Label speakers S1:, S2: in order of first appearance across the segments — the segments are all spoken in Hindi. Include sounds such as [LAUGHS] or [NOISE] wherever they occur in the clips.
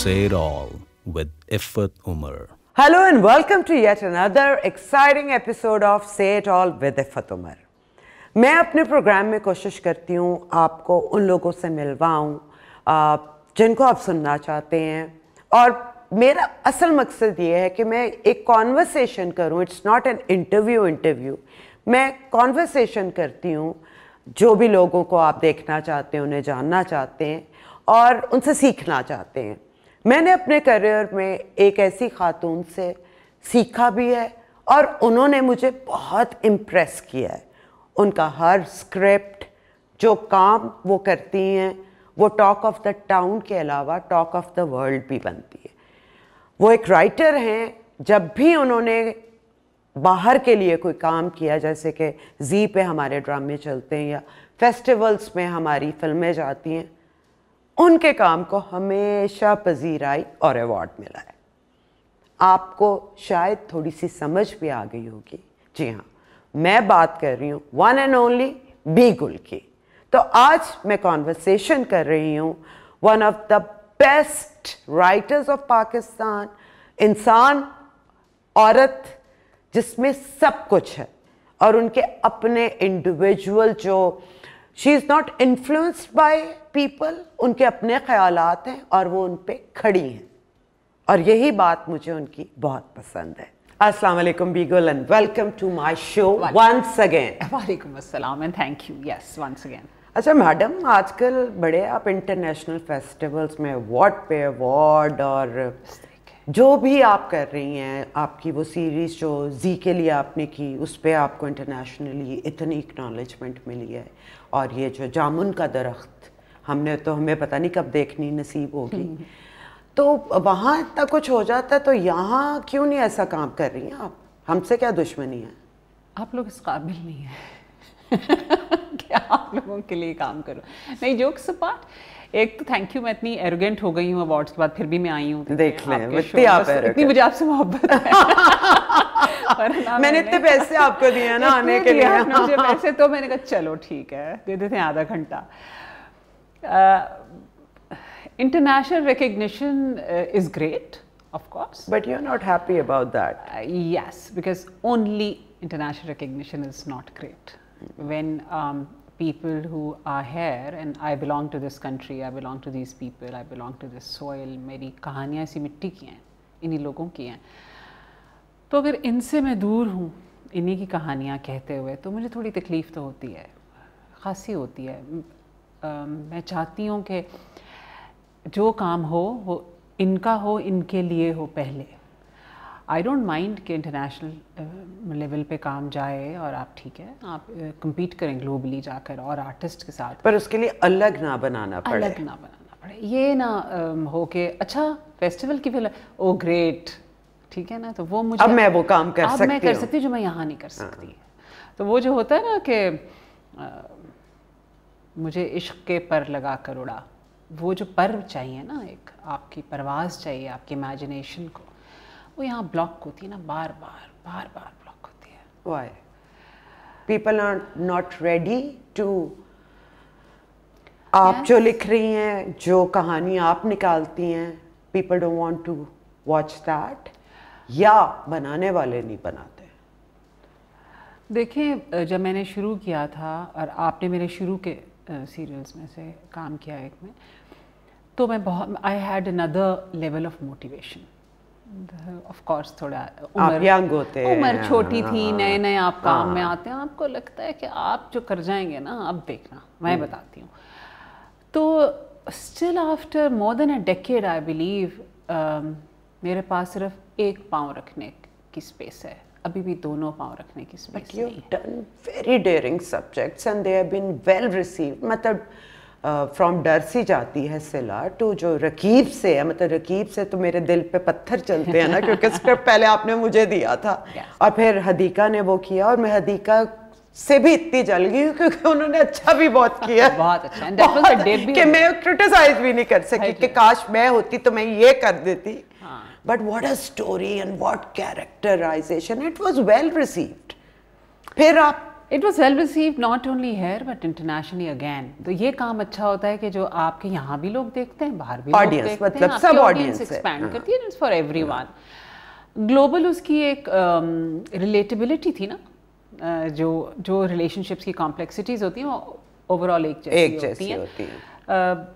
S1: Say It All
S2: with Iffat Umar. Hello and welcome to yet another exciting episode of Say It All with Iffat Umar. मैं अपने प्रोग्राम में कोशिश करती हूँ आपको उन लोगों से मिलवाऊँ जिनको आप सुनना चाहते हैं और मेरा असल मकसद ये है कि मैं एक कॉन्वर्सेशन करूँ it's not an interview interview मैं कॉन्वर्सेशन करती हूँ जो भी लोगों को आप देखना चाहते हैं उन्हें जानना चाहते हैं और उनसे सीखना चाहते हैं मैंने अपने करियर में एक ऐसी खातून से सीखा भी है और उन्होंने मुझे बहुत इम्प्रेस किया है उनका हर स्क्रिप्ट जो काम वो करती हैं वो टॉक ऑफ द टाउन के अलावा टॉक ऑफ द वर्ल्ड भी बनती है वो एक राइटर हैं जब भी उन्होंने बाहर के लिए कोई काम किया जैसे कि जी पे हमारे ड्रामे चलते हैं या फेस्टिवल्स में हमारी फिल्में जाती हैं उनके काम को हमेशा पजीराई और अवार्ड मिला है आपको शायद थोड़ी सी समझ भी आ गई होगी जी हाँ मैं बात कर रही हूँ वन एंड ओनली बी गुल की तो आज मैं कॉन्वर्सेशन कर रही हूँ one of the best writers of Pakistan इंसान औरत जिसमें सब कुछ है और उनके अपने इंडिविजुअल जो she is not influenced by people उनके अपने ख्याल हैं और वो उन पर खड़ी हैं और यही बात मुझे उनकी बहुत पसंद है अस्सलाम वालेकुम बीगल and welcome to my show once again वालेकुम अस्सलाम and thank you yes once again अच्छा मैडम आजकल बड़े आप इंटरनेशनल फेस्टिवल्स में अवार्ड पे अवार्ड और जो भी आप कर रही हैं आपकी वो सीरीज़ जो जी के लिए आपने की उस पर आपको इंटरनेशनली इतनी इक्नॉलेजमेंट मिली है और ये जो जामुन का दरख्त हमने तो हमें पता नहीं कब देखनी नसीब होगी तो वहाँ इतना कुछ हो जाता है तो यहाँ क्यों नहीं ऐसा काम कर रही हैं आप हमसे क्या दुश्मनी है
S1: आप लोग इस काबिल नहीं है [LAUGHS] क्या आप लोगों के लिए काम करो नहीं जो पार्ट एक तो थैंक यू मैं इतनी एरोगेंट हो गई हूँ अवार्ड्स के बाद फिर भी मैं आई हूँ देख लें इतनी आप इतनी मुझे आपसे मोहब्बत है [LAUGHS] मैंने इतने पैसे आपको दिए ना आने के लिए मुझे पैसे तो मैंने कहा चलो ठीक है दे देते हैं आधा घंटा uh, international recognition uh, is great, of course. But you're not happy about that. uh, yes, because only international recognition is not great. mm-hmm. When um, people who are here and I belong to this country, I belong to these people, I belong to this soil, meri kahaniyan इसी mitti ki hain inhi logon ki hain to agar inse main dur hu inhi ki kahaniyan kehte hue to mujhe thodi takleef to hoti hai khasi hoti hai मैं चाहती हूँ कि जो काम हो वो इनका हो इनके लिए हो पहले आई डोंट माइंड कि इंटरनेशनल लेवल पे काम जाए और आप ठीक है आप कम्पीट करें ग्लोबली जाकर और आर्टिस्ट के साथ
S2: पर उसके लिए अलग ना बनाना पड़े अलग ना बनाना
S1: पड़े ये ना हो के अच्छा फेस्टिवल की फिल्म ओ oh ग्रेट ठीक है ना तो वो मुझे अब मैं वो काम कर अब सकती मैं कर सकती हूँ जो मैं यहाँ नहीं कर सकती
S2: हाँ।
S1: तो वो जो होता है ना कि मुझे इश्क के पर लगा कर उड़ा वो जो पर चाहिए ना एक आपकी परवाज़ चाहिए आपकी इमेजिनेशन को वो यहाँ ब्लॉक होती है ना बार बार बार बार ब्लॉक होती है
S2: why people are not ready to आप yes. जो लिख रही हैं जो कहानी आप निकालती हैं people don't want to watch that या बनाने वाले नहीं बनाते
S1: देखिए जब मैंने शुरू किया था और आपने मेरे शुरू के सीरियल्स में से काम किया एक में तो मैं बहुत I had another level of motivation of course थोड़ा उम्र यंग होते उम्र छोटी हाँ, थी हाँ, नए नए आप हाँ। काम में आते हैं आपको लगता है कि आप जो कर जाएंगे ना अब देखना मैं हम्म। बताती हूँ तो still after more than a decade I believe मेरे पास सिर्फ एक पाँव रखने की स्पेस है अभी भी दोनों पाँव रखने की
S2: space but you done very daring subjects and they have been well received मतलब फ्रॉम डर सी जाती है सिला टू जो रकीब से है मतलब रकीब से तो मेरे दिल पे पत्थर चलते हैं ना [LAUGHS] क्योंकि स्क्रिप्ट पहले आपने मुझे दिया था yes. और फिर हदीका ने वो किया और मैं हदीका से भी इतनी जल गई क्योंकि उन्होंने अच्छा भी बहुत [LAUGHS] किया बहुत अच्छा [LAUGHS] कि मैं क्रिटिसाइज भी नहीं कर सकी कि काश मैं होती तो मैं ये कर देती but what a story and what characterization it was well received.
S1: फिर आप it was well receive not only here but internationally again तो ये काम अच्छा होता है कि जो आपके यहाँ भी लोग देखते हैं बाहर भी audience, लोग देखते मतलब हैं सब ऑडियंस एक्सपेंड हाँ। करती है फॉर एवरी वन ग्लोबल उसकी एक रिलेटेबिलिटी um, थी ना uh, जो जो रिलेशनशिप्स की कॉम्प्लेक्सिटीज़ होती हैं वो ओवरऑल एक जैसी होती,
S2: होती
S1: हैं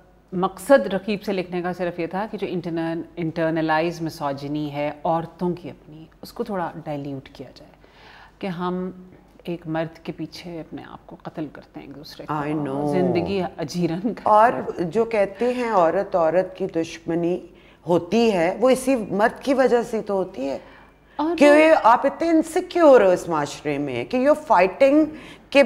S1: मकसद रकीब से लिखने का सिर्फ ये था कि जो इंटरनल इंटरनलाइज मिसोजनी है औरतों की अपनी उसको थोड़ा डाइल्यूट किया जाए कि हम एक मर्द के पीछे अपने आप को कत्ल करते हैं एक दूसरे को जिंदगी
S2: अजीरन और जो कहते हैं औरत औरत की दुश्मनी होती है वो इसी मर्द की वजह से तो होती है कि आप इतने इनसिक्योर हो इस माशरे में कि यू फाइटिंग के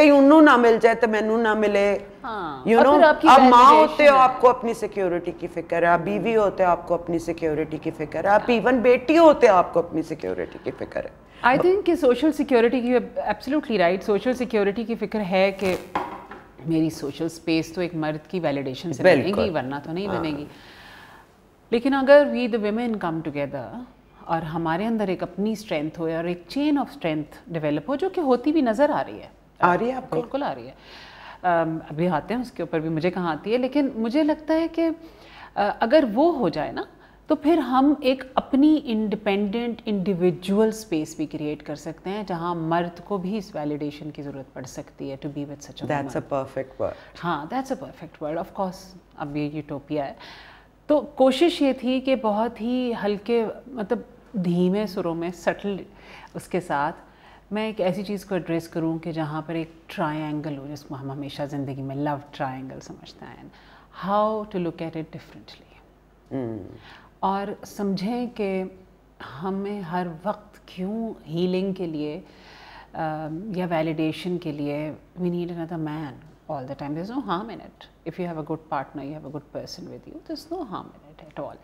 S2: उन्होंने ना मिल जाए तो मैनू ना मिले यू हाँ, you know, आप माँ होते हो आपको अपनी सिक्योरिटी की फिक्र है आप बीवी होते हो आपको अपनी सिक्योरिटी की फिक्र है आप इवन बेटी होते हो आपको अपनी सिक्योरिटी की फिक्र है
S1: आई थिंक सोशल सिक्योरिटी की एब्सोल्युटली राइट सोशल सिक्योरिटी की फिक्र है कि मेरी सोशल स्पेस तो एक मर्द की वैलिडेशन से बनेगी वरना तो नहीं हाँ. बनेगी लेकिन अगर we the women come together और हमारे अंदर एक अपनी स्ट्रेंथ हो और एक चेन ऑफ स्ट्रेंथ डेवलप हो जो कि होती भी नज़र आ रही है आ रही है आपको बिल्कुल आ रही है अभी आते हैं उसके ऊपर भी मुझे कहाँ आती है लेकिन मुझे लगता है कि अगर वो हो जाए ना तो फिर हम एक अपनी इंडिपेंडेंट इंडिविजुअल स्पेस भी क्रिएट कर सकते हैं जहाँ मर्द को भी इस वैलिडेशन की ज़रूरत पड़ सकती है to be with such that's a perfect word हाँ that's a perfect word of course अब ये यूटोपिया है तो कोशिश ये थी कि बहुत ही हल्के मतलब धीमे सुरों में सटल उसके साथ मैं एक ऐसी चीज़ को एड्रेस करूँ कि जहाँ पर एक ट्राइंगल हो जिसको हम हमेशा ज़िंदगी में लव ट्राइंगल समझते हैं how to look at it differently और समझें कि हमें हर वक्त क्यों हीलिंग के लिए uh, या वैलिडेशन के लिए we need another man all the time There's no harm in it. If you have good partner partner, you have a good person with you, there's no harm in it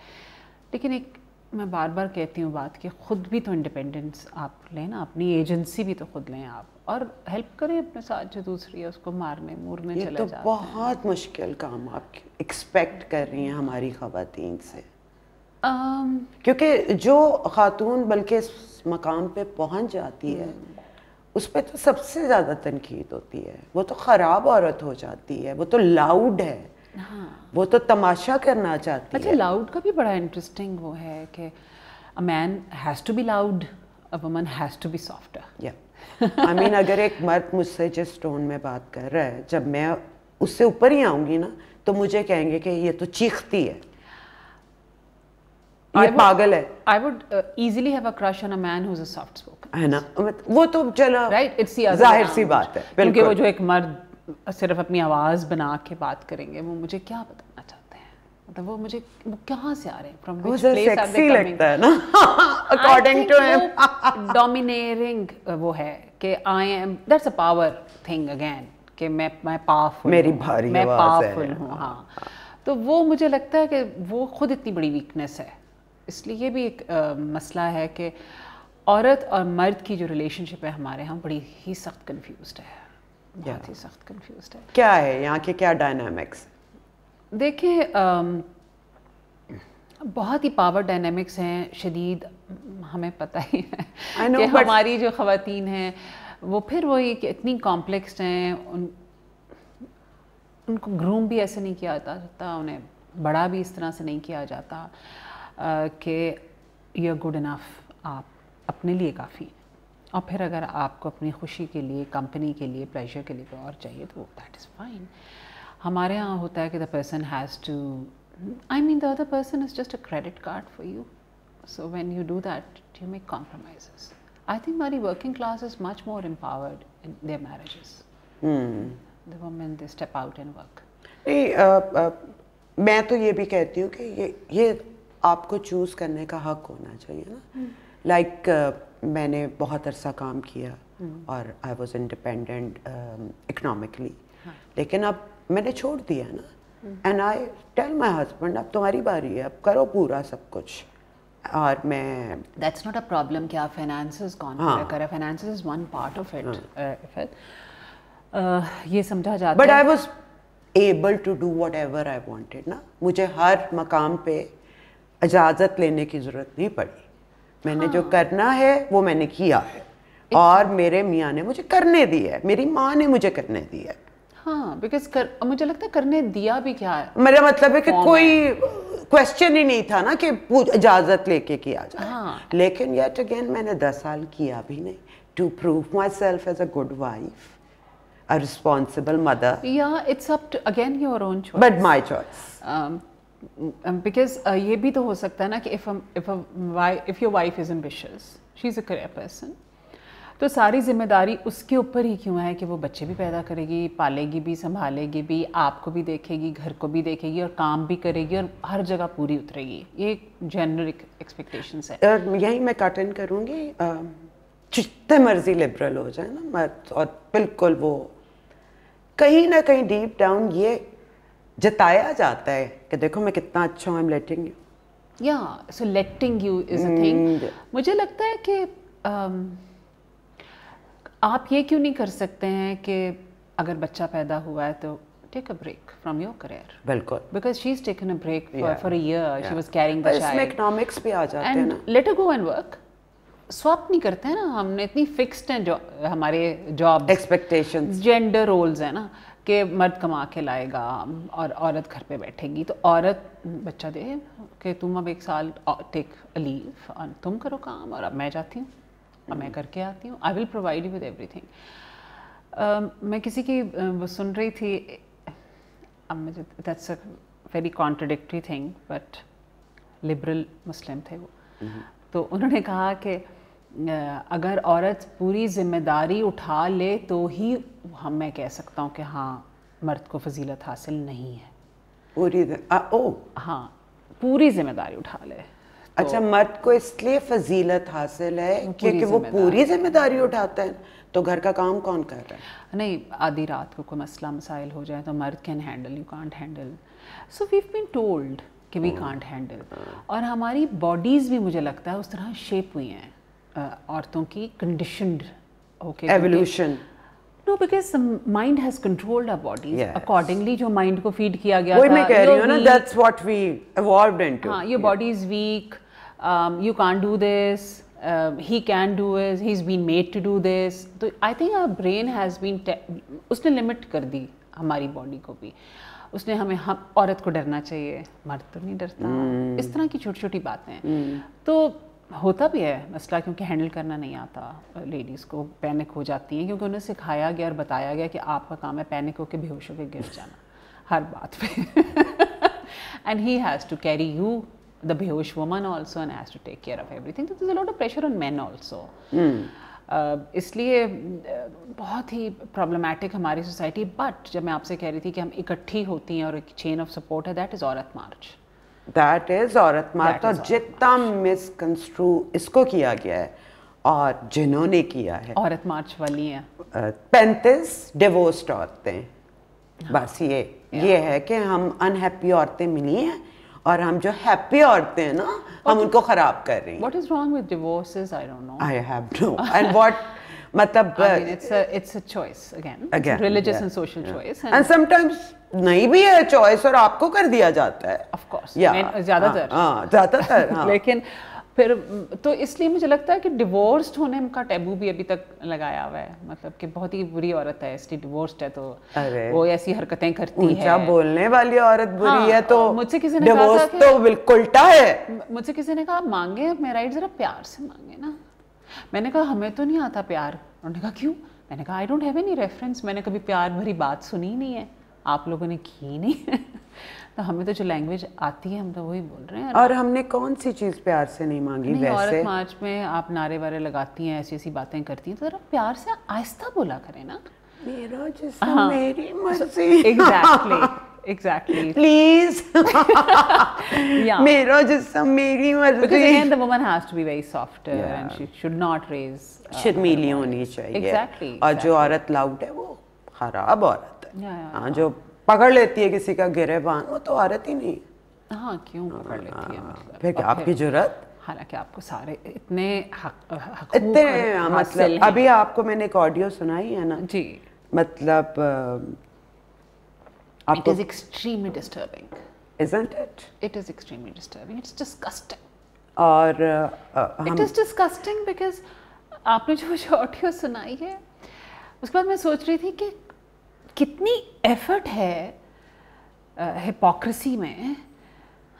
S1: लेकिन एक मैं बार बार कहती हूँ बात कि ख़ुद भी तो इंडिपेंडेंस आप लें ना अपनी एजेंसी भी तो खुद लें आप और हेल्प करें अपने साथ जो दूसरी है उसको मारने मूरने चले तो जाते
S2: बहुत मुश्किल काम आप एक्सपेक्ट कर रही हैं हमारी खातन से um, क्योंकि जो खातून बल्कि मकाम पे पहुंच जाती है हम्म। उस पर तो सबसे ज़्यादा तनकीद होती है वो तो ख़राब औरत हो जाती है वो तो लाउड है हाँ. वो तो तमाशा करना चाहती अच्छा, है लाउड का भी बड़ा
S1: इंटरेस्टिंग वो है कि a man has to be loud a woman has to be
S2: softer या आई मीन अगर एक मर्द मुझसे जिस टोन में बात कर रहा है जब मैं उससे ऊपर ही आऊंगी ना तो मुझे कहेंगे कि ये तो चीखती है
S1: ये would, पागल है I would easily have a crush on a man who is a soft spoken है ना वो तो चलो राइट इट्स जाहिर सी
S2: बात है क्योंकि वो जो एक
S1: मर्द सिर्फ अपनी आवाज़ बना के बात करेंगे वो मुझे क्या बताना चाहते हैं मतलब वो मुझे वो कहाँ से आ रहे हैं from which place are they लगता है ना अकॉर्डिंग टू हिम डोमिनेटिंग वो है कि I am that's a power thing again कि मैं मैं पावरफुल मेरी भारी मैं पावरफुल हूँ हाँ, हाँ तो वो मुझे लगता है कि वो खुद इतनी बड़ी वीकनेस है इसलिए ये भी एक आ, uh, मसला है कि औरत और मर्द की जो रिलेशनशिप है हमारे यहाँ बड़ी ही सख्त कन्फ्यूज है बहुत ही सख्त कंफ्यूज है
S2: क्या है यहाँ के क्या डायनामिक्स
S1: देखिए बहुत ही पावर डायनामिक्स हैं शदीद हमें पता ही है know, कि but... हमारी जो खातन हैं वो फिर वही कि इतनी कॉम्प्लेक्स हैं उन उनको ग्रूम भी ऐसे नहीं किया जाता उन्हें बड़ा भी इस तरह से नहीं किया जाता कि यू आर गुड इनफ आप अपने लिए काफ़ी और फिर अगर आपको अपनी खुशी के लिए कंपनी के लिए प्लेजर के लिए कोई और चाहिए तो दैट इज़ फाइन हमारे यहाँ होता है कि the person has to I mean the other person is just a credit card for you so when you do that you make compromise I think हमारी working class is much more empowered in their marriages
S2: the
S1: women they step out and work
S2: नहीं मैं तो ये भी कहती हूँ कि ये ये आपको चूज़ करने का हक होना चाहिए ना लाइक hmm. like, uh, मैंने बहुत अरसा काम किया और आई वॉज इंडिपेंडेंट इकनॉमिकली लेकिन अब मैंने छोड़ दिया ना and I tell my husband अब तुम्हारी बारी है अब करो पूरा सब कुछ और मैं
S1: दैट्स नॉट अ प्रॉब्लम क्या आप फाइनेंस कौन हाँ. करें
S2: finance is one part of it ये समझा जाता but I was able to do whatever I wanted ना मुझे हर मकाम पे इजाज़त लेने की ज़रूरत नहीं पड़ी मैंने हाँ। जो करना है वो मैंने किया है अच्छा। और मेरे मियाँ ने मुझे करने दिया है मेरी माँ ने मुझे करने दिया है
S1: हाँ बिकॉज कर, मुझे लगता है करने दिया भी क्या है
S2: मेरा मतलब है कि कोई क्वेश्चन ही नहीं था ना कि इजाज़त लेके किया जाए हाँ। लेकिन येट अगेन मैंने दस साल किया भी नहीं to prove myself as a good wife a responsible mother.
S1: Yeah, it's up to again your own choice. But my choice. Um, because um, uh, ये भी तो हो सकता है ना कि if your wife is ambitious she is a career person तो सारी जिम्मेदारी उसके ऊपर ही क्यों है कि वो बच्चे भी पैदा करेगी पालेगी भी संभालेगी भी आपको भी देखेगी घर को भी देखेगी और काम भी करेगी और हर जगह पूरी उतरेगी ये एक
S2: जनरल एक्सपेक्टेशन है यही मैं कट करूँगी जितने मर्जी लिबरल हो जाए ना मत और बिल्कुल वो कहीं ना कहीं डीप डाउन ये जताया जाता है कि देखो मैं कितना अच्छा हूँ लेटिंग
S1: यू या so letting you is a thing मुझे लगता है कि um, आप ये क्यों नहीं कर सकते हैं कि अगर बच्चा पैदा हुआ है तो take a break from your career. बिल्कुल. Because she's taken a break for, yeah. for a year. Yeah. She was carrying the child. economics भी आ जाते हैं let her go and work. Swap नहीं करते हैं ना हमने इतनी फिक्स्ड हैं जो हमारे जॉब एक्सपेक्टेशंस जेंडर रोल्स हैं ना कि मर्द कमा के लाएगा और औरत घर पे बैठेगी तो औरत बच्चा दे कि तुम अब एक साल टेक लीव और तुम करो काम और अब मैं जाती हूँ अब मैं करके हम्म। आती हूँ I will provide you with everything मैं किसी की वो सुन रही थी अब that's a very contradictory thing but liberal Muslim थे वो हम्म। तो उन्होंने कहा कि अगर औरत पूरी ज़िम्मेदारी उठा ले तो ही हम मैं कह सकता हूँ कि हाँ मर्द को
S2: फजीलत हासिल नहीं है पूरी आ, ओ हाँ पूरी ज़िम्मेदारी उठा ले तो, अच्छा मर्द को इसलिए फजीलत हासिल है क्योंकि वो पूरी जिम्मेदारी उठाते हैं तो घर का काम कौन कर रहा है नहीं आधी रात को कोई मसला मसाइल हो जाए तो
S1: मर्द can handle you can't handle so we been told कि वी कॉन्ट हैंडल और हमारी बॉडीज़ भी मुझे लगता है उस तरह शेप हुई हैं औरतों की conditioned
S2: okay evolution
S1: no because mind has controlled our body accordingly जो माइंड को फीड किया गया वही मैं कह रही हूं ना that's
S2: what we evolved into हां your body
S1: is weak you can't do this uh, he can do is he's been made to do this so तो i think our brain has been usne limit kar di hamari body ko bhi usne hame हम औरत को डरना चाहिए मर्द तो नहीं डरता mm. इस तरह की छोटी छोटी बातें mm. तो होता भी है मसला क्योंकि हैंडल करना नहीं आता लेडीज़ को पैनिक हो जाती हैं क्योंकि उन्हें सिखाया गया और बताया गया कि आपका काम है पैनिक होकर बेहोश होकर गिर जाना हर बात पे and he has to carry you the बेहोश woman also and has to take care of everything. So is a of pressure on man also इसलिए uh, बहुत ही प्रॉब्लमेटिक हमारी सोसाइटी बट जब मैं आपसे कह रही थी कि हम इकट्ठी होती हैं और एक चेन ऑफ सपोर्ट है दैट इज़ औरत मार्च
S2: दैट इज औरत तो और जितना मिसकंस्ट्रू इसको किया गया है और जिन्होंने किया है औरत मार्च वाली है पैंतीस डिवोर्स्ड औरतें हाँ। बस ये ये है कि हम अनहैप्पी औरतें मिली हैं और हम जो हैप्पी औरतें हैं ना हम उनको खराब कर रही हैं what
S1: is wrong with divorces I don't know
S2: I have no and what मतलब
S1: it's it's a choice again religious and social choice and sometimes
S2: नहीं भी है चॉइस और आपको कर दिया जाता है ऑफ कोर्स ज्यादातर हाँ, हाँ
S1: ज्यादातर हाँ। [LAUGHS] लेकिन फिर तो इसलिए मुझे लगता है कि डिवोर्स्ड होने का टैबू भी अभी तक लगाया हुआ है मतलब कि बहुत ही बुरी औरत है इसलिए डिवोर्स्ड है तो वो ऐसी हरकतें
S2: करती है बोलने वाली औरत बुरी हाँ, है तो मुझसे किसी ने कहा तो बिल्कुल है
S1: मुझसे किसी ने कहा मांगे मेरा जरा प्यार से मांगे ना मैंने कहा हमें तो नहीं आता प्यार उन्होंने कहा क्यों मैंने कहा I don't have any reference मैंने कभी प्यार भरी बात सुनी नहीं है आप लोगों ने की नहीं [LAUGHS] तो हमें तो जो लैंग्वेज आती है हम तो वही बोल रहे हैं और हमने
S2: कौन सी चीज़ प्यार से नहीं मांगी नहीं, वैसे मार्च
S1: में आप नारे वारे लगाती हैं ऐसी ऐसी बातें करती हैं तो ज़रा प्यार से आहिस्ता बोला करें ना
S2: मेरा जैसा हाँ, मेरी [LAUGHS] मर्जी एग्जैक्टली
S1: [LAUGHS]
S2: शर्मीली uh, uh, होनी चाहिए और जो औरत लाउड है वो खराब औरत हाँ जो पकड़ लेती है किसी का गिरेबान वो तो औरत ही नहीं हाँ क्यों हाँ, पकड़ लेती है हाँ। मतलब फिर आपकी जरूरत हालांकि आपको सारे इतने हक, हक इतने हाँ, मतलब अभी आपको मैंने एक ऑडियो सुनाई है ना जी मतलब इट इज एक्सट्रीमली डिस्टर्बिंग
S1: और आपने जो जो ऑडियो सुनाई है उसके बाद मैं सोच रही थी कि कितनी एफर्ट है
S2: हिपोक्रेसी
S1: में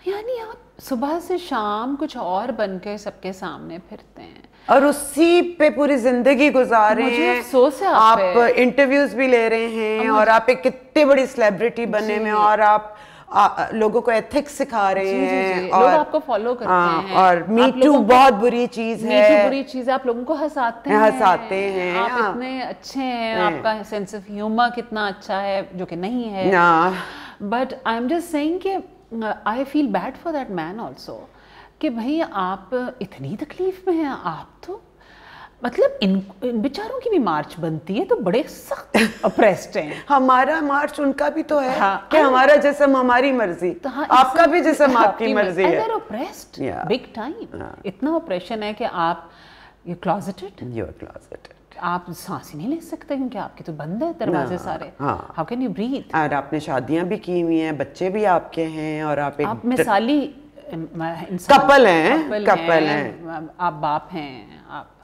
S1: यानी आप सुबह से शाम कुछ और बन के सबके सामने फिरते हैं
S2: और उसी पे पूरी जिंदगी गुजार रहे हैं अफसोस है आप इंटरव्यूज भी ले रहे हैं और आप एक कितनी बड़ी सेलिब्रिटी बने में और आप लोगों को एथिक्स सिखा रहे जी, हैं जी, जी। और लोग आपको
S1: फॉलो करते आ, हाँ, हैं और
S2: मी टू बहुत बुरी चीज है मी बुरी
S1: चीज है आप लोगों को हंसाते हैं हंसाते हैं आप हाँ। इतने अच्छे हैं आपका सेंस ऑफ ह्यूमर कितना अच्छा है जो कि नहीं है but I am just saying कि I feel bad for that man also कि भाई आप इतनी तकलीफ में हैं आप तो मतलब इन इन
S2: बेचारों की भी मार्च बनती है तो बड़े सख्त अप्रेस्ड हैं [LAUGHS] हमारा मार्च उनका भी तो है हाँ, कि हाँ। हमारा जिसम हमारी मर्जी तो हाँ, आपका भी जिसम हाँ, [LAUGHS] आपकी मर्जी है अप्रेस्ड
S1: बिग टाइम इतना ऑपरेशन है कि आप यू क्लोजेटेड
S2: यू क्लोजेटेड
S1: आप सांस ही नहीं ले सकते क्योंकि आपके तो बंद है दरवाजे हाँ, सारे हाउ कैन यू ब्रीथ
S2: और आपने शादियां भी की हुई हैं बच्चे भी आपके हैं और आप एक आप मिसाली
S1: कपल हैं कपल हैं आप बाप हैं आप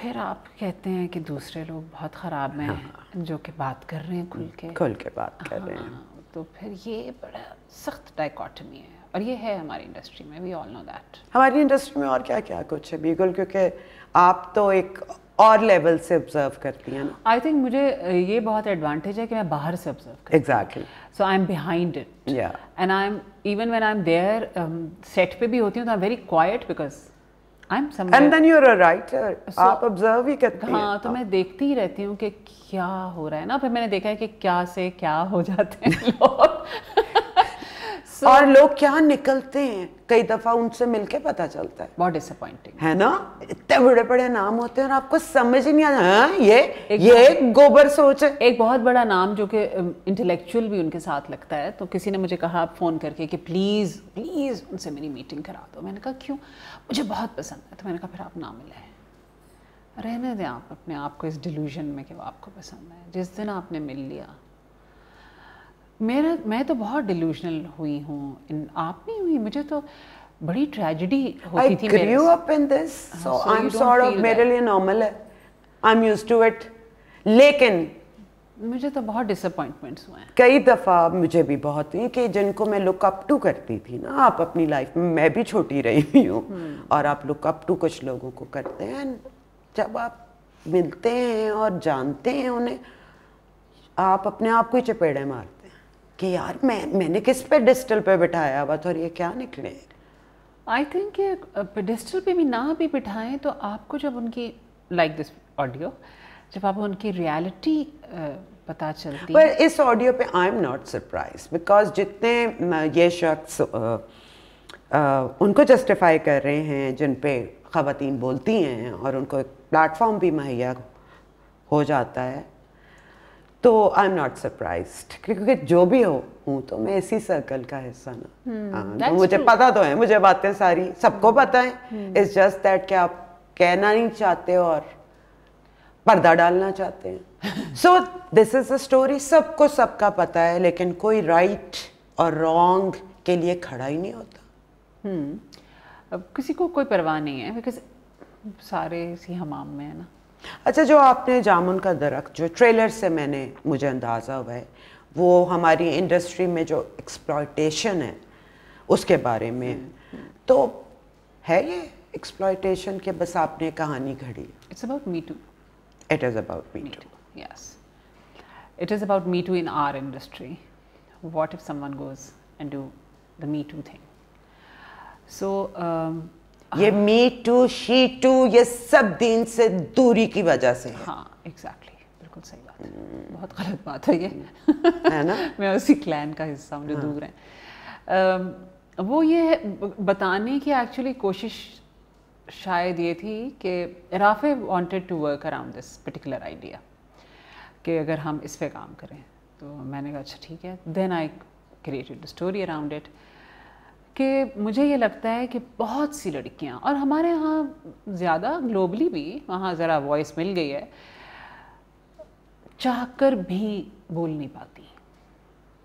S1: फिर आप कहते हैं कि दूसरे लोग बहुत ख़राब हैं हाँ। जो कि बात कर रहे हैं खुल के खुल
S2: के बात कर हाँ, रहे हैं हाँ,
S1: तो फिर ये बड़ा सख्त डाइकॉटमी है और ये है हमारी
S2: इंडस्ट्री में वी ऑल नो दैट हमारी इंडस्ट्री में और क्या क्या कुछ है बिल्कुल क्योंकि आप तो एक और लेवल से ऑब्जर्व करती हैं ना
S1: आई थिंक मुझे ये बहुत एडवांटेज है कि मैं बाहर से ऑब्जर्व करती exactly so I am behind it
S2: and
S1: I am even when I am there set पे भी होती हूँ तो I am very quiet because I am and then
S2: you are a writer आप
S1: ऑब्जर्व ही करते हैं हां तो मैं देखती ही रहती हूं कि क्या हो रहा है ना फिर मैंने देखा है कि क्या से क्या हो जाते
S2: हैं [LAUGHS] लोग so, और लोग क्या निकलते हैं कई दफा उनसे मिलके पता चलता है बहुत डिसअपॉइंटिंग है ना इतने बड़े बड़े नाम होते हैं और आपको समझ ही नहीं आता हाँ ये एक ये एक गोबर सोच है एक बहुत बड़ा नाम जो कि
S1: इंटेलेक्चुअल भी उनके साथ लगता है तो किसी ने मुझे कहा आप फोन करके कि प्लीज प्लीज उनसे मेरी मीटिंग करा दो मैंने कहा क्यों मुझे बहुत पसंद है तो मैंने कहा फिर आप ना मिले रहने दें आप अपने आप को इस डिलूजन में कि वो आपको पसंद है जिस दिन आपने मिल लिया मेरा मैं तो बहुत डिल्यूजनल हुई हूँ आप नहीं हुई मुझे
S2: तो बड़ी ट्रेजिडी होती थी मेरे up in this so I am sort of मेरे लिए नॉर्मल है I am used to it लेकिन मुझे तो बहुत डिसअपॉइंटमेंट्स हुए हैं कई दफ़ा मुझे भी बहुत हुई कि जिनको मैं लुक अप टू करती थी ना आप अपनी लाइफ में मैं भी छोटी रही हुई हूँ हम्म। और आप लुक अप टू कुछ लोगों को करते हैं जब आप मिलते हैं और जानते हैं उन्हें आप अपने आप को ही चपेड़े मारते हैं कि यार मैं मैंने किस पे डिस्टल पे बिठाया हुआ था और ये क्या निकले
S1: आई थिंक डिस्टल पे भी ना भी बिठाएं तो आपको जब उनकी लाइक दिस ऑडियो जब आप उनकी रियलिटी पता चलती पर
S2: इस ऑडियो पे I am not surprise because जितने ये शख्स उनको जस्टिफाई कर रहे हैं जिन पे ख़वातीन बोलती हैं और उनको एक प्लेटफॉर्म भी मुहैया हो जाता है तो आई एम नॉट सरप्राइज क्योंकि जो भी हो हूँ तो मैं इसी सर्कल का हिस्सा ना hmm, तो मुझे true. पता तो है मुझे बातें सारी सबको हम्म, पता है इट्स जस्ट दैट कि आप कहना नहीं चाहते और पर्दा डालना चाहते हैं so this is a story सबको सबका पता है लेकिन कोई राइट right और रॉन्ग के लिए खड़ा ही नहीं होता
S1: hmm. अब किसी को कोई परवाह नहीं है बिकॉज सारे इसी हमाम
S2: में है ना अच्छा जो आपने जामुन का दरख्त जो ट्रेलर से मैंने मुझे अंदाज़ा हुआ है वो हमारी इंडस्ट्री में जो एक्सप्लॉयटेशन है उसके बारे में हम्म, हम्म। तो है ये एक्सप्लॉयटेशन के बस आपने कहानी घड़ी it's about me too It is about Me, Me too. too. Yes. It is about Me Too in
S1: our industry. What if someone goes and do the Me Too thing?
S2: So, um, ये मी टू शी टू ये सब दीन से दूरी की वजह से है। हाँ एग्जैक्टली exactly, बिल्कुल सही बात है hmm. बहुत गलत बात है ये
S1: है ना मैं उसी क्लैन का हिस्सा हूँ जो हाँ. दूर है um, वो ये बताने की एक्चुअली कोशिश शायद ये थी कि राफे wanted to work around this particular idea कि अगर हम इस पर काम करें तो मैंने कहा अच्छा ठीक है then I created story around it कि मुझे ये लगता है कि बहुत सी लड़कियां और हमारे यहाँ ज़्यादा ग्लोबली भी वहाँ ज़रा वॉइस मिल गई है चाह कर भी बोल नहीं पाती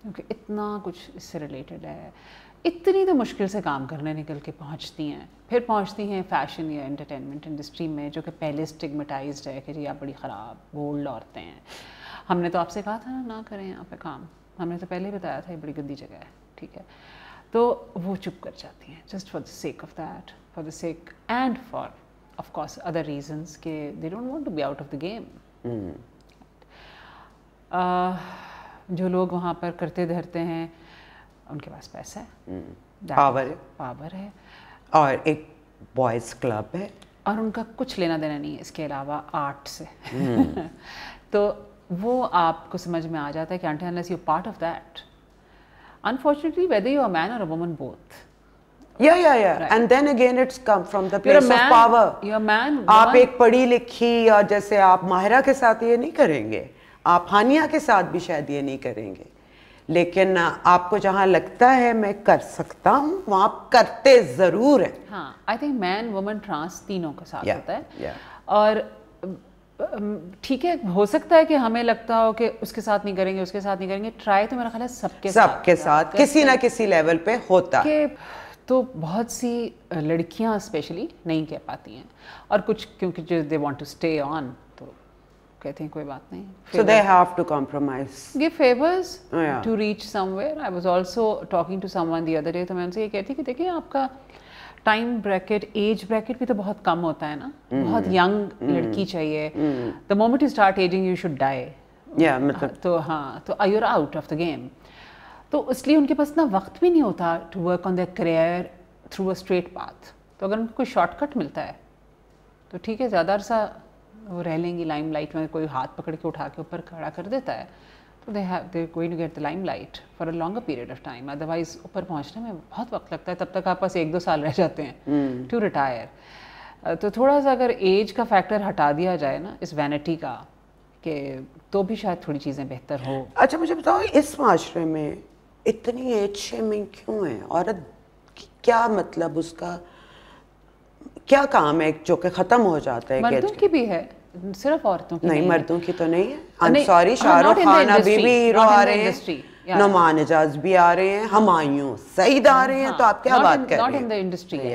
S1: क्योंकि इतना कुछ इससे रिलेटेड है इतनी तो मुश्किल से काम करने निकल के पहुंचती हैं फिर पहुंचती हैं फैशन या एंटरटेनमेंट इंडस्ट्री में जो कि पहले स्टिगमेटाइज है कि जी आप बड़ी ख़राब बोल्ड औरतें हैं हमने तो आपसे कहा था ना ना करें यहाँ पे काम हमने तो पहले बताया था ये बड़ी गंदी जगह है ठीक है तो वो चुप कर जाती हैं just for the sake of that for the sake and for of course other reasons के they don't want to be out of the game जो लोग वहाँ पर करते धरते हैं उनके पास पैसा है
S2: हम्म। पावर है पावर है और एक बॉयज़ क्लब है
S1: और उनका कुछ लेना देना नहीं है इसके अलावा आर्ट हम्म। से [LAUGHS] तो वो आपको समझ में आ जाता है कि until unless you part of that unfortunately whether you a man और अ वुमन बोथ
S2: या या या and then again it's come from the place of power your man आप एक पढ़ी लिखी और जैसे आप माहिरा के साथ ये नहीं करेंगे आप हानिया के साथ भी शायद ये नहीं करेंगे लेकिन आपको जहाँ लगता है मैं कर सकता हूँ वहाँ आप करते ज़रूर हैं
S1: हाँ I think man woman trans तीनों के साथ yeah, होता है yeah. और ठीक है हो सकता है कि हमें लगता हो कि उसके साथ नहीं करेंगे उसके साथ नहीं करेंगे ट्राई तो मेरा ख्याल है सबके सबके साथ, साथ किसी ना किसी
S2: लेवल पे होता है तो
S1: बहुत सी लड़कियां स्पेशली नहीं कह पाती हैं और कुछ क्योंकि they want to stay on कहते हैं कोई बात नहीं so they have
S2: to compromise
S1: give favours to reach somewhere I was also talking to someone the other day तो मैं उनसे ये कहती कि देखिए आपका टाइम ब्रैकेट एज ब्रैकेट भी तो बहुत कम होता है ना mm. बहुत यंग mm. लड़की चाहिए the moment you start ageing you should die मतलब तो हाँ तो I you're out of the game तो इसलिए उनके पास ना वक्त भी नहीं होता to work on the career through a straight path तो अगर उनको कोई शॉर्टकट मिलता है तो ठीक है ज़्यादा अरसा वो रह लेंगी लाइम लाइट में कोई हाथ पकड़ के उठा के ऊपर खड़ा कर देता है तो they have they going to get the limelight for a longer period of time otherwise ऊपर पहुंचने में बहुत वक्त लगता है तब तक आप बस एक दो साल रह जाते हैं टू हम्म। रिटायर तो थोड़ा सा अगर एज का फैक्टर हटा दिया जाए ना इस वैनिटी का कि तो भी शायद थोड़ी चीज़ें बेहतर हो
S2: अच्छा मुझे बताओ इस माशरे में इतनी एज शेमिंग क्यों है औरत क्या मतलब उसका क्या काम है जो कि खत्म हो जाता है मर्दों
S1: की भी है सिर्फ औरतों की नहीं, मर्दों
S2: की तो नहीं है सॉरी हाँ, शाहरुख खान अभी भी हीरो आ रहे हैं नुमान एजाज भी आ रहे हैं हमायूं सईद आ हाँ, रहे हैं हाँ, तो आप क्या बात कर रहे हैं industry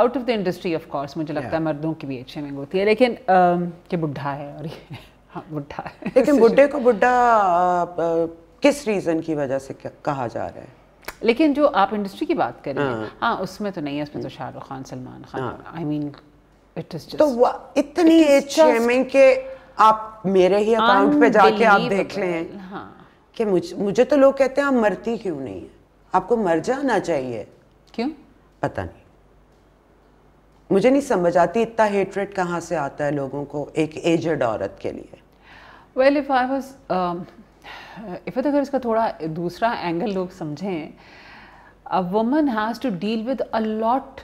S1: out of the industry of course मुझे लगता है मर्दों की भी अच्छे में होती है लेकिन ये बुढ़ा है और ये हाँ बुढ़ा
S2: है लेकिन [LAUGHS] बुढ़े को बुढ़ा किस रीज़न की वजह से कहा जा रहा है
S1: लेकिन जो आप इंडस्ट्री की बात करें हाँ।, हाँ, उसमें तो नहीं है उसमें तो Shahrukh Khan Salman Khan I mean it is
S2: तो इतनी शेमिंग के आप मेरे ही अकाउंट पे जाके आप देख लें हाँ। कि मुझ, मुझे तो लोग कहते हैं आप मरती क्यों नहीं है आपको मर जाना चाहिए क्यों पता नहीं मुझे नहीं समझ आती इतना हेटरेट कहाँ से आता है लोगों को एक एजड औरत के लिए
S1: वेल इफ आई वाज इफ़त अगर इसका थोड़ा दूसरा एंगल लोग समझें a woman has to deal with a lot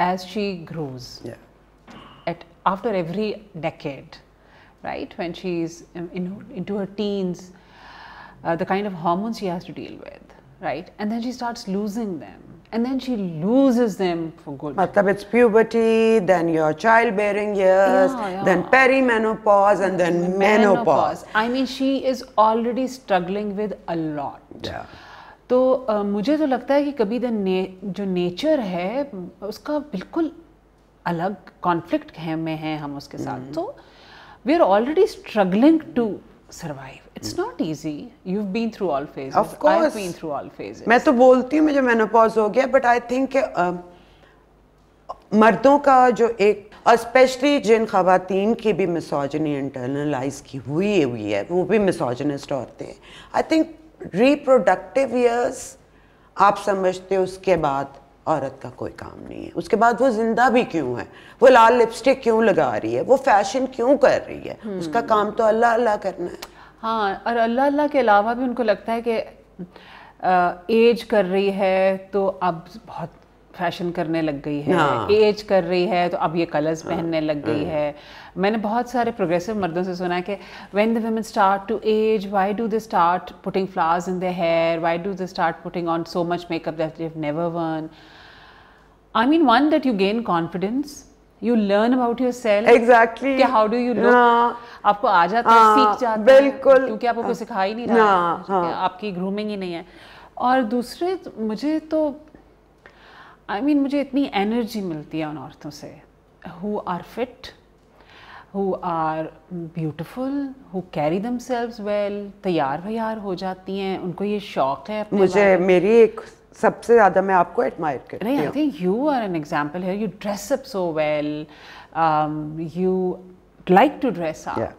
S1: as she grows at after every decade right when she is in to her teens the kind of hormones she has to deal with right and then she start losing them and then she
S2: loses them for good. Matlab it's puberty, then your childbearing years, yeah, yeah. then perimenopause, and then menopause. menopause.
S1: I mean, she is already struggling with a lot. Yeah. तो uh, मुझे तो लगता है कि कभी द ने, जो नेचर है उसका बिल्कुल अलग कॉन्फ्लिक्ट में है हम उसके साथ तो we are already struggling to survive. It's not easy.
S2: You've been through all phases. Of course. I've been through
S1: all phases. मैं
S2: तो बोलती हूँ मुझे menopause हो गया but I think uh, मर्दों का जो एक स्पेशली जिन खातन की भी मिसोजनी इंटरनलाइज की हुई हुई है वो भी मिसोजनिस्ट होते हैं आई थिंक रिप्रोडक्टिव ईयर्स आप समझते हो उसके बाद औरत का कोई काम नहीं है उसके बाद वो जिंदा भी क्यों है वो लाल लिपस्टिक क्यों लगा रही है वो फैशन क्यों कर रही है हम्म। उसका काम तो अल्लाह अल्लाह करना है
S1: हाँ और अल्लाह अल्लाह के अलावा भी उनको लगता है कि एज कर रही है तो अब बहुत फैशन करने लग गई है हाँ। एज कर रही है तो अब ये कलर्स हाँ। पहनने लग गई हाँ। है मैंने बहुत सारे प्रोग्रेसिव मर्दों से सुना है कि when the women start to age why do they start putting flowers in the hair why do they start putting on so much makeup that never worn I mean, one that you gain confidence. You learn about yourself. Exactly. कि how do you look? हाँ। आपको आ जाता है, हाँ, सीख जाता बिल्कुल, क्योंकि आप आपको सिखा ही नहीं रहा हाँ, हाँ, आपकी ग्रूमिंग ही नहीं है और दूसरे मुझे तो आई I मीन mean, मुझे इतनी एनर्जी मिलती है उन औरतों से who are fit who are beautiful who carry themselves well तैयार व्यार हो जाती हैं उनको ये शौक है अपने मुझे
S2: मेरी एक सबसे ज़्यादा मैं आपको एडमायर करती हूँ I
S1: think you are an example here you dress up so well you like to dress up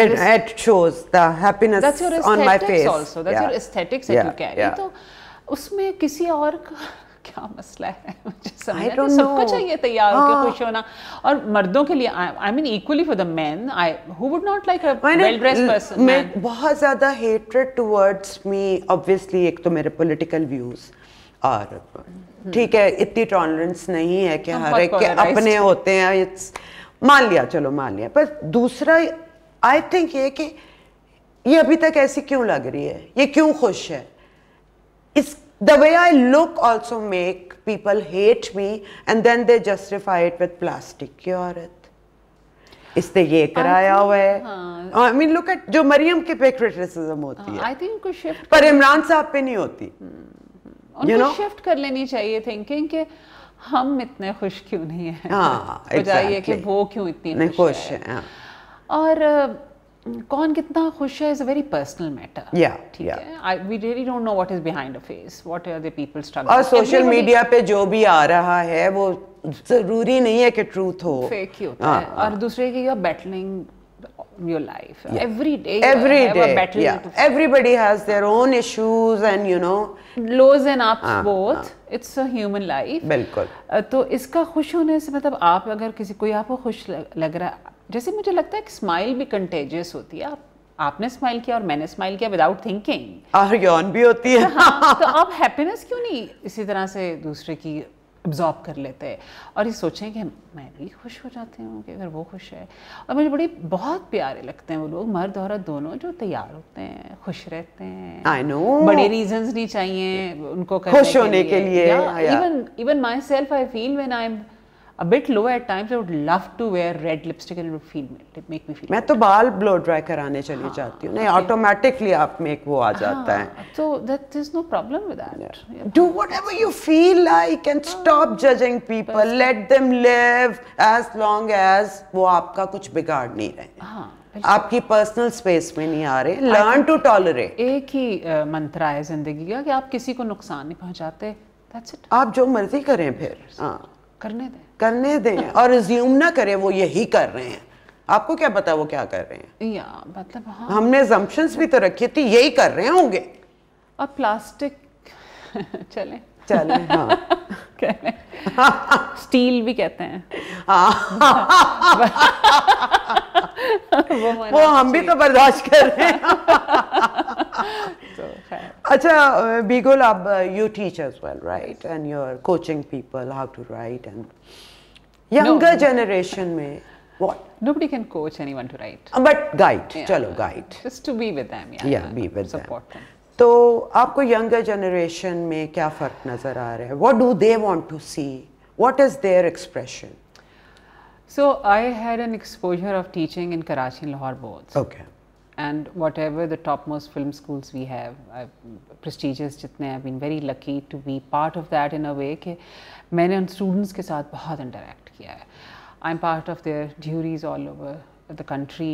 S1: And it
S2: shows the happiness that's your on my face. Also, that's yeah. your aesthetics that yeah. you carry. Yeah.
S1: तो उसमें किसी और [LAUGHS] क्या मसला है मुझे समझ सबको चाहिए तैयार होकर हाँ। खुश होना और मर्दों के लिए I mean equally for the men I who would not like a well dressed person मैं
S2: बहुत ज्यादा हेट्रेड टुवर्ड्स मी ऑब्वियसली एक तो मेरे पॉलिटिकल व्यूज़ आर ठीक है इतनी टॉलरेंस नहीं है कि हर एक के अपने होते हैं इट्स मान लिया चलो मान लिया पर दूसरा आई थिंक ये कि ये अभी तक ऐसी क्यों लग रही है ये क्यों खुश है इस the way I look also make people hate me and then they justify it with plastic की औरत इसने ये कराया हुआ है आई मीन लुक एट जो मरियम के पे क्रिटिसिज्म होती हाँ, है आई
S1: थिंक कुछ पर इमरान
S2: साहब पे नहीं होती hmm. उनको you know? शिफ्ट
S1: कर लेनी चाहिए थिंकिंग कि हम इतने खुश क्यों नहीं हैं हाँ [LAUGHS] बजाय कि
S2: वो क्यों इतनी नहीं खुश है, है हाँ।
S1: और कौन कितना खुश है is a very personal matter
S2: या ठीक है
S1: I we really don't know what is behind a face what are the people struggle और सोशल मीडिया
S2: पे जो भी आ रहा है वो जरूरी नहीं है कि ट्रूथ हो फेक ही होता हाँ, है और हाँ। दूसरे की you are battling your life. Yeah. Every day, every you day, yeah. to Everybody has their own issues and you know. Lows and ups ah, both. ah. It's a human life.
S1: बिल्कुल. तो इसका खुश होने से मतलब आप अगर किसी कोई आपको खुश लग रहा है जैसे मुझे लगता है कि स्माइल भी कंटेजियस होती है आप आपने स्माइल किया और मैंने स्माइल किया विदाउट थिंकिंग
S2: और यौन भी होती है
S1: हाँ, तो आप हैप्पीनेस क्यों नहीं इसी तरह से दूसरे की एब्जॉर्ब कर लेते हैं और ये सोचें कि मैं भी खुश हो जाती हूँ कि अगर वो खुश है और मुझे बड़े बहुत प्यारे लगते हैं वो लोग मर्द औरत दोनों जो तैयार होते हैं खुश रहते हैं
S2: आई नो बड़े
S1: रीजंस नहीं चाहिए उनको खुश होने के लिए even even myself I feel when I am
S2: a bit low at times i would love to wear red lipstick and it would feel it make me feel main to baal blow dry कराने चली हाँ, hu nahi नहीं automatically aap में ek wo aa jata hai
S1: so that there's no problem with that yeah.
S2: do whatever you feel like and stop judging people perfect. let them live as long as wo aapka kuch bigad nahi rahe ha आपकी पर्सनल स्पेस में नहीं आ रहे लर्न टू टॉलरेट एक
S1: ही uh, मंत्र है जिंदगी का कि आप किसी को नुकसान नहीं पहुंचाते दैट्स इट
S2: आप जो मर्जी करें फिर हाँ करने दें करने दें और रिज्यूम ना करें वो यही कर रहे हैं आपको क्या पता वो क्या कर रहे
S1: हैं या मतलब हाँ।
S2: हमने जम्पशंस भी तो रखी थी यही कर रहे होंगे
S1: और प्लास्टिक चले चले हाँ स्टील [LAUGHS] [LAUGHS] भी कहते हैं वो, हाँ।
S2: [LAUGHS] वो हम भी तो बर्दाश्त कर रहे हैं so, तो अच्छा बीगुल आप you teach as well right and you are coaching people how to write and younger no. generation may what nobody can coach
S1: anyone to write uh, but guide yeah. chalo guide just to be with them
S2: yeah, तो आपको यंगर जनरेशन में क्या फर्क नजर आ रहा है what do they want to see what is their expression so I had an exposure
S1: of teaching in Karachi Lahore both okay and whatever the topmost film schools we have prestigious जितने I been very lucky to be part of that in a way कि मैंने उन स्टूडेंट्स के साथ बहुत इंटरेक्ट किया है I am part of their juries all over the country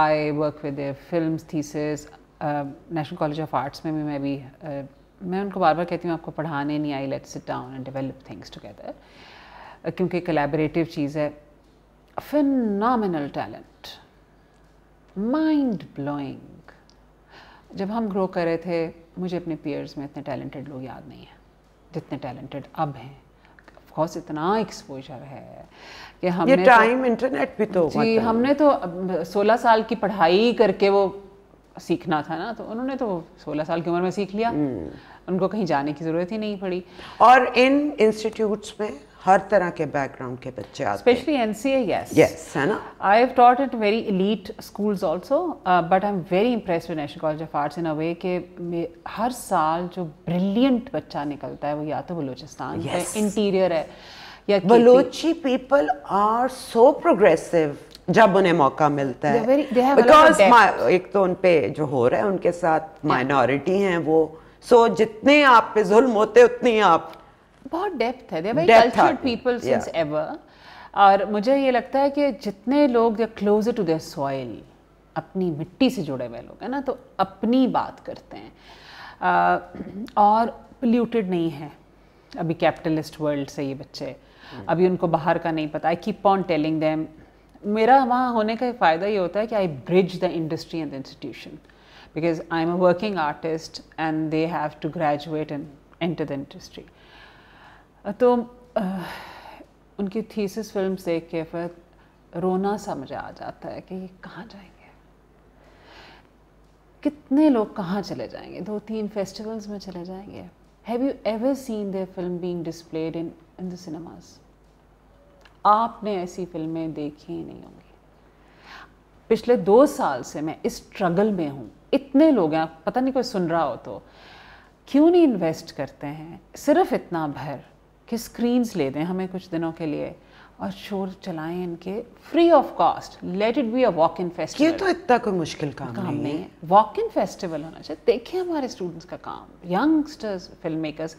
S1: I work with their film theses National College of Arts में भी मैं भी uh, मैं उनको बार बार कहती हूँ आपको पढ़ाने नहीं I let's sit down and develop things together क्योंकि कलेबरेटिव चीज़ है phenomenal talent mind blowing जब हम ग्रो कर रहे थे मुझे अपने पीयर्स में इतने टैलेंटेड लोग याद नहीं हैं जितने टैलेंटेड अब हैं बिकॉज इतना एक्सपोजर है कि हमने ये टाइम तो,
S2: इंटरनेट भी तो जी हमने
S1: तो 16 साल की पढ़ाई करके वो सीखना था ना तो उन्होंने तो 16 साल की उम्र में सीख लिया हम्म। उनको कहीं जाने की ज़रूरत ही नहीं पड़ी और इन
S2: इंस्टीट्यूट्स में हर
S1: तरह के बैकग्राउंड
S2: के बच्चे आते specially
S1: N C S yes है ना I have taught it very elite schools also but I am very impress with National College of Arts in a way के हर साल जो ब्रिलियंट बच्चा निकलता है वो या तो बलूचिस्तान yes. है इंटीरियर है या Balochi
S2: people are so progressive जब उन्हें मौका मिलता
S1: है बिकॉज
S2: एक तो उन पे जो हो रहा है उनके साथ माइनॉरिटी हैं वो सो so, जितने आप पे जुल्म होते उतनी आप
S1: बहुत डेप्थ है very cultured people since ever और मुझे ये लगता है कि जितने लोग they closer to their soil अपनी मिट्टी से जुड़े हुए लोग हैं ना तो अपनी बात करते हैं uh, और पोल्यूटेड नहीं है अभी कैपिटलिस्ट वर्ल्ड से ये बच्चे hmm. अभी उनको बाहर का नहीं पता I keep on telling them मेरा वहाँ होने का फ़ायदा ये होता है कि I bridge the industry and the institution because I am a working artist and they have to graduate and enter the industry तो आ, उनकी थीसिस फिल्म देख के फिर रोना सा आ जाता है कि ये कहाँ जाएंगे कितने लोग कहाँ चले जाएंगे दो तीन फेस्टिवल्स में चले जाएंगे have you ever seen their film being displayed in in the cinemas आपने ऐसी फिल्में देखी ही नहीं होंगी पिछले दो साल से मैं इस स्ट्रगल में हूँ इतने लोग हैं पता नहीं कोई सुन रहा हो तो क्यों नहीं इन्वेस्ट करते हैं सिर्फ इतना भर कि स्क्रीन्स ले दें हमें कुछ दिनों के लिए और शोर चलाएं इनके free of cost let it be a walk in festival ये तो इतना कोई मुश्किल काम, काम नहीं है वॉक इन फेस्टिवल होना चाहिए देखें हमारे स्टूडेंट्स का काम यंगस्टर्स फिल्म मेकर्स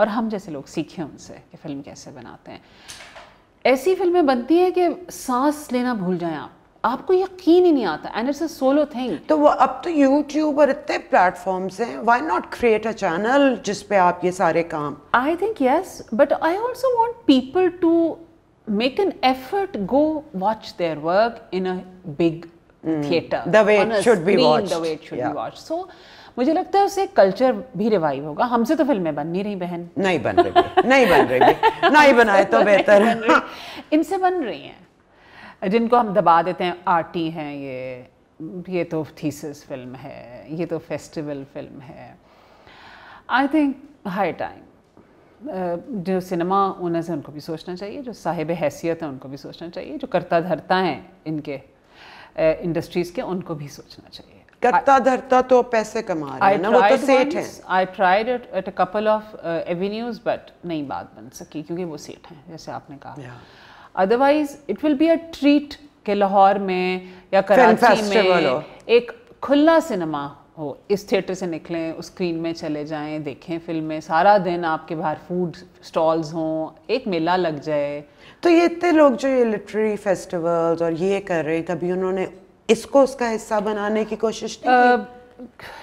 S1: और हम जैसे लोग सीखें उनसे कि फिल्म कैसे बनाते हैं ऐसी फिल्में बनती हैं कि सांस लेना भूल जाएं
S2: आप आपको यकीन ही नहीं आता and it's a solo thing तो वो अब तो यूट्यूब और इतने प्लेटफॉर्म्स हैं why not create a channel जिस पे आप ये सारे काम I think yes but I also want people to make an effort go watch their work
S1: in a big theatre the way it should be watched the way it should be watched so मुझे लगता है उसे कल्चर भी रिवाइव होगा हमसे तो फिल्में बन नहीं रही बहन नहीं बन रही नहीं बन
S2: रही [LAUGHS] नहीं बनाए तो, तो बेहतर
S1: इनसे बन रही हैं जिनको हम दबा देते हैं आरटी हैं ये ये तो थीसिस फिल्म है ये तो फेस्टिवल फिल्म है आई थिंक हाई टाइम जो सिनेमा ओनर्स हैं उनको भी सोचना चाहिए जो साहिब हैसियत हैं उनको भी सोचना चाहिए जो करता धरता हैं इनके इंडस्ट्रीज़ के उनको भी सोचना चाहिए
S2: करता धरता तो पैसे कमा रहे हैं ना वो तो सेठ हैं
S1: I tried at a couple of avenues but नहीं बात बन सकी क्योंकि वो सेठ हैं जैसे आपने कहा yeah. Otherwise it will be a treat के लाहौर में या कराची में एक खुला सिनेमा हो इस थिएटर से निकलें उस स्क्रीन में चले जाएं देखें फिल्में सारा दिन आपके बाहर फूड स्टॉल्स
S2: हों एक मेला लग जाए तो ये इतने लोग जो ये लिटरेरी फेस्टिवल्स और ये कर रहे हैं कभी उन्होंने इसको उसका हिस्सा बनाने की कोशिश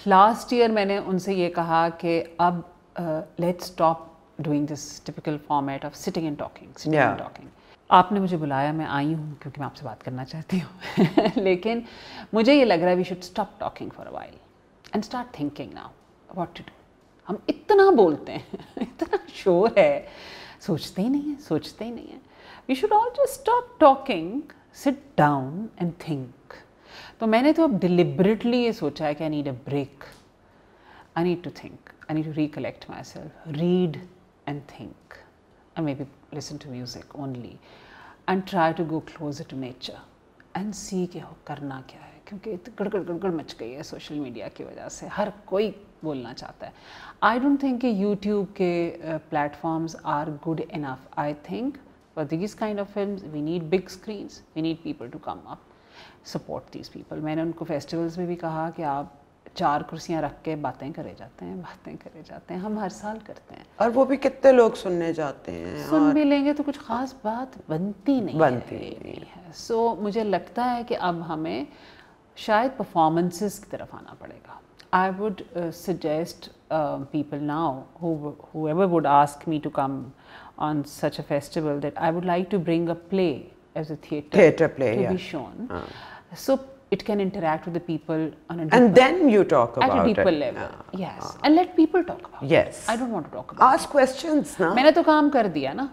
S2: लास्ट
S1: ईयर मैंने उनसे ये कहा कि अब let's stop doing this typical format of sitting and talking sitting and talking आपने मुझे बुलाया मैं आई हूँ क्योंकि मैं आपसे बात करना चाहती हूँ [LAUGHS] लेकिन मुझे ये लग रहा है we should stop talking for a while and start thinking now what to do हम इतना बोलते हैं [LAUGHS] इतना शोर है सोचते ही नहीं है सोचते ही नहीं है we should all just stop talking sit down and think तो मैंने तो अब डिलिबरेटली ये सोचा है कि I need a break I need to think I need to recollect myself read and think or maybe listen to music only and try to go closer to nature and see कि करना क्या है क्योंकि गड़गड़ गड़गड़ मच गई है सोशल मीडिया की वजह से हर कोई बोलना चाहता है आई डोंट थिंक कि यूट्यूब के platforms are good enough I think for these kind of film we need big screens we need people to come up support these people मैंने उनको फेस्टिवल्स में भी कहा कि आप चार कुर्सियाँ रख के बातें करे जाते हैं बातें करे जाते हैं हम हर साल करते हैं
S2: और वो भी कितने लोग सुनने जाते हैं सुन और... भी
S1: लेंगे तो कुछ ख़ास बात
S2: बनती नहीं बनती है, नहीं,
S1: है सो so, मुझे लगता है कि अब हमें शायद परफॉर्मेंसेस की तरफ आना पड़ेगा I would suggest people now whoever would ask me to come on such a festival that I would like to bring a play as a theatre play to yeah. be shown. Ah. it can interact with the people and then
S2: you talk about at a deeper level ah.
S1: yes and let people talk about
S2: yes. it yes i don't
S1: want to talk about ask questions na to kaam kar diya na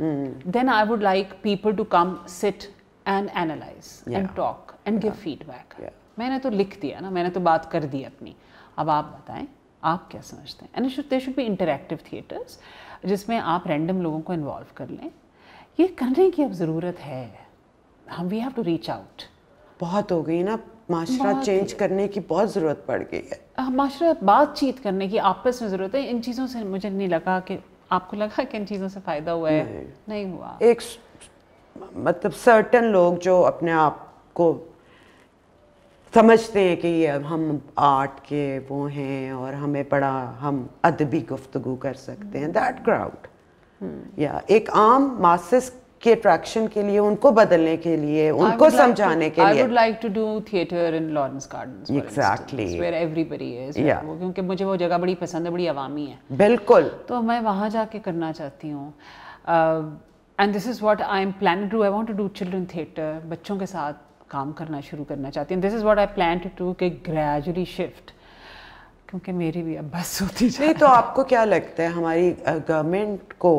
S1: then i would like people to come sit and analyze and talk and give yeah. feedback maine to likh diya na maine to baat kar di apni ab aap bataye aap kya samajhte hain and there should be interactive theaters jisme aap random logon ko involve kar le ye karne ki ab zarurat hai we have to reach out
S2: बहुत हो माशरा चेंज करने की बहुत ज़रूरत पड़ गई
S1: है माशरा बातचीत करने की आपस में ज़रूरत है इन चीज़ों से मुझे नहीं लगा कि आपको लगा कि इन चीज़ों से फ़ायदा हुआ है नहीं, नहीं हुआ
S2: एक मतलब सर्टन लोग जो अपने आप को समझते हैं कि ये हम आर्ट के वो हैं और हमें बड़ा हम अदबी गुफ्तगु कर सकते हैं दैट हम्म। क्राउड हम्म। या एक आम मासिस की अट्रैक्शन के लिए उनको बदलने के लिए उनको समझाने के लिए
S1: like to do theatre in Lawrence Garden
S2: exactly where
S1: everybody is क्योंकि मुझे वो जगह बड़ी पसंद है बड़ी आवामी है बिल्कुल तो मैं वहाँ जाके करना चाहती हूँ and this is what I am plan to I want to do children theatre बच्चों के साथ काम करना शुरू करना चाहती हूँ this is what I plan to do के ग्रेजुअली शिफ्ट क्योंकि मेरी
S2: भी अब बस होती नहीं तो आपको क्या लगता है हमारी गवर्नमेंट uh, को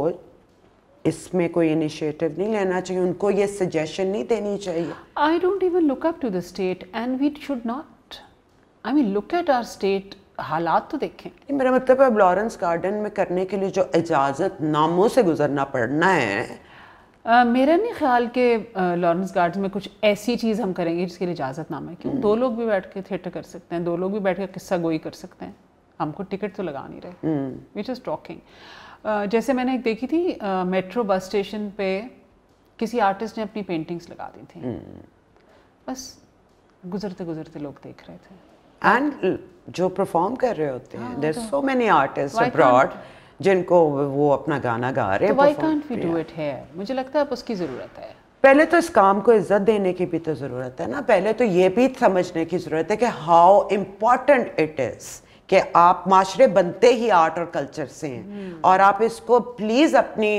S2: इसमें कोई इनिशिएटिव नहीं लेना चाहिए उनको ये सजेशन नहीं देनी चाहिए
S1: I don't even look up to the state and we should not
S2: I mean look at our state हालात तो देखें मेरा मतलब है लॉरेंस गार्डन में करने के लिए जो इजाज़त नामों से गुजरना पड़ना है Uh, मेरा नहीं ख्याल कि
S1: लॉरेंस गार्डन में कुछ ऐसी चीज़ हम करेंगे जिसके लिए इजाज़त नाम है क्यों हम्म। दो लोग भी बैठ के थिएटर कर सकते हैं दो लोग भी बैठ के किस्सा गोई कर सकते हैं हमको टिकट तो लगा नहीं रहे विच इज़ टॉकिंग जैसे मैंने एक देखी थी मेट्रो बस स्टेशन पे किसी आर्टिस्ट ने अपनी पेंटिंग्स लगा दी थी हम्म। बस गुजरते गुजरते लोग देख रहे थे
S2: एंड जो परफॉर्म कर रहे होते हैं there so many artist abroad जिनको वो अपना गाना गा रहे हैं why can't we do it here मुझे लगता है अब उसकी ज़रूरत है पहले तो इस काम को इज्जत देने की भी तो ज़रूरत है ना पहले तो ये भी समझने की ज़रूरत है कि हाउ इम्पॉर्टेंट इट इज़ कि आप माशरे बनते ही आर्ट और कल्चर से हैं हम्म। और आप इसको प्लीज़ अपनी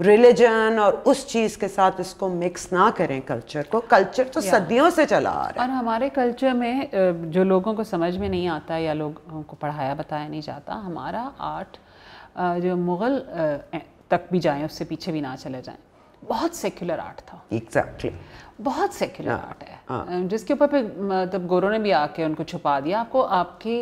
S2: रिलीजन और उस चीज़ के साथ इसको मिक्स ना करें कल्चर को कल्चर तो सदियों से चला आ रहा
S1: है और हमारे कल्चर में जो लोगों को समझ में नहीं आता या लोगों को पढ़ाया बताया नहीं जाता हमारा आर्ट जो मुग़ल तक भी जाए उससे पीछे भी ना चले जाएँ बहुत सेक्युलर आर्ट था
S2: एग्जैक्टली exactly.
S1: बहुत सेक्युलर हाँ,
S2: आर्ट है आ, हाँ।
S1: जिसके ऊपर फिर मतलब गोरों ने भी आके उनको छुपा दिया आपको आपकी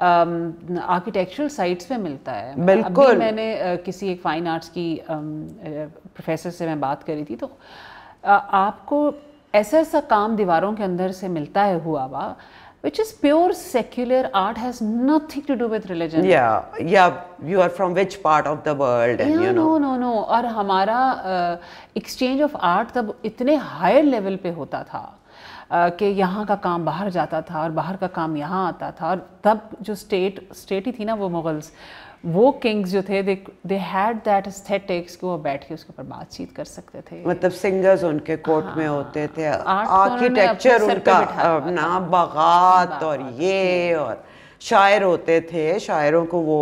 S1: आर्किटेक्चुरल um, साइट्स पे मिलता है बिल्कुल अभी मैंने किसी एक फाइन आर्ट्स की प्रोफेसर um, से मैं बात करी थी तो आपको ऐसा ऐसा काम दीवारों के अंदर से मिलता है हुआ वा which is pure secular art has nothing to do with religion yeah
S2: yeah you are from which part of the world and yeah, you know
S1: no no no और हमारा एक्सचेंज ऑफ आर्ट तब इतने हायर लेवल पे होता था कि यहाँ का काम बाहर जाता था और बाहर का काम यहाँ आता था और तब जो स्टेट स्टेट ही थी ना वो मुग़ल्स वो किंग्स जो थे they they had that aesthetics कि वो बैठ के
S2: उसके ऊपर बातचीत कर सकते थे मतलब सिंगर्स उनके कोर्ट हाँ, में होते थे आर्किटेक्चर उनका ना बगात और ये और शायर होते थे शायरों को वो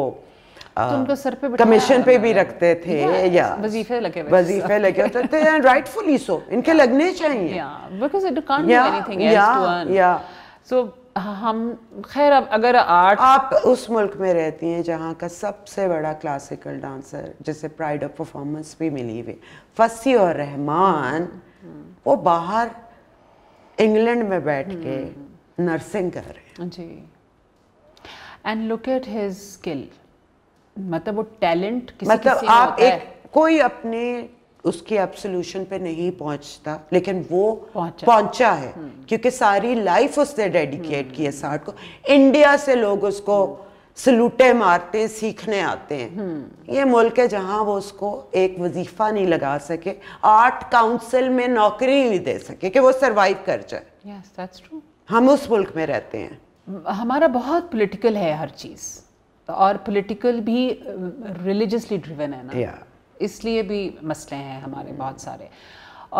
S2: तो
S1: सर पे कमीशन पे
S2: भी रखते थे या
S1: वजीफे लगे
S2: वजीफे लगे होते थे एंड राइटफुली सो इनके लगने चाहिए
S1: because it can't do anything else to या सो हम खैर अब अगर आर्ट
S2: आप उस मुल्क में रहती हैं जहाँ का सबसे बड़ा क्लासिकल डांसर जिसे प्राइड ऑफ परफॉर्मेंस भी मिली हुई फसी और रहमान हम्म। वो बाहर इंग्लैंड में बैठ हम्म। के नर्सिंग कर रहे हैं जी
S1: and look at his skill मतलब वो टैलेंट किसी मतलब किसी आप होता एक है।
S2: कोई अपने उसकी आप सोल्यूशन पे नहीं पहुंचता लेकिन वो पहुंचा, पहुंचा है हम्म। क्योंकि सारी लाइफ उसने डेडिकेट हम्म। की है साठ को इंडिया से लोग उसको सलूटे हम्म। मारते सीखने आते हैं ये मुल्क है जहाँ वो उसको एक वजीफा नहीं लगा सके आर्ट काउंसिल में नौकरी नहीं दे सके कि वो सरवाइव कर जाए yes, हम उस मुल्क में रहते हैं
S1: हमारा बहुत पॉलिटिकल है हर चीज़ और पॉलिटिकल भी रिलीजियसली uh, ड्रिवन है ना yeah. इसलिए भी मसले हैं हमारे बहुत सारे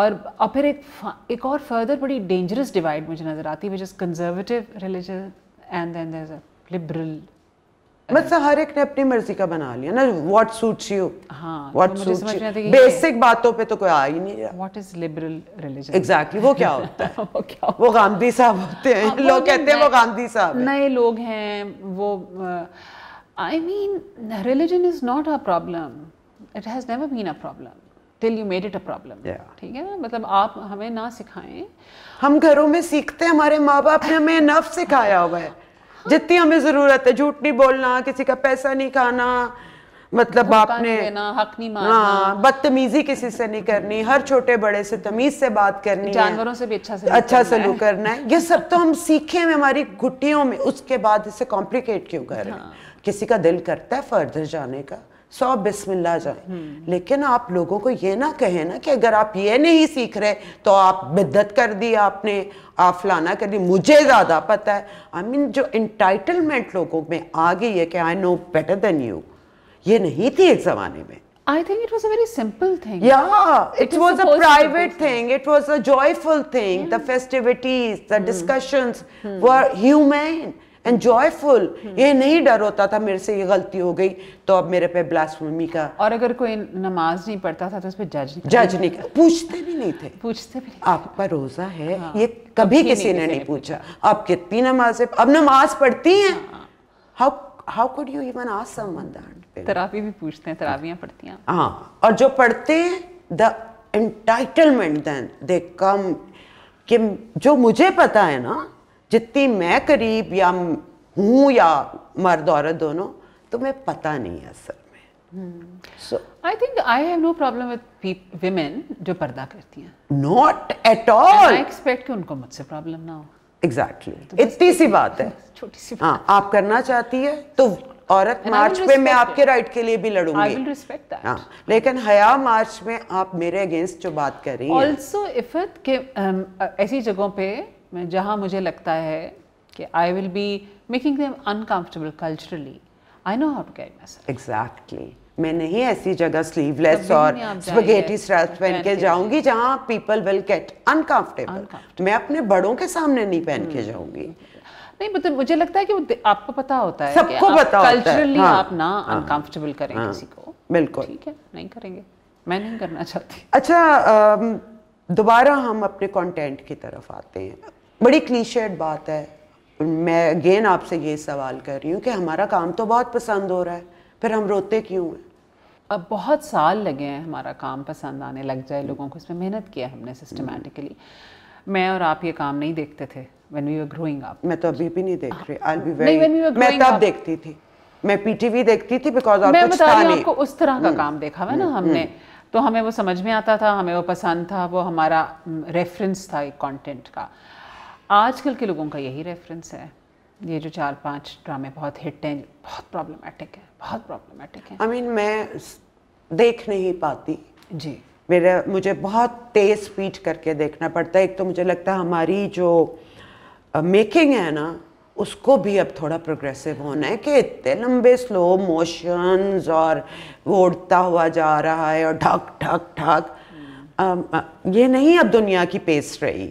S1: और और फिर एक एक और फर्दर बड़ी डेंजरस डिवाइड मुझे नज़र आती है which conservative religion and then there is a
S2: liberal मतलब हर एक ने अपनी मर्जी का बना लिया ना what suits you what suits you basic बातों पे तो कोई आ ही नहीं रहा what is liberal religion exactly वो क्या होता है [LAUGHS] वो क्या होता? वो गांधी साहब होते हैं हाँ, लोग कहते हैं वो गांधी साहब
S1: नए लोग हैं वो आ, I mean, religion is not a problem. It has never been a problem.
S2: Till you made it a problem. Yeah.
S1: ठीक है ना मतलब आप हमें ना सिखाएं
S2: हम घरों में सीखते हैं हमारे माँ बाप ने हमें नफ सिखाया हुआ है जितनी हमें ज़रूरत है झूठ नहीं बोलना किसी का पैसा नहीं खाना मतलब बाप ने
S1: हक नहीं मारना हाँ,
S2: बदतमीजी किसी से नहीं करनी हर छोटे बड़े से तमीज से बात करनी जानवरों
S1: से भी अच्छा सलूक अच्छा सलूक
S2: करना है ये सब तो हम सीखे हमारी घुट्टियों में उसके बाद इसे कॉम्प्लिकेट क्यों कर रहे हैं हाँ। किसी का दिल करता है फर्दर जाने का सौ बिस्मिल्लाह जाए लेकिन आप लोगों को ये ना कहें ना कि अगर आप ये नहीं सीख रहे तो आप बिद्दत कर दी आपने आप फलाना कर दी मुझे ज़्यादा पता है आई I मीन mean, जो इंटाइटलमेंट लोगों में आ गई है कि I know better than you ये नहीं थी एक ज़माने में
S1: I think it was a very simple thing. Yeah, it, it was, was a private
S2: thing. It was a joyful thing. Yeah. The festivities, the mm. discussions mm. were humane. And joyful ये नहीं डर होता था मेरे से ये गलती हो गई तो अब मेरे पे ब्लास्फेमी का और अगर कोई नमाज नहीं पढ़ता था तो उस पर जज नहीं जज नहीं पूछते भी नहीं थे पूछते भी नहीं आपका रोज़ा है हाँ। ये कभी किसी ने नहीं पूछा आप कितनी नमाज अब नमाज पढ़ती हैं how how could you even ask someone that तरावी भी पूछते हैं तरावियां पढ़ती हैं हां और जो पढ़ते हैं the entitlement then they come कि जो मुझे पता है ना जितनी मैं करीब या हूँ या मर्द औरत दोनों तो मैं पता नहीं है असल
S1: I think I have no problem with women जो पर्दा करती हैं
S2: not at all I expect कि उनको मुझसे प्रॉब्लम ना हो एग्जैक्टली exactly. तो इतनी सी बात है [LAUGHS] छोटी सी हाँ आप करना चाहती है तो औरत मार्च पे मैं आपके राइट के लिए भी लड़ूंगी आई विल रिस्पेक्ट दैट हाँ, लेकिन हया मार्च में आप मेरे अगेंस्ट जो बात कर रही हैं आल्सो
S1: इफत के um, ऐसी जगहों पे मैं जहाँ मुझे लगता है कि I will be making them uncomfortable culturally I know how to carry 
S2: myself exactly मैं नहीं ऐसी जगह स्लीवलेस और स्पगेटी स्ट्रैप्स पहन के जाऊंगी जहाँ पीपल विल गेट अनकम्फर्टेबल तो मैं अपने बड़ों के सामने नहीं पहन के हम्म। जाऊंगी
S1: नहीं मतलब मुझे लगता है कि आपको पता होता है सबको पता होता है कल्चरली हाँ। आप ना
S2: अनकम्फर्टेबल हाँ। करें हाँ। किसी को बिल्कुल ठीक है नहीं करेंगे मैं नहीं करना चाहती अच्छा दोबारा हम अपने कंटेंट की तरफ आते हैं बड़ी क्लीशेड बात है मैं अगेन आपसे ये सवाल कर रही हूँ कि हमारा काम तो बहुत पसंद हो रहा है फिर हम रोते क्यों हैं अब बहुत
S1: साल लगे हैं हमारा काम पसंद आने लग जाए लोगों को इसमें मेहनत किया हमने सिस्टमेटिकली मैं और आप ये काम नहीं देखते
S2: थे when we were growing up मैं तो अभी भी नहीं देख रही आई बी वेरी मैं तब देखती थी मैं पीटीवी देखती थी बिकॉज और मैं कुछ था नहीं आपको
S1: उस तरह का हम्म, काम देखा हुआ ना हम्म, हमने हम्म। तो हमें वो समझ में आता था हमें वो पसंद था वो हमारा रेफरेंस था एक कंटेंट का आजकल के लोगों का यही रेफरेंस है ये जो चार पांच ड्रामे बहुत हिट हैं बहुत प्रॉब्लमेटिक है बहुत प्रॉब्लमेटिक है आई
S2: I मीन mean, मैं देख नहीं पाती जी मेरा मुझे बहुत तेज़ स्पीड करके देखना पड़ता है एक तो मुझे लगता है हमारी जो मेकिंग uh, है ना उसको भी अब थोड़ा प्रोग्रेसिव होना है कि इतने लंबे स्लो मोशंस और वो उड़ता हुआ जा रहा है और ढक ढक ढक हम्म। ये नहीं अब दुनिया की पेस रही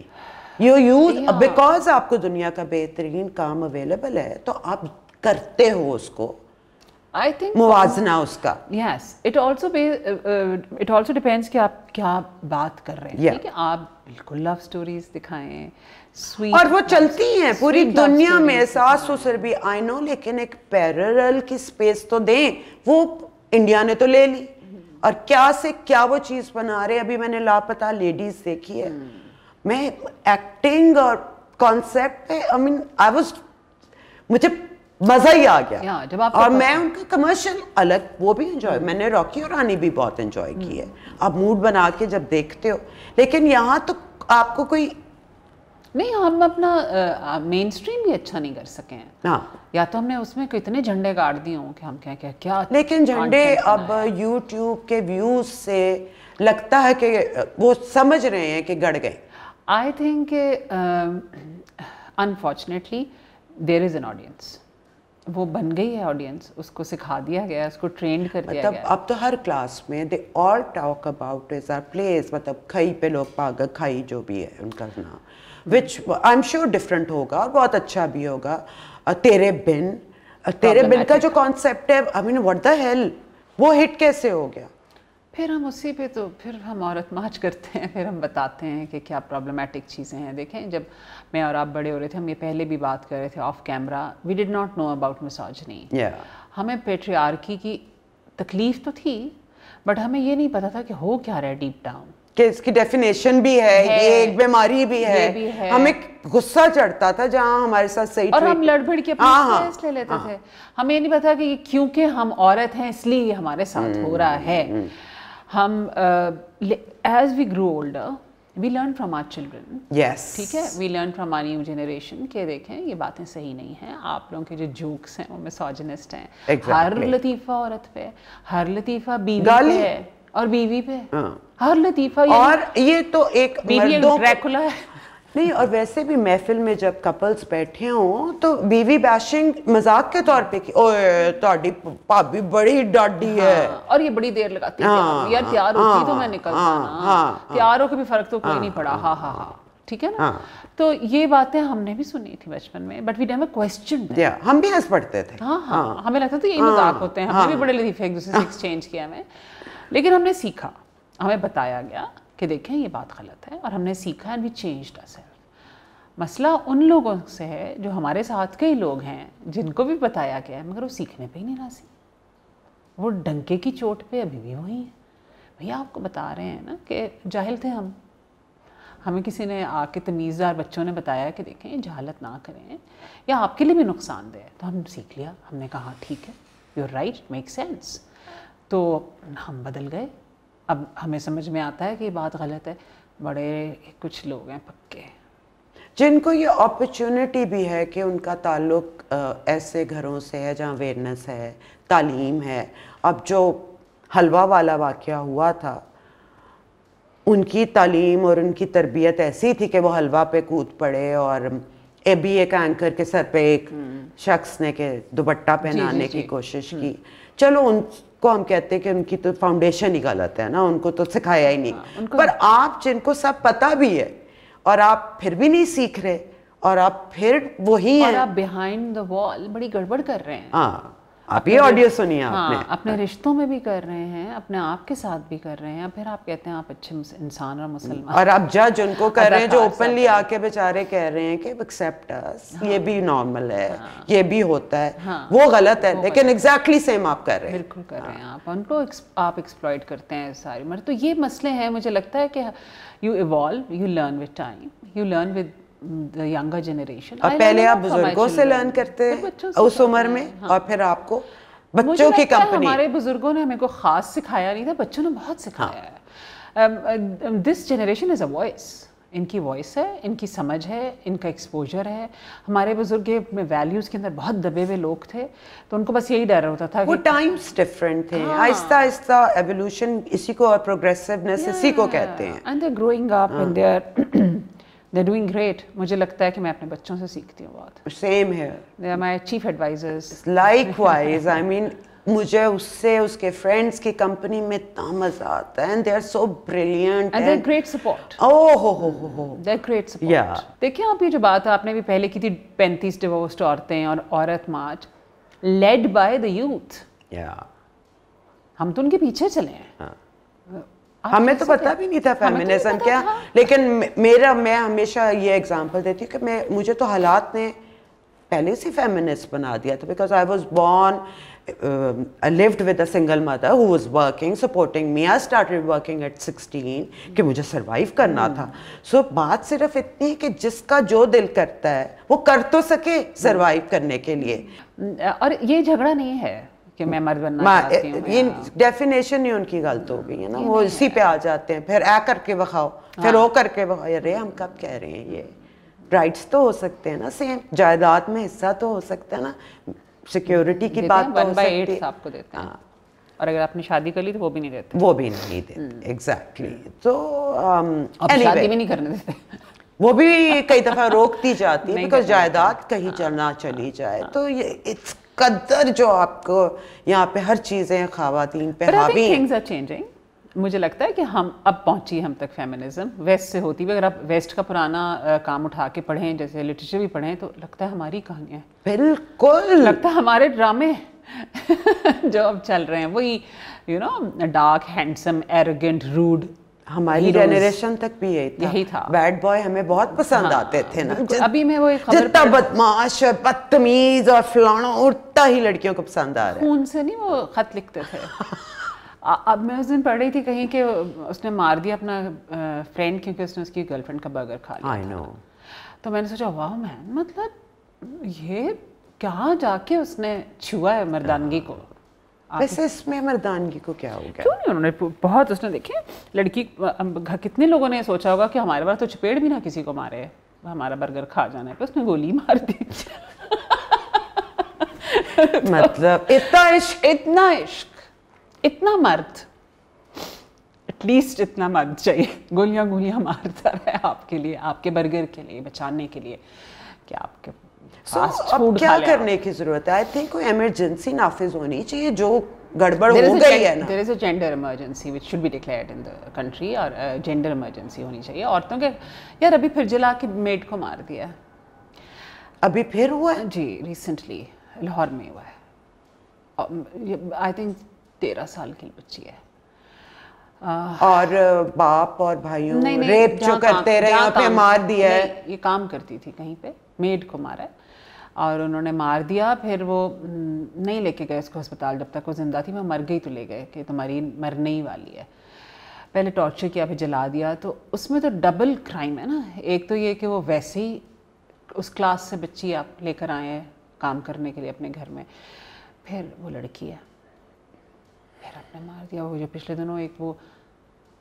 S2: यू यूज बिकॉज आपको दुनिया का बेहतरीन काम अवेलेबल है तो आप करते हो उसको
S1: आई थिंक मुवाजना
S2: उसका yes
S1: it also it also depends कि आप क्या बात कर रहे हैं yeah. कि आप बिल्कुल लव स्टोरीज दिखाएं स्वीट
S2: और वो चलती हैं पूरी दुनिया में सास ससुर भी आई नो लेकिन एक पैरल की स्पेस तो दें वो इंडिया ने तो ले ली और क्या से क्या वो चीज़ बना रहे अभी मैंने लापता लेडीज देखी है hmm. मैं एक्टिंग और कॉन्सेप्ट पे आई मीन आई वाज मुझे मजा ही आ गया जब आप और मैं उनका कमर्शियल अलग वो भी इंजॉय मैंने रॉकी और रानी भी बहुत एंजॉय की है आप मूड बना के जब देखते हो लेकिन यहाँ तो आपको कोई नहीं हम
S1: अपना मेन स्ट्रीम भी अच्छा नहीं कर सके हैं हाँ या तो हमने उसमें कितने झंडे गाड़
S2: दिए हों कि हम क्या क्या क्या लेकिन झंडे अब यूट्यूब के व्यूज से लगता है कि वो समझ रहे हैं कि गड़ गए I think
S1: unfortunately there is an audience वो बन गई है ऑडियंस उसको सिखा दिया गया उसको ट्रेंड कर दिया मतलब गया अब
S2: तो हर क्लास में they all talk about is our place मतलब खई पे लोग पागल खाई जो भी है उनका नाम which I am sure different होगा और बहुत अच्छा भी होगा तेरे बिन तेरे बिन का जो कॉन्सेप्ट है I mean what the hell वो हिट कैसे हो गया
S1: फिर हम उसी पे तो फिर हम औरत माच करते हैं फिर हम बताते हैं कि क्या प्रॉब्लमेटिक चीज़ें हैं देखें जब मैं और आप बड़े हो रहे थे हम ये पहले भी बात कर रहे थे off camera we did not know about misogyny हमें पेट्रियार्की की तकलीफ तो थी बट हमें ये नहीं पता था कि हो क्या
S2: रहा है डीप डाउन कि इसकी डेफिनेशन भी है, है ये एक बीमारी भी, भी है हमें गुस्सा चढ़ता था जहाँ हमारे साथ सही और हम लड़बड़ के अपने हाँ, हाँ। ले लेते हाँ। थे
S1: हमें ये नहीं पता कि क्योंकि हम औरत हैं इसलिए हमारे साथ हम्म, हो रहा हम्म, है हम्म। हम as we grow older we learn from our children yes ठीक है we learn from our new generation के देखें ये बातें सही नहीं हैं आप लोगों के जो जोक्स हैं वो मिसोजिनिस्ट हैं exactly. हर लतीफ़ा औरत पे हर लतीफ़ा
S2: बीवी पे है
S1: और बीवी पे हाँ. हर लतीफ़ा और ये तो एक बीवी ड्रैकुला
S2: है नहीं और वैसे भी महफिल में जब कपल्स बैठे हों तो बीवी बैशिंग मजाक के तौर पे की ओए ਤੁਹਾਡੀ ਭਾਬੀ बड़ी डाडी है हाँ,
S1: और ये बड़ी देर लगाती है हाँ, यार तैयार होती तो हाँ, तो मैं निकलता हाँ, हाँ, तैयार होकर भी फर्क तो कोई हाँ, नहीं पड़ा हाँ हाँ हाँ ठीक है ना हाँ. तो ये बातें हमने भी सुनी थी बचपन में बट वी डेवर क्वेश्चन
S2: हम भी हंस पड़ते थे
S1: हाँ हाँ, हमें लगता था ये मजाक होते हैं हमने भी बड़े लतीफे एक दूसरे से एक्सचेंज किया हमें लेकिन हमने सीखा हमें बताया गया कि देखें ये बात गलत है और हमने सीखा and we change the self मसला उन लोगों से है जो हमारे साथ के ही लोग हैं जिनको भी बताया गया है मगर वो सीखने पे ही नहीं राजी वो डंके की चोट पे अभी भी वही है भैया आपको बता रहे हैं ना कि जाहिल थे हम हमें किसी ने आके तमीज़दार बच्चों ने बताया कि देखें जहालत ना करें या आपके लिए भी नुकसान दे तो हम सीख लिया हमने कहा ठीक है योर राइट मेक सेंस तो हम बदल गए अब हमें समझ में आता है कि ये बात गलत है बड़े कुछ लोग हैं पक्के
S2: जिनको ये अपॉर्चुनिटी भी है कि उनका ताल्लुक ऐसे घरों से है जहाँ अवेयरनेस है तालीम है अब जो हलवा वाला वाक़ हुआ था उनकी तालीम और उनकी तरबियत ऐसी थी कि वो हलवा पे कूद पड़े और ए बी ए का एंकर के सर पे एक हम्म। शख्स ने के दुबट्टा पहनाने की कोशिश हम्म। की चलो उन को हम कहते हैं कि उनकी तो फाउंडेशन ही गलत है ना उनको तो सिखाया ही नहीं हाँ, पर आप जिनको सब पता भी है और आप फिर भी नहीं सीख रहे और आप फिर वही हैं आप
S1: बिहाइंड द वॉल बड़ी गड़बड़ कर रहे हैं
S2: हाँ आप ये ऑडियो तो सुनिए हाँ, आपने
S1: अपने रिश्तों में भी कर रहे हैं अपने आप के साथ भी कर रहे हैं फिर आप कहते
S2: हैं आप अच्छे इंसान और मुसलमान और आप जज उनको कर रहे हैं जो ओपनली आके बेचारे कह रहे हैं कि एक्सेप्ट अस हाँ, ये भी नॉर्मल है हाँ, ये भी होता है हाँ, वो गलत है वो लेकिन एग्जैक्टली सेम आप कर रहे हैं बिल्कुल
S1: कर रहे हैं हाँ। आप उनको आप एक्सप्लॉयट करते हैं सारी मर तो ये मसले हैं मुझे लगता है कि you evolve you learn with time you learn with the
S2: younger generation और पहले आप बुजुर्गों से लर्न
S1: करते हैं उस उम्र हाँ। में और
S2: फिर आपको बच्चों की कंपनी हमारे
S1: बुजुर्गों ने हमें को खास सिखाया नहीं था बच्चों ने बहुत सिखाया हाँ। है this generation is a voice इनकी वॉइस है इनकी समझ है इनका एक्सपोजर है हमारे बुजुर्ग में वैल्यूज़ के अंदर बहुत दबे हुए लोग थे तो उनको बस यही डर
S2: होता था वो टाइम्स डिफरेंट थे हाँ। आहिस्ता आहिस्ता एवोल्यूशन इसी को और प्रोग्रेसिवनेस इसी को कहते हैं
S1: and they growing up in
S2: there they're doing great मुझे लगता है कि मैं अपने बच्चों से सीखती हूँ बहुत same here they are my chief advisors likewise I mean मुझे उससे उसके फ्रेंड्स की कंपनी में इतना मजा आता है and they are so brilliant and they great support ओ हो हो हो हो दे ग्रेट सपोर्ट देखिए आप ये जो
S1: बात है आपने भी पहले की थी पैंतीस डिवोर्स्ड औरतें और औरत march led by the
S2: youth हम तो उनके पीछे चले हैं हाँ। हमें तो पता भी नहीं था तो फेमिनिज्म क्या लेकिन मेरा मैं हमेशा ये एग्जांपल देती हूँ कि मैं मुझे तो हालात ने पहले से फेमिनिस्ट बना दिया था because I was born lived with a single mother who was working supporting me I started working at sixteen कि मुझे सर्वाइव करना था सो hmm. so, बात सिर्फ इतनी है कि जिसका जो दिल करता है वो कर तो सके सर्वाइव hmm. करने के लिए
S1: hmm. और ये झगड़ा नहीं
S2: है कि मैं मर्द बनना चाहती हूँ ये डेफिनेशन ही उनकी गलत हो गई है ना वो इसी पे आ जाते हैं फिर ऐ करके बखाओ फिर ओ हाँ। करके बखाओ अरे हम कब कह रहे हैं ये राइट्स तो हो सकते हैं ना सेम जायदाद में हिस्सा तो हो सकता है ना सिक्योरिटी की बात तो हो सकती है
S1: आपको देते हैं हाँ। और अगर आपने शादी कर ली तो वो भी नहीं देते
S2: वो भी नहीं देते एग्जैक्टली हम्म। तो um, शादी भी नहीं करने देते वो भी कई दफ़ा रोक दी जाती है बिकॉज जायदाद कहीं हाँ। चलना चली जाए तो ये इट्स कदर जो आपको यहाँ पे हर चीज़ें खातन पे हावी थिंग्स आर चेंजिंग मुझे लगता है कि हम
S1: अब पहुंची हम तक फेमिनिज्म वेस्ट से होती है अगर आप वेस्ट का पुराना आ, काम उठा के पढ़ें जैसे लिटरेचर भी पढ़ें तो लगता है हमारी कहानियाँ
S2: बिल्कुल लगता
S1: है हमारे ड्रामे [LAUGHS] जो अब चल रहे हैं वही you know dark handsome arrogant rude
S2: हमारी जनरेशन तक भी यही था यही था बैड बॉय हमें बहुत हाँ। पसंद हाँ, आते थे ना अभी मैं वो एक जितना बदमाश बदतमीज और फलाना उड़ता ही लड़कियों को पसंद आ रहा है
S1: उनसे नहीं वो खत लिखते थे अब मैं उस दिन पढ़ रही थी कहीं कि उसने मार दिया अपना फ्रेंड क्योंकि उसने उसकी गर्लफ्रेंड का बर्गर खा लिया तो मैंने सोचा वाह मैन मतलब ये क्या जाके उसने छुआ है मर्दानगी को
S2: वैसे इसमें मर्दानगी को क्या हो गया क्यों नहीं उन्होंने बहुत उसने देखे
S1: लड़की कितने लोगों ने सोचा होगा कि हमारे पास तो चपेट भी ना किसी को मारे हमारा बर्गर खा जाना है उसने गोली मार दी
S2: [LAUGHS] मतलब तो इतना
S1: इश्क इतना इश्क इतना मर्द एटलीस्ट इतना मर्द चाहिए गोलियां गोलियां मारता रहे आपके लिए आपके बर्गर के लिए बचाने के लिए
S2: कि आपके so, अब क्या करने की जरूरत है आई थिंक कोई इमरजेंसी नाफिज होनी चाहिए जो गड़बड़ हो गई है ना there is a gender emergency which should be declared in the country
S1: और जेंडर uh, इमरजेंसी होनी चाहिए औरतों के यार अभी फिर जला के मेड को मार दिया अभी फिर हुआ है जी रिसेंटली लाहौर में हुआ है आई थिंक तेरह साल की बच्ची है
S2: और uh, बाप और भाइयों रेप जो करते रहे पे मार दिया है ये
S1: काम करती थी कहीं पे मेड को मारा है और उन्होंने मार दिया फिर वो नहीं लेके गए उसको अस्पताल जब तक वो ज़िंदा थी मैं मर गई तो ले गए कि तुम्हारी मरने ही वाली है पहले टॉर्चर किया फिर जला दिया तो उसमें तो डबल क्राइम है ना एक तो ये कि वो वैसे ही उस क्लास से बच्ची आप लेकर आए हैं काम करने के लिए अपने घर में फिर वो लड़की है फिर आपने मार दिया वो जो पिछले दिनों एक वो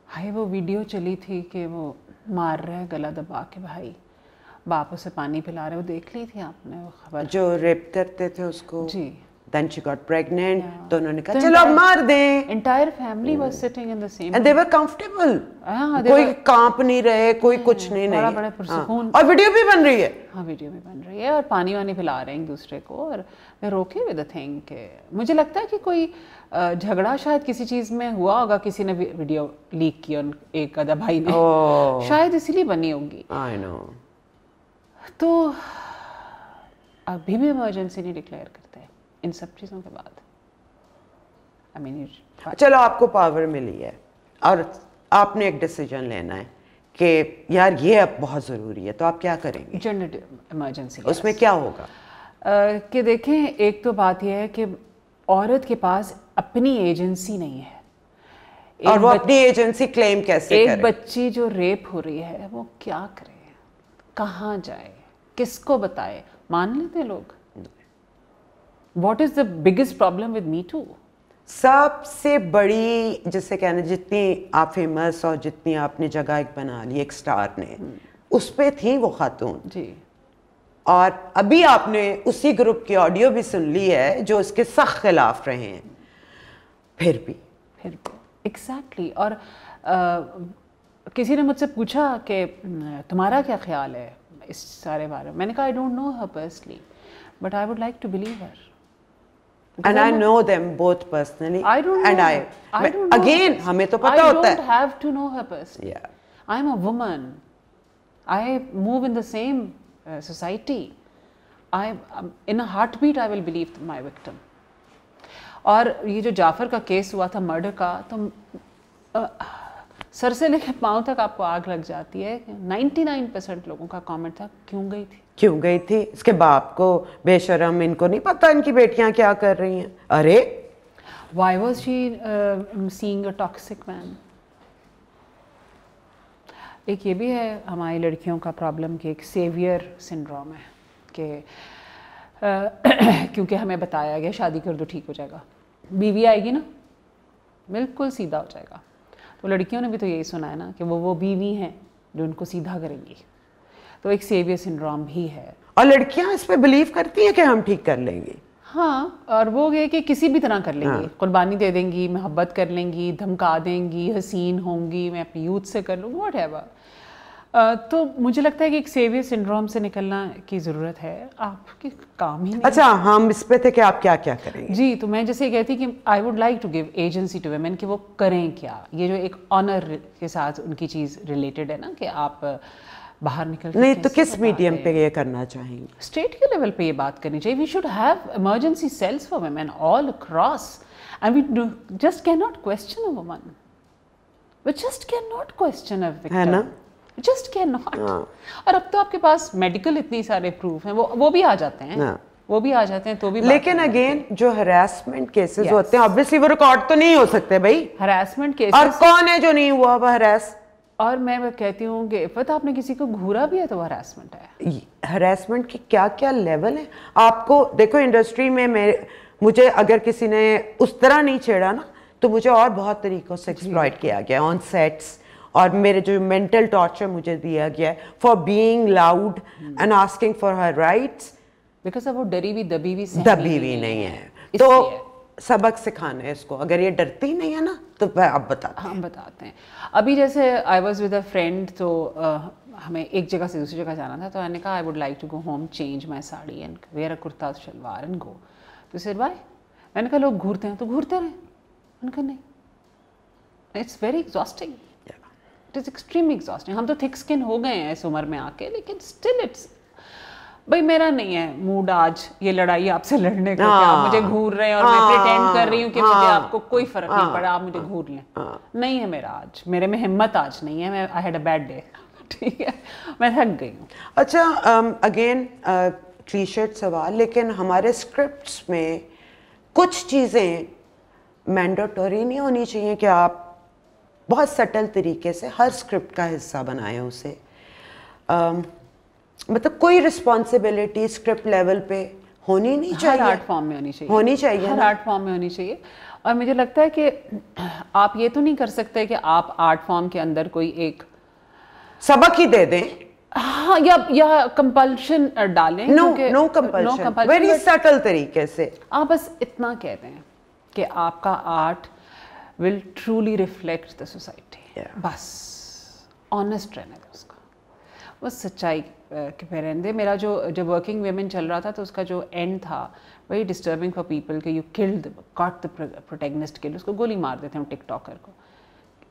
S1: हाय वो वीडियो चली थी कि वो मार रहा है गला दबा के भाई बाप उसे पानी पिला रहे वो देख ली थी
S2: आपने वो खबर जो रेप करते थे उसको जी then she got pregnant yeah. तो उन्होंने कहा तो चलो मार
S1: दे entire family was sitting in the same and they were comfortable हाँ, कोई were...
S2: कांप नहीं रहे कोई हम्म, कुछ नहीं नहीं बड़ा हाँ। बड़ा पुरसुकून और वीडियो भी बन रही है
S1: हाँ वीडियो भी बन रही है और पानी वानी पिला रहे हैं एक दूसरे को और वे रोके विद थिंग के मुझे लगता है कि कोई झगड़ा शायद किसी चीज में हुआ होगा किसी ने वीडियो लीक किया एक अदा भाई ने oh। शायद इसीलिए बनी होगी आई नो तो अभी भी इमरजेंसी नहीं डिक्लेयर करते इन सब चीज़ों के बाद
S2: आई मीन चलो आपको पावर मिली है और आपने एक डिसीजन लेना है कि यार ये अब बहुत ज़रूरी है तो आप क्या करेंगे जनरल इमरजेंसी उसमें क्या होगा कि देखें एक तो बात यह है कि
S1: औरत के पास अपनी एजेंसी नहीं है
S2: और वो अपनी एजेंसी क्लेम कैसे एक करे?
S1: बच्ची जो रेप हो रही है वो क्या करे कहाँ जाए किसको बताए मान लेते लोग
S2: what is the biggest problem with me too सबसे बड़ी जिसे कहना जितनी आप फेमस और जितनी आपने जगह एक बना ली एक स्टार ने हम्म। उस पर थी वो खातून जी और अभी आपने उसी ग्रुप की ऑडियो भी सुन ली है जो उसके सख्त खिलाफ रहे हैं फिर भी फिर
S1: भी एग्जैक्टली exactly. और आ, किसी ने मुझसे पूछा कि तुम्हारा क्या ख्याल है इस सारे बारे में मैंने कहा I don't know her personally but I would like to believe her
S2: and I know them both personally. I don't know. And I, I don't know again, हमें तो पता होता है. I don't
S1: have to know her personally. Yeah. I'm a woman. I move in the same uh, society. I, um, in a heartbeat, I will believe my victim. और ये जो जाफर का केस हुआ था मर्डर का तो uh, सर से लेकर पाँव तक आपको आग लग जाती है 99 परसेंट लोगों का कमेंट था क्यों गई थी
S2: क्यों गई थी इसके बाप को बेशरम इनको नहीं पता इनकी बेटियां क्या कर रही हैं अरे
S1: why was she seeing toxic man एक ये भी है हमारी लड़कियों का प्रॉब्लम कि एक सेवियर सिंड्रोम है कि uh, [CLEARS THROAT] क्योंकि हमें बताया गया शादी कर दो ठीक हो जाएगा बीवी आएगी ना बिल्कुल सीधा हो जाएगा तो लड़कियों ने भी तो यही सुना है ना कि वो वो बीवी हैं जो उनको सीधा करेंगी तो एक सेवियर सिंड्रोम भी है
S2: और लड़कियां इस पर बिलीव करती हैं कि हम ठीक कर लेंगे
S1: हाँ और वो ये कि किसी भी तरह कर लेंगी हाँ। कुर्बानी दे देंगी मोहब्बत कर लेंगी धमका देंगी हसीन होंगी मैं अपनी यूथ से कर लूँगी वट एवर तो मुझे लगता है कि एक सेवियर सिंड्रोम से निकलना की ज़रूरत है आपके काम ही नहीं अच्छा हाँ,
S2: हम इस पे थे कि आप क्या क्या करें
S1: जी तो मैं जैसे कहती कि I would like to give agency to women कि वो करें क्या ये जो एक ऑनर के साथ उनकी चीज़ रिलेटेड है ना कि आप बाहर निकल नहीं तो किस मीडियम पे
S2: ये करना चाहेंगे
S1: स्टेट के लेवल पे ये बात करनी चाहिए we should have emergency cells for women all across and we do just can not question a woman we just can not question a है ना जस्ट कैन नॉट
S2: और
S1: अब तो आपके पास मेडिकल इतनी सारे प्रूफ हैं वो वो भी आ जाते हैं yeah. हाँ। वो भी आ जाते हैं तो भी लेकिन
S2: अगेन जो हरासमेंट केसेस yes. होते हैं ऑब्वियसली वो रिकॉर्ड तो नहीं हो सकते भाई हरासमेंट केसेस और
S1: कौन है जो नहीं हुआ हरास और मैं कहती हूँ कि पता आपने किसी को घूरा भी है तो हरासमेंट
S2: है हरासमेंट के क्या क्या लेवल है आपको देखो इंडस्ट्री में मेरे मुझे अगर किसी ने उस तरह नहीं छेड़ा ना तो मुझे और बहुत तरीक़ों से एक्सप्लॉयट किया गया ऑन सेट्स और मेरे जो मेंटल टॉर्चर मुझे दिया गया है for being loud and asking for her rights because वो डरी भी दबी भी दबी भी नहीं है तो सबक सिखाना है इसको अगर ये डरती नहीं है ना तो आप बताते हम बताते हैं अभी जैसे
S1: I was with a friend तो हमें एक जगह से दूसरी जगह जाना था तो मैंने कहा I would like to go home change my sari and wear a kurta shalwar and go तो सर बाय मैंने कहा लोग घूरते हैं तो घूरते रहे उनका नहीं it's very exhausting it is extreme exhausting हम तो थिक स्किन हो गए हैं इस उम्र में आके लेकिन स्टिल इट्स भाई मेरा नहीं है मूड आज ये लड़ाई आपसे लड़ने का हाँ, आप मुझे घूर रहे हैं और मैं प्रिटेंड कर रही हूँ कि मुझे हाँ। आपको कोई फर्क नहीं हाँ। पड़ा आप मुझे घूर लें हाँ। नहीं है मेरा आज मेरे में हिम्मत
S2: आज नहीं है मैं I had a bad day ठीक है मैं थक गई हूँ अच्छा अगेन टी शर्ट सवाल लेकिन हमारे स्क्रिप्ट में कुछ चीज़ें मैंडोटोरी नहीं होनी चाहिए कि आप बहुत सटल तरीके से हर स्क्रिप्ट का हिस्सा बनाया उसे um, मतलब कोई रिस्पॉन्सिबिलिटी स्क्रिप्ट लेवल पे होनी नहीं चाहिए आर्ट फॉर्म में होनी
S1: चाहिए होनी चाहिए हर आर्ट फॉर्म में होनी चाहिए और मुझे लगता है कि आप ये तो नहीं कर सकते कि आप आर्ट फॉर्म के अंदर
S2: कोई एक सबक ही दे दें
S1: हाँ या या कंपल्शन डालें no no compulsion very subtle तरीके से आप बस इतना कहते हैं कि आपका art will truly reflect the society बस ऑनेस्ट रहने दो उसका बस सच्चाई के पे रहने दे मेरा जो जब वर्किंग वेमेन चल रहा था तो उसका जो एंड था वेरी डिस्टर्बिंग फॉर पीपल के you killed caught the protagonist killed उसको गोली मार देते हम टिकटॉकर को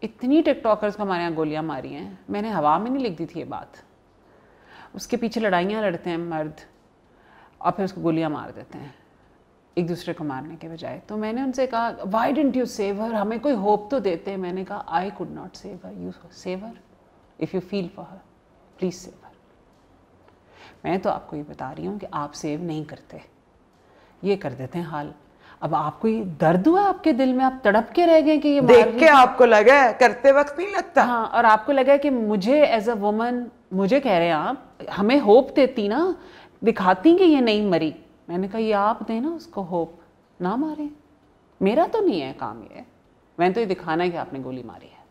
S1: इतनी टिकटॉकर्स को हमारे यहाँ गोलियाँ मारी हैं मैंने हवा में नहीं लिख दी थी ये बात उसके पीछे लड़ाइयाँ लड़ते हैं मर्द और फिर उसको गोलियाँ मार देते हैं एक दूसरे को मारने के बजाय तो मैंने उनसे कहा why didn't you save her हमें कोई होप तो देते मैंने कहा I could not save her you save her if you feel for her please save her मैं तो आपको ये बता रही हूँ कि आप सेव नहीं करते ये कर देते हैं हाल अब आपको ये दर्द हुआ आपके दिल में आप तड़प के रह गए कि ये देख के आपको लगा करते वक्त नहीं लगता हाँ और आपको लगा कि मुझे एज अ वुमन मुझे कह रहे हैं आप हमें होप देती ना दिखाती कि ये नहीं मरी मैंने कहा ये आप दें ना उसको होप ना मारें मेरा तो नहीं है काम ये मैंने तो ये दिखाना है कि आपने गोली मारी है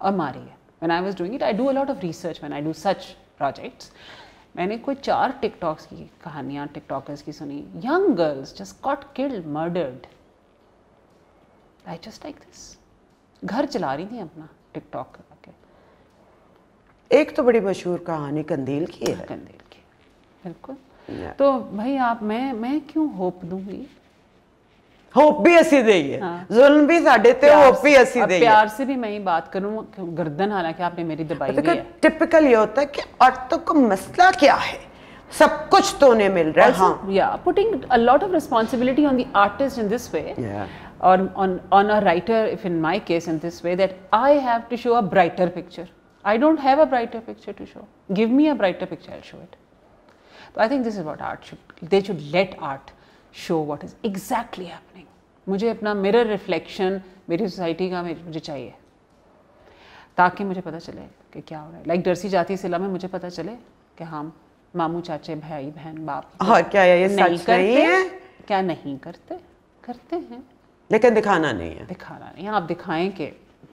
S1: और मारी है when I was doing it I do a lot of research when I do such projects मैंने कोई चार टिकटॉक्स की कहानियाँ टिकटॉकर्स की सुनी young girls just caught killed murdered I just like this
S2: घर चला रही थी अपना टिकटॉक करा के एक तो बड़ी मशहूर कहानी कंदील की है कंदील की बिल्कुल तो भाई आप मैं मैं क्यों होप दूंगी होप भी ਅਸੀਂ हाँ। जुल्म भी ਵੀ ते होप भी ਵੀ ਅਸੀਂ ਦੇਈਏ प्यार
S1: से भी मैं ही बात करूं गर्दन हालांकि आपने मेरी दबाई हुई है
S2: टिपिकल ये होता है कि औरतों को मसला क्या है सब कुछ तो उन्हें मिल रहा है हाँ या putting a lot of responsibility on the artist in this way
S1: और on on a writer if in my case in this way that I have to show a brighter picture I don't have a brighter picture to show give me a brighter picture I show it तो I think this is what art should they should let art show what is exactly happening मुझे अपना मिरर रिफ्लेक्शन मेरी सोसाइटी का मुझे चाहिए ताकि मुझे पता चले कि क्या हो रहा है लाइक डरसी जाती सिला में मुझे पता चले कि हाँ मामू चाचे भाई बहन बाप और क्या ये नहीं सच करते नहीं है क्या नहीं करते करते
S2: हैं लेकिन दिखाना नहीं है दिखाना
S1: नहीं है आप दिखाएं कि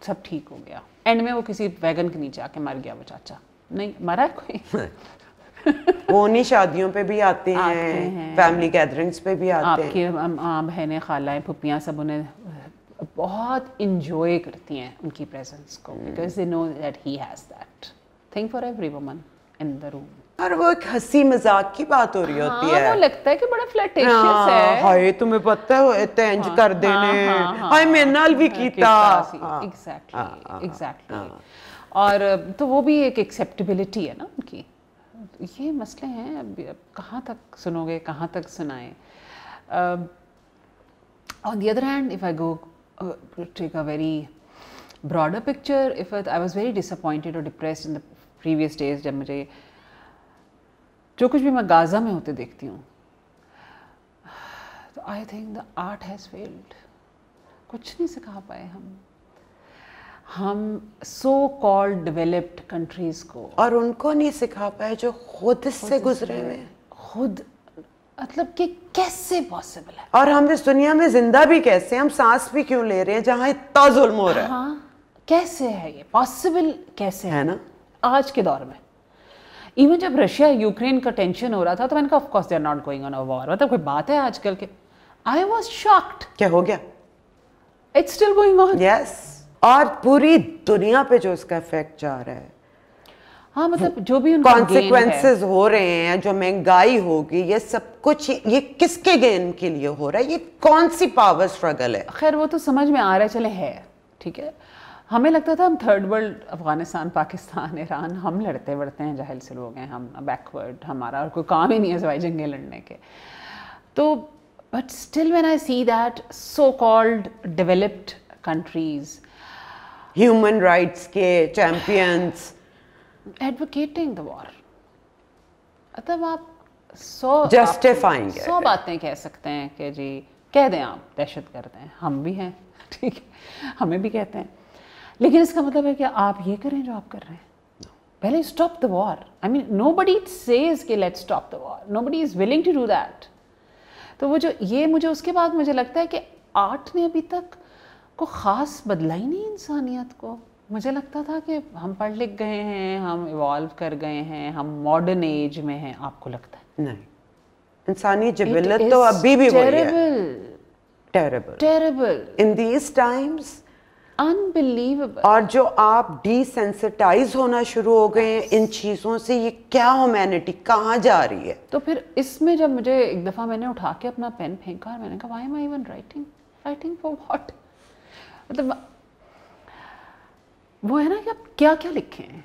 S1: सब ठीक हो गया एंड में वो किसी वैगन के नीचे आके मर गया वो चाचा नहीं मरा है कोई [LAUGHS]
S2: वो उन्हीं शादियों पे भी आते, आते हैं, हैं। फैमिली गैदरिंग्स पे भी आते आपके
S1: हैं बहनें खालाएं पुपियाँ सब उन्हें बहुत इंजॉय करती हैं उनकी प्रेजेंस को because they know that
S2: he has that thing for every woman in the room और वो एक हंसी मजाक की बात हो रही हाँ, होती है वो
S1: लगता है कि बड़ा फ्लर्टेशियस हाँ, है
S2: हाय तुम्हें पता है तेंज हाँ, कर हाँ, देने हाँ, हाँ, हाय मेरे नाल भी कीता एग्जैक्टली एग्जैक्टली
S1: और तो वो भी एक एक्सेप्टेबिलिटी है ना उनकी ये मसले हैं अब कहाँ तक सुनोगे कहाँ तक सुनाए on the other hand if I go take a very broader picture if I was very disappointed और depress in the previous days जब मुझे जो कुछ भी मैं गाज़ा में होते देखती हूँ I think the art has failed कुछ नहीं सिखा पाए हम हम सो कॉल्ड
S2: डेवलप्ड कंट्रीज को और उनको नहीं सिखा पाए जो खुद से गुजरे हुए खुद मतलब कि कैसे पॉसिबल है और हम इस दुनिया में जिंदा भी कैसे हम सांस भी क्यों ले रहे हैं जहाँ इतना जुल्म हो रहा है हाँ कैसे है ये पॉसिबल
S1: कैसे है ना आज के दौर में इवन जब रशिया यूक्रेन का टेंशन हो रहा था तो मैंने कहा of course they are not going on a war मतलब कोई बात है आजकल के आई वॉज शॉक्ड क्या हो गया
S2: it's still going on yes और पूरी दुनिया पे जो इसका इफेक्ट जा रहा है हाँ मतलब जो भी कॉन्सिक्वेंसेज हो रहे हैं जो महंगाई होगी ये सब कुछ ये किसके गेन के लिए हो रहा है ये कौन सी पावर स्ट्रगल है खैर वो तो समझ में आ रहा है चले है ठीक है हमें लगता था हम थर्ड वर्ल्ड अफगानिस्तान
S1: पाकिस्तान ईरान हम लड़ते बढ़ते हैं जाहिल से लोग हैं हम बैकवर्ड हमारा और कोई काम ही नहीं है सवाई जंगे लड़ने के तो but still when I see that so
S2: called developed countries human rights के चैंपियंस एडवोकेटिंग द वॉर मतलब आप
S1: सौ जस्टिफाइंग सौ बातें कह सकते हैं कि जी कह दें आप दहशत करते हैं हम भी हैं [LAUGHS] ठीक है हमें भी कहते हैं लेकिन इसका मतलब है कि आप ये करें जो आप कर रहे हैं पहले stop the war I mean nobody says के let stop the war nobody is willing to do that तो वो जो ये मुझे उसके बाद मुझे लगता है कि आर्ट ने अभी तक को ख़ास बदला ही नहीं इंसानियत को मुझे लगता था कि हम पढ़ लिख गए हैं हम इवॉल्व कर गए हैं हम मॉडर्न एज में हैं आपको लगता
S2: है नहीं इंसानी जबिलत तो अभी भी terrible terrible terrible in these times unbelievable और जो आप डिसेंसिटाइज होना शुरू हो गए इन चीज़ों से ये क्या ह्यूमैनिटी कहाँ जा रही है तो
S1: फिर इसमें जब मुझे एक दफ़ा मैंने उठा के अपना पेन फेंका और मैंने कहा why am I even writing writing for what मतलब वो है ना कि आप क्या क्या लिखें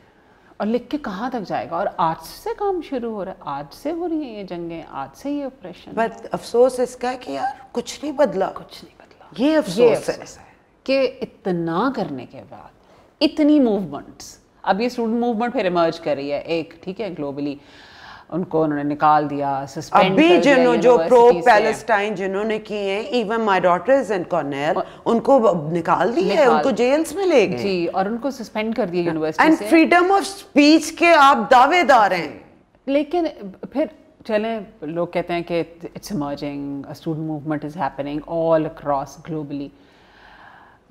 S1: और लिख के कहाँ तक जाएगा और आज से काम शुरू हो रहा है आज से हो रही है ये जंगें आज से ये ऑपरेशन बट अफसोस इसका है कि यार कुछ नहीं बदला कुछ नहीं बदला ये अफसोस, ये अफसोस है, है कि इतना करने के बाद इतनी मूवमेंट्स अब ये स्टूडेंट मूवमेंट फिर इमर्ज कर रही है एक ठीक है ग्लोबली उनको उन्होंने निकाल दिया अभी जिन्हों जो प्रो पैलेस्टाइन
S2: जिन्होंने किए हैं even my daughters and Cornell उनको निकाल दिए है उनको जेल्स में ले गए जी और उनको सस्पेंड कर दिया university and freedom of speech के आप दावेदार हैं लेकिन फिर
S1: चलें लोग कहते हैं कि it's emerging student movement is happening all across globally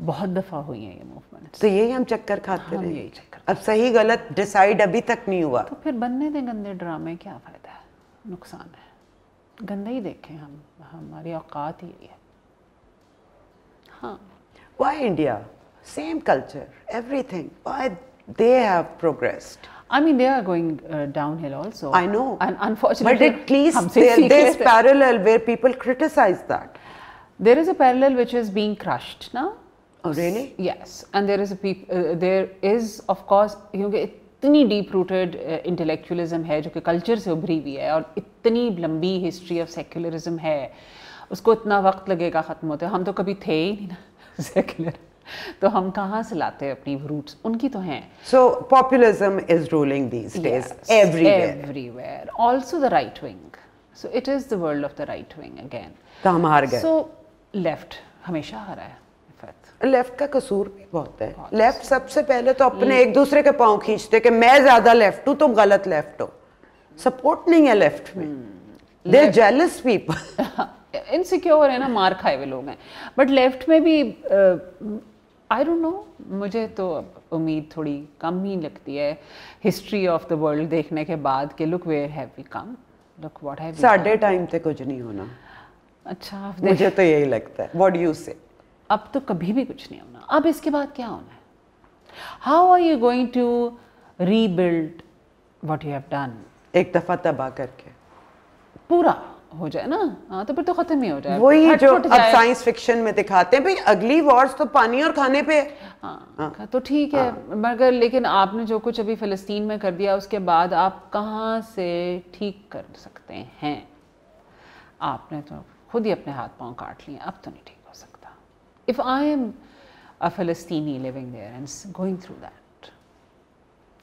S2: बहुत दफ़ा हुई है ये मूवमेंट तो यही हम चक्कर खाते हैं यही चक्कर अब सही गलत डिसाइड अभी तक नहीं हुआ तो
S1: फिर बनने दें गंदे ड्रामे क्या फ़ायदा है नुकसान है गंदे ही देखें हम हमारी औकात ही है
S2: हाँ why India same culture everything why they have progressed I mean, they are going uh, downhill also. I know. And unfortunately, but at least there, is parallel
S1: where people criticize that. There is a parallel which is being crushed now. Oh, really? Yes, and there is a peop- uh, there is of course क्योंकि इतनी डीप रूटेड इंटेलेक्चुअलिज्म है जो कि कल्चर से उभरी हुई है और इतनी लंबी हिस्ट्री ऑफ सेक्युलरिज्म है उसको इतना वक्त लगेगा ख़त्म होते हम तो कभी थे ही नहीं ना सेक्युलर [LAUGHS] तो हम कहाँ से लाते हैं अपनी रूट्स उनकी तो हैं
S2: so populism is ruling these days everywhere
S1: everywhere the right wing so it is the world of the right wing again
S2: तो हम हार गए सो
S1: लेफ्ट हमेशा
S2: हारा है लेफ्ट का कसूर भी बहुत है लेफ्ट अच्छा। सबसे पहले तो अपने हम्म। एक दूसरे के पाँव खींचते कि मैं ज्यादा लेफ्ट हूँ तुम गलत लेफ्ट हो सपोर्ट नहीं है लेफ्ट में दे जेलस पीपल इनसिक्योर है ना मार खाए हुए लोग हैं बट लेफ्ट
S1: में भी आई डोंट नो मुझे तो उम्मीद थोड़ी कम ही लगती है हिस्ट्री ऑफ द वर्ल्ड देखने के बाद कि look where have we come look what
S2: have साढ़े टाइम पे कुछ नहीं होना
S1: अच्छा मुझे तो
S2: यही लगता है व्हाट यू से अब तो कभी भी कुछ नहीं होना
S1: अब इसके बाद क्या होना है how are you going to
S2: rebuild what you have done एक दफ़ा तबाह करके पूरा हो
S1: जाए ना हाँ तो फिर तो खत्म
S2: ही हो जाए वही जो अब साइंस फिक्शन में दिखाते हैं भाई अगली वॉर्स तो पानी और खाने पे हाँ, हाँ तो ठीक है हाँ, मगर लेकिन आपने
S1: जो कुछ अभी फिलिस्तीन में कर दिया उसके बाद आप कहाँ से ठीक कर सकते हैं आपने तो खुद ही अपने हाथ पांव काट लिए अब तो नहीं ठीक if I am a Palestinian living there and going through that,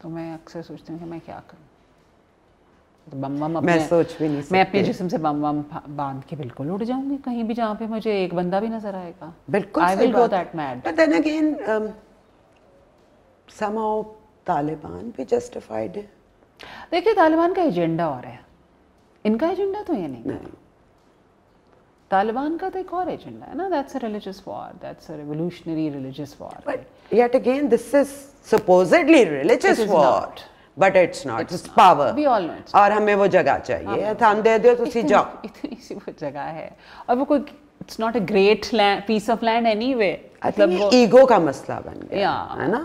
S1: तो मैं अक्सर सोचती हूँ कि मैं क्या करूँ तो बम बम अपने मैं सोच भी नहीं मैं अपने जिसम से बम बम बांध के बिल्कुल उड़ जाऊंगी कहीं भी जहाँ पे मुझे एक बंदा भी नजर आएगा
S2: बिल्कुल I will go that mad but then again somehow Taliban भी जस्टिफाइड है
S1: देखिए तालिबान का एजेंडा और है इनका एजेंडा तो ये नहीं, नहीं। Taliban ka, they core agenda. No, that's a religious
S2: war. That's a revolutionary
S1: religious war. But
S2: yet again, this is supposedly religious it is war. Not. But it's not it's power और हमें वो जगह चाहिए हाँ। हम दे
S1: दो तो जाओ इतनी सी वो जगह है और वो कोई it's not a great piece of land anyway
S2: मतलब ईगो का मसला बन
S1: गया है ना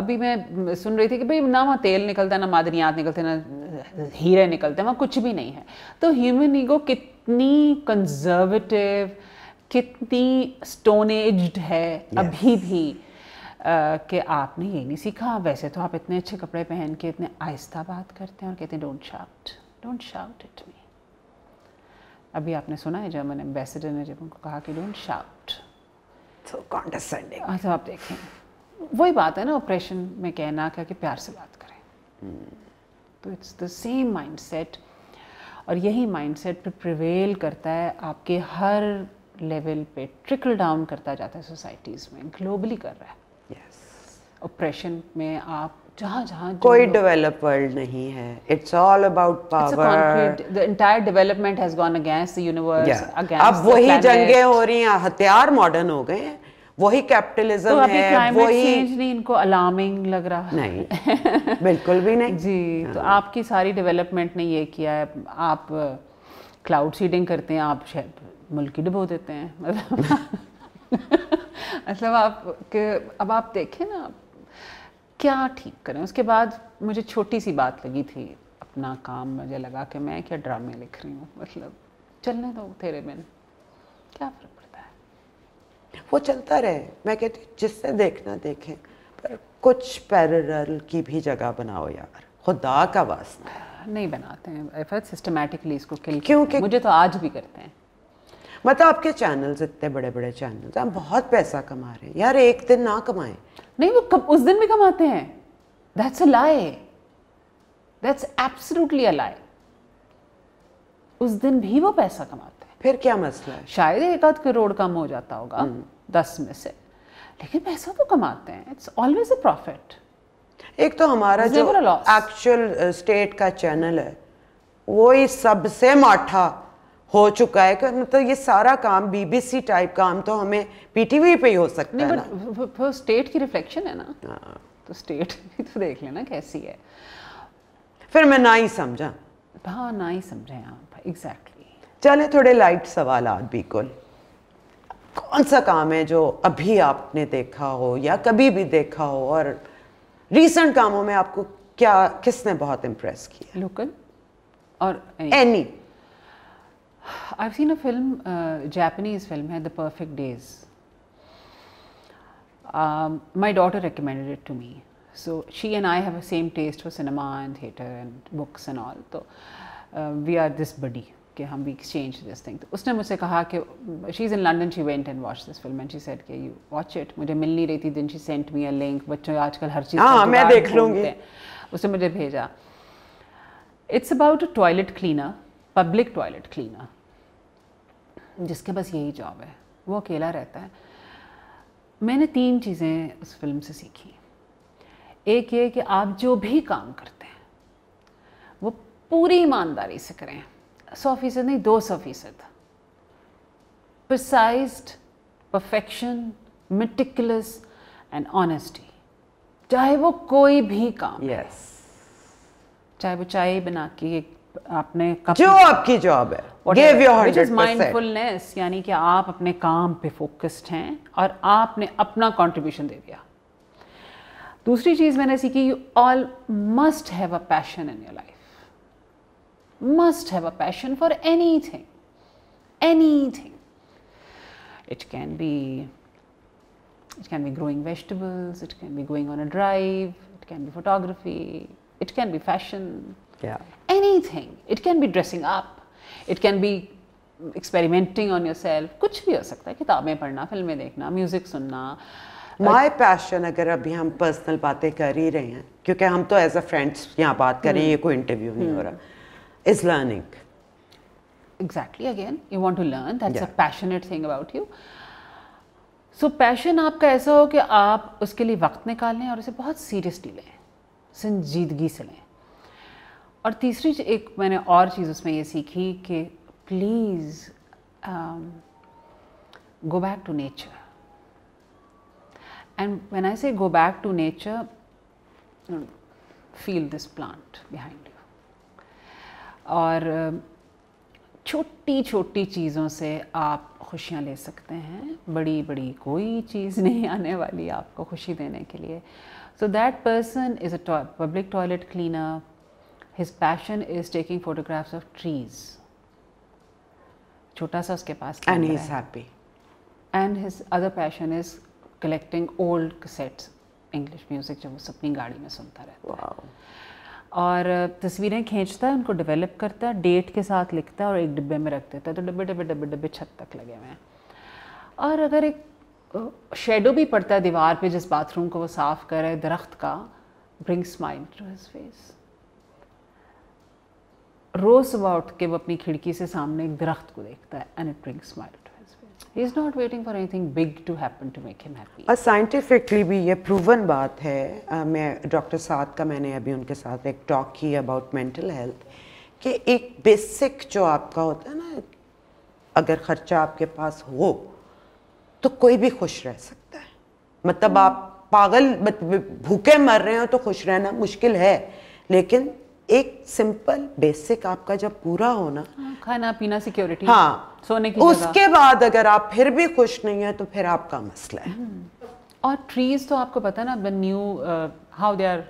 S1: अभी मैं सुन रही थी कि भाई ना वहाँ तेल निकलता है ना मादनियात निकलते ना हीरे निकलते हैं वहाँ कुछ भी नहीं है तो ह्यूमन ईगो कित कितनी कंजर्वेटिव कितनी स्टोन एज्ड है yes. अभी भी कि आपने ये नहीं सीखा वैसे तो आप इतने अच्छे कपड़े पहन के इतने आहिस्ता बात करते हैं और कहते हैं don't shout don't shout it me अभी आपने सुना है जर्मन एम्बेसडर ने जब उनको कहा कि डोंट शाउट
S2: सो कॉन्डरस्टैंडिंग तो
S1: आप देखें वही बात है ना ऑपरेशन में कहना क्या कि प्यार से बात करें hmm. तो it's the same mindset और यही माइंडसेट पे प्रिवेल करता है आपके हर लेवल पे ट्रिकल डाउन करता जाता है सोसाइटीज़ में ग्लोबली कर रहा है ओप्रेशन ऑपरेशन में आप जहाँ जहाँ कोई डेवलप
S2: वर्ल्ड नहीं है it's all about power
S1: the entire development has gone against the universe against अब वही जंगें हो
S2: रही हैं हथियार मॉडर्न हो गए हैं वही कैपिटलिज्म तो है वही चेंज
S1: नहीं इनको अलार्मिंग लग रहा
S2: नहीं बिल्कुल भी नहीं जी हाँ। तो
S1: आपकी सारी डेवलपमेंट ने ये किया है आप क्लाउड सीडिंग करते हैं आप शायद मुल्क ही डुबो देते हैं मतलब [LAUGHS] मतलब आप के अब आप देखें ना क्या ठीक करें उसके बाद मुझे छोटी सी बात लगी थी अपना काम मुझे लगा कि मैं क्या ड्रामे लिख रही हूँ मतलब चलने दो तेरे बिन क्या फर्क
S2: वो चलता रहे मैं कहती हूँ जिससे देखना देखें पर कुछ पैरल की भी जगह बनाओ यार खुदा का वास्ता नहीं बनाते हैं सिस्टमेटिकली इसको किल क्योंकि मुझे तो आज भी करते हैं मतलब आपके चैनल्स इतने बड़े बड़े चैनल्स हम बहुत पैसा कमा रहे हैं यार एक दिन ना कमाएं नहीं वो कब उस दिन भी कमाते हैं that's a lie that's absolutely a lie
S1: उस दिन भी वो पैसा कमाते हैं फिर क्या मसला है शायद एक आध करोड़ कम हो जाता होगा हम्म।
S2: दस में से लेकिन पैसा तो कमाते हैं इट्स ऑलवेज अ प्रॉफिट एक तो हमारा जो एक्चुअल स्टेट uh, का चैनल है वो ही सबसे माठा हो चुका है मतलब तो ये सारा काम बीबीसी टाइप काम तो हमें पीटीवी पे ही हो सकता है ना स्टेट की रिफ्लेक्शन है ना तो स्टेट [LAUGHS] तो देख
S1: लेना कैसी है
S2: फिर मैं ना ही समझा
S1: हाँ ना ही समझे आप हाँ,
S2: एग्जैक्टली चलें थोड़े लाइट सवाल बिल्कुल कौन सा काम है जो अभी आपने देखा हो या कभी भी देखा हो और रीसेंट कामों में आपको क्या किसने बहुत इम्प्रेस किया लोकल और any
S1: I seen a film Japanese film है the perfect days my daughter recommended it to me so she and I have same taste for cinema and theatre and books and all तो वी आर दिस बडी कि हम वी एक्सचेंज दिस थिंग तो उसने मुझसे कहा कि she is in London she went and watch this film and she said कि यू वॉच इट मुझे मिल नहीं रही थी दिन she sent me a link बच्चों आजकल हर चीज़ हाँ, मैं देख लूँगी उसने मुझे भेजा it's about a toilet cleaner public toilet cleaner जिसके बस यही जॉब है वो अकेला रहता है मैंने तीन चीज़ें उस फिल्म से सीखी एक ये कि आप जो भी काम करते हैं वो पूरी ईमानदारी से करें सौ फीसद नहीं दो सौ फीसद precise perfection meticulous and honesty चाहे वो कोई भी काम yes. चाहे वो चाय बना के आपने
S2: जो आपकी जॉब है गिव योर माइंडफुलनेस
S1: यानी कि आप अपने काम पे फोकस्ड हैं और आपने अपना कंट्रीब्यूशन दे दिया दूसरी चीज मैंने सीखी you all must have a passion in your life must have a passion for anything. Anything. It can be it can be growing vegetables, it can be going on a drive, it can be photography, it can be fashion. Yeah. Anything. It can be dressing up. It can be experimenting on yourself. Kuch bhi ho sakta hai. है padhna, पढ़ना dekhna,
S2: music sunna. सुनना माई पैशन अगर अभी हम पर्सनल बातें कर ही रहे हैं क्योंकि हम तो एज अ फ्रेंड्स यहाँ बात कर रहे हैं ये कोई इंटरव्यू नहीं हो रहा is learning.
S1: Exactly. Again, you want to learn. That's yeah. a passionate thing about you. So so, passion आपका ऐसा हो कि आप उसके लिए वक्त निकालें और उसे बहुत सीरियसली लें संजीदगी से लें और तीसरी एक मैंने और चीज़ उसमें ये सीखी कि please go back to nature and when I say go back to nature feel this plant behind और छोटी छोटी चीज़ों से आप खुशियाँ ले सकते हैं बड़ी बड़ी कोई चीज़ नहीं आने वाली आपको खुशी देने के लिए so that person is a public toilet cleaner his passion is taking photographs of trees छोटा सा उसके पास and is happy and his other passion is collecting old sets English music जब उस अपनी गाड़ी में सुनता रहता wow. है और तस्वीरें खींचता है उनको डेवलप करता है डेट के साथ लिखता है और एक डिब्बे में रख देता है तो डिब्बे डिब्बे डिब्बे डिब्बे छत तक लगे हुए हैं और अगर एक शेडो भी पड़ता है दीवार पे जिस बाथरूम को वो साफ़ करे दरख्त का bring smile to his face रोज़ सुबह उठ के वो अपनी खिड़की
S2: से सामने एक दरख्त
S1: को देखता है and it bring smile He's not waiting for anything big to happen to make him happy.
S2: और scientifically भी ये proven बात है मैं डॉक्टर साद का मैंने अभी उनके साथ एक टॉक की अबाउट मेंटल हेल्थ कि एक बेसिक जो आपका होता है ना अगर खर्चा आपके पास हो तो कोई भी खुश रह सकता है मतलब hmm. आप पागल भूखे मर रहे हो तो खुश रहना मुश्किल है लेकिन एक सिंपल बेसिक आपका जब पूरा हो ना
S1: खाना पीना सिक्योरिटी हाँ सोने की उसके
S2: बाद अगर आप फिर भी खुश नहीं है तो फिर आपका मसला है हम्म। और ट्रीज
S1: तो आपको पता ना knew how they are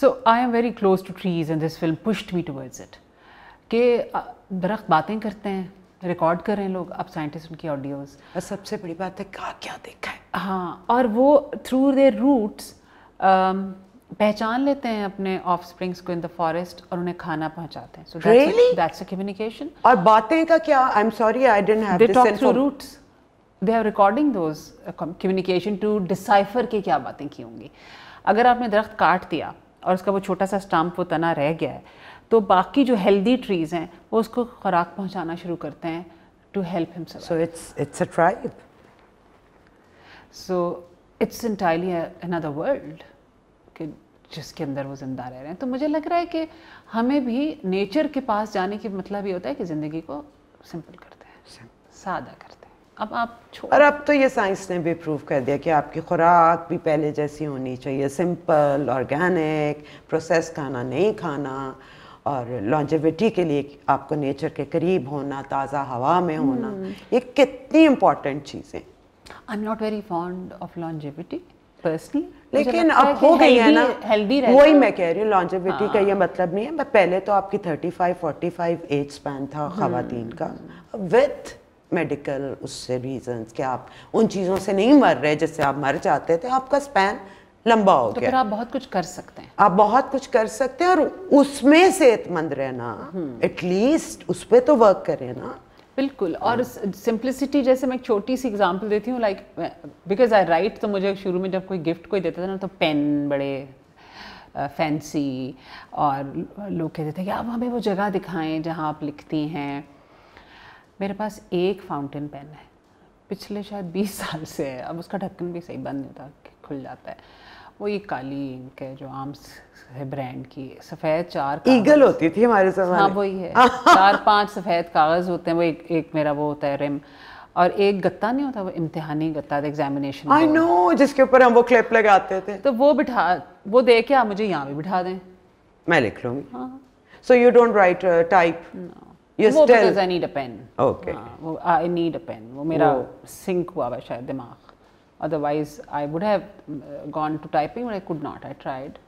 S1: so I am very close to trees in this film pushed me towards it के दरख्त बातें करते हैं रिकॉर्ड कर रहे हैं लोग अब साइंटिस्ट उनकी ऑडियोज और सबसे बड़ी बात है क्या क्या देखा है हाँ और वो थ्रू देर रूट्स पहचान लेते हैं अपने ऑफ स्प्रिंग्स को इन द फॉरेस्ट और उन्हें खाना पहुंचाते हैं so really that's a communication
S2: और बातें का क्या I am sorry I didn't have this talk through roots they have recording
S1: those communication to decipher के क्या बातें की होंगी अगर आपने दरख्त काट दिया और उसका वो छोटा सा स्टंप वो तना रह गया है तो बाकी जो हेल्दी ट्रीज़ हैं वो उसको खुराक पहुंचाना शुरू करते हैं to help him so it's
S2: it's a tribe
S1: so it's entirely another world कि जिसके अंदर वो ज़िंदा रह रहे हैं तो मुझे लग रहा है कि हमें भी नेचर के पास जाने की मतलब ये होता है कि ज़िंदगी को सिंपल करते हैं सादा करते हैं अब आप और अब
S2: तो ये साइंस ने भी प्रूव कर दिया कि आपकी खुराक भी पहले जैसी होनी चाहिए सिंपल ऑर्गेनिक प्रोसेस खाना नहीं खाना और लॉन्जिविटी के लिए आपको नेचर के करीब होना ताज़ा हवा में होना हम्म। ये कितनी इम्पोर्टेंट चीज़ें I am not very fond of longevity personally लेकिन अब हो गई है ना हेल्दी वही मैं कह रही हूँ लॉन्जिविटी का हाँ। ये मतलब नहीं है बट पहले तो आपकी 35 45 एज स्पैन था हम्म। खातन का विथ मेडिकल उससे रीजंस कि आप उन चीज़ों से नहीं मर रहे जिससे आप मर जाते थे आपका स्पैन लंबा हो तो गया आप बहुत कुछ कर सकते हैं आप बहुत कुछ कर सकते हैं और उसमें सेहतमंद रहना एटलीस्ट हम्म। उस पर तो वर्क करें ना
S1: बिल्कुल और हाँ। सिंप्लिसिटी जैसे मैं एक छोटी सी एग्जांपल देती हूँ लाइक बिकॉज आई राइट तो मुझे शुरू में जब कोई गिफ्ट कोई देता था ना तो पेन बड़े फैंसी और लोग कहते थे कि आप हमें वो जगह दिखाएं जहाँ आप लिखती हैं मेरे पास एक फाउंटेन पेन है पिछले शायद बीस साल से है अब उसका ढक्कन भी सही बंद नहीं होता खुल जाता है वो ये काली इंक है जो आर्म्स है ब्रांड की सफ़ेद चार ईगल
S2: होती थी हमारे साथ हाँ वही है
S1: चार पांच सफ़ेद कागज़ होते हैं वो एक एक मेरा वो होता है रिम और एक गत्ता नहीं होता वो इम्तिहानी गत्ता
S2: एग्जामिनेशन आई नो जिसके ऊपर हम वो क्लिप लगाते थे
S1: तो वो बिठा वो दे के आप मुझे यहाँ भी बिठा दें
S2: मैं लिख लूंगी
S1: so you don't write type You वो still... because I need a pen. Okay. हाँ, वो मेरा सिंक हुआ शायद दिमाग otherwise I would have gone to typing but I could not I tried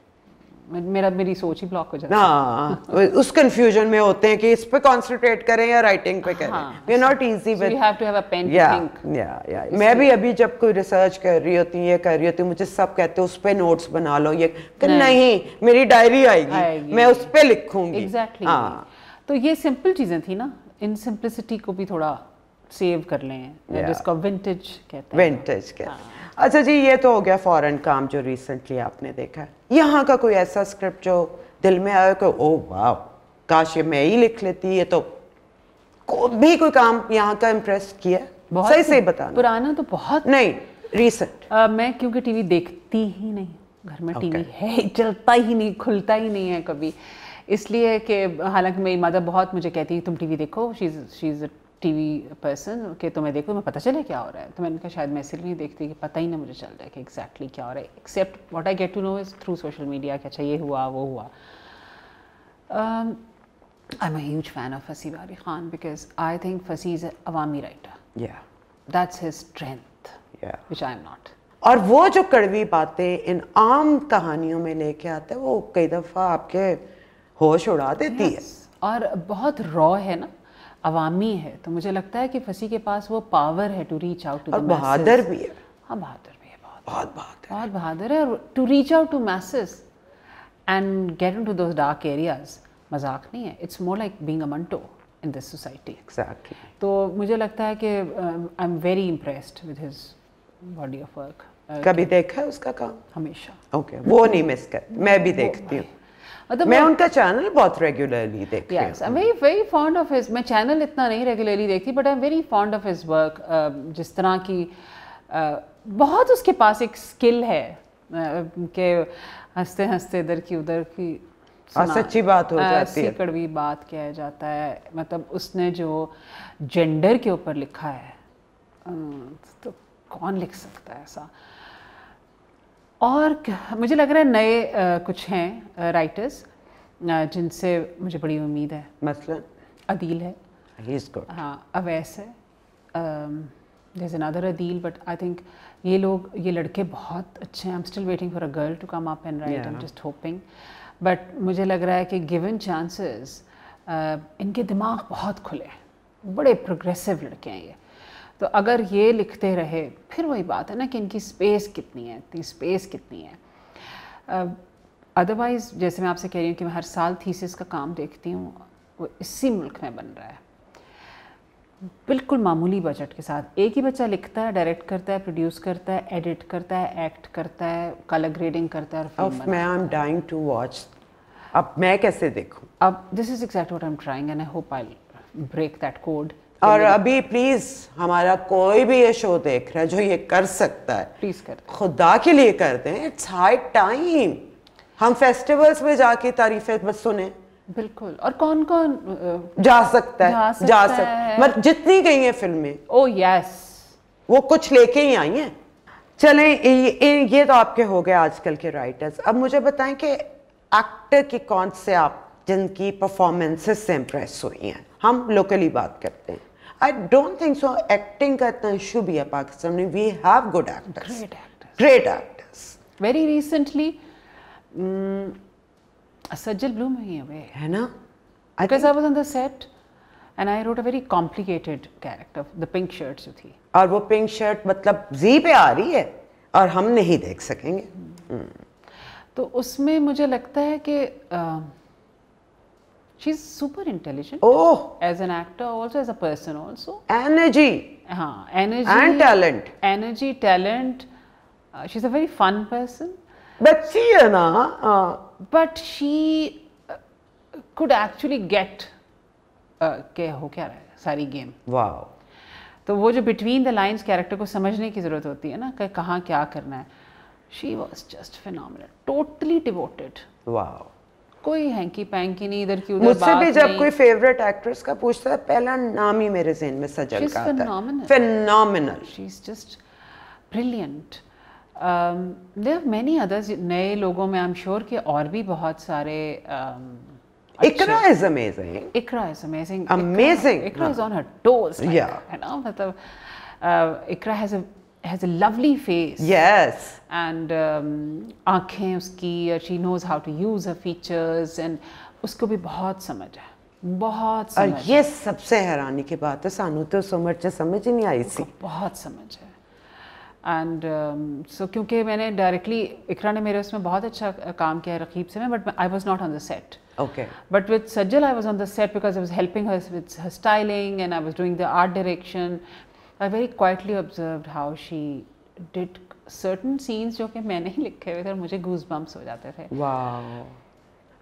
S1: मेरा मेरी सोच ही ब्लॉक हो जाती है हां
S2: हाँ, उस कंफ्यूजन में होते हैं कि इस पे कंसंट्रेट करें या राइटिंग पे करें we are not easy with you have to have a pen to think या या मैं भी अभी जब कोई रिसर्च कर रही होती हूं या कर रही होती हूं मुझे सब कहते हैं उस पे नोट्स बना लो ये कि नहीं, नहीं मेरी डायरी आएगी, आएगी मैं उस पे लिखूंगी एग्जैक्टली exactly. हां
S1: तो ये सिंपल चीजें थी ना इन सिंपलिसिटी को भी थोड़ा सेव कर लें जिसको विंटेज कहते हैं
S2: विंटेज कहते हैं हाँ। अच्छा जी ये तो हो गया फॉरेन काम जो रिसेंटली आपने देखा यहाँ का कोई ऐसा स्क्रिप्ट जो दिल में आया कि ओ वाह काश ये मैं ही लिख लेती ये तो को भी कोई काम यहाँ का इम्प्रेस किया बहुत सही सही बता पुराना तो बहुत नहीं रिसेंट
S1: मैं क्योंकि टीवी देखती
S2: ही नहीं घर में टीवी okay. है चलता
S1: ही नहीं खुलता ही नहीं है कभी इसलिए कि हालांकि मेरी मदर बहुत मुझे कहती है तुम टीवी देखो she is she is TV person के तो मैं देखूँ तो मैं पता चले क्या हो रहा है तो मैंने कहा शायद मैं इसलिए देखती कि पता ही ना मुझे चल रहा है कि एग्जैक्टली exactly क्या हो रहा है except what I get to know is through social media कि अच्छा ये हुआ वो हुआ I am huge fan of Fasih Bari Khan because I think Fasih is अवामी writer that's his strength
S2: which I am not और वो जो कड़वी बातें इन आम कहानियों में लेके आते हैं वो कई दफ़ा आपके होश उड़ा देती yes. है
S1: और बहुत रॉ है ना अवामी है तो मुझे लगता है कि फसी के पास वो पावर है टू रीच आउट टू बहादुर भी है हाँ बहादुर भी है बहुत बहुत बहादुर बहुत बहादुर है to reach out to masses and get into those dark areas मजाक नहीं है it's more like being a in this society तो मुझे लगता है कि I am very impressed with his body of work कभी
S2: देखा है उसका काम हमेशा ओके okay, वो नहीं मिस कर मैं भी देखती हूँ मतलब मैं उनका चैनल बहुत रेगुलरली देखती हूं yes I
S1: am very very fond of his मैं चैनल इतना नहीं रेगुलरली देखती but I am very fond of his work जिस तरह की uh, बहुत उसके पास एक स्किल है uh, के हंसते हंसते इधर की उधर की
S2: हाँ, सच्ची बात हो जाती है कड़वी
S1: बात कहा जाता है मतलब उसने जो जेंडर के ऊपर लिखा है तो कौन लिख सकता है ऐसा और मुझे लग रहा है नए कुछ हैं राइटर्स जिनसे मुझे बड़ी उम्मीद है मसलन अदील है हाँ अवैस है जैसे another Adeel but I think ये लोग ये लड़के बहुत अच्छे हैं I am still waiting for a girl to come up and write I am just hoping but मुझे लग रहा है कि गिवन चांसेस इनके दिमाग बहुत खुले हैं बड़े प्रोग्रेसिव लड़के हैं ये तो अगर ये लिखते रहे फिर वही बात है ना कि इनकी स्पेस कितनी है इतनी स्पेस कितनी है अदरवाइज़ uh, जैसे मैं आपसे कह रही हूँ कि मैं हर साल थीसिस का काम देखती हूँ वो इसी मुल्क में बन रहा है बिल्कुल मामूली बजट के साथ एक ही बच्चा लिखता है डायरेक्ट करता है प्रोड्यूस करता है एडिट करता है एक्ट करता है कलर ग्रेडिंग करता है और फिल्म मैं I am dying to watch अब मैं कैसे देखूं अब this is exact what I am trying and I hope I break that code और अभी
S2: प्लीज हमारा कोई भी ये शो देख रहा है जो ये कर सकता है प्लीज कर खुदा के लिए कर दें इट्स हाई टाइम हम फेस्टिवल्स में जाके तारीफें बस सुने
S1: बिल्कुल और कौन कौन
S2: जा सकता है जा सकता, जा सकता है मत जितनी गई है फिल्में ओ oh, यस yes. वो कुछ लेके ही आई हैं चले ये, ये तो आपके हो गए आजकल के राइटर्स अब मुझे बताएं कि एक्टर की कौन से आप जिनकी परफॉर्मेंसेस से इम्प्रेस हुई हैं हम लोकली बात करते हैं I don't think so acting का इतना इशू भी है पाकिस्तान में we have good actors great actors very recently
S1: Sajal bloom ही अवे है ना I guess I was on the set and I wrote a very complicated character the pink shirt जो थी
S2: और वो पिंक शर्ट मतलब जी पे आ रही है और हम नहीं देख सकेंगे hmm. Hmm.
S1: तो उसमें मुझे लगता है कि uh, she's super intelligent oh as an actor also as a person also energy हाँ energy and talent energy talent uh, she's a very fun person
S2: but she है ना uh,
S1: but she uh, could actually get uh, क्या हो क्या रहा है सारी गेम वाओ तो वो जो बिटवीन द लाइंस कैरेक्टर को समझने की ज़रूरत होती है ना कि कहाँ क्या करना है she was just final totally devoted wow कोई हैंकी पैंकी नहीं इधर की मुझसे भी जब कोई
S2: फेवरेट एक्ट्रेस का पूछता है पहला नाम ही मेरे जहन में सजल का आता है phenomenal she is just
S1: brilliant there are many others नए लोगों में आई एम श्योर कि और भी बहुत सारे um,
S2: Iqra is amazing
S1: Iqra is amazing amazing Iqra is on her toes या toes. Like, yeah. है ना मतलब Ikra uh, has a has a lovely face. Yes. And um, uh, she knows how to use her features and उसको भी बहुत समझ है बहुत समझ And ये
S2: सबसे हैरानी की बात है सानू तो समझ समझ ही नहीं आई सी बहुत समझ है
S1: एंड सो क्योंकि मैंने डायरेक्टली इकरा ने मेरे उसमें बहुत अच्छा काम किया रकीब से मैं but I was not on the set Okay. But with Sajjal, I was on the set because I was helping her with her styling and I was doing the art direction. I very quietly observe how she did certain scenes जो कि मैंने ही लिखे हुए थे और मुझे गूज बम्स हो जाते थे
S2: wow.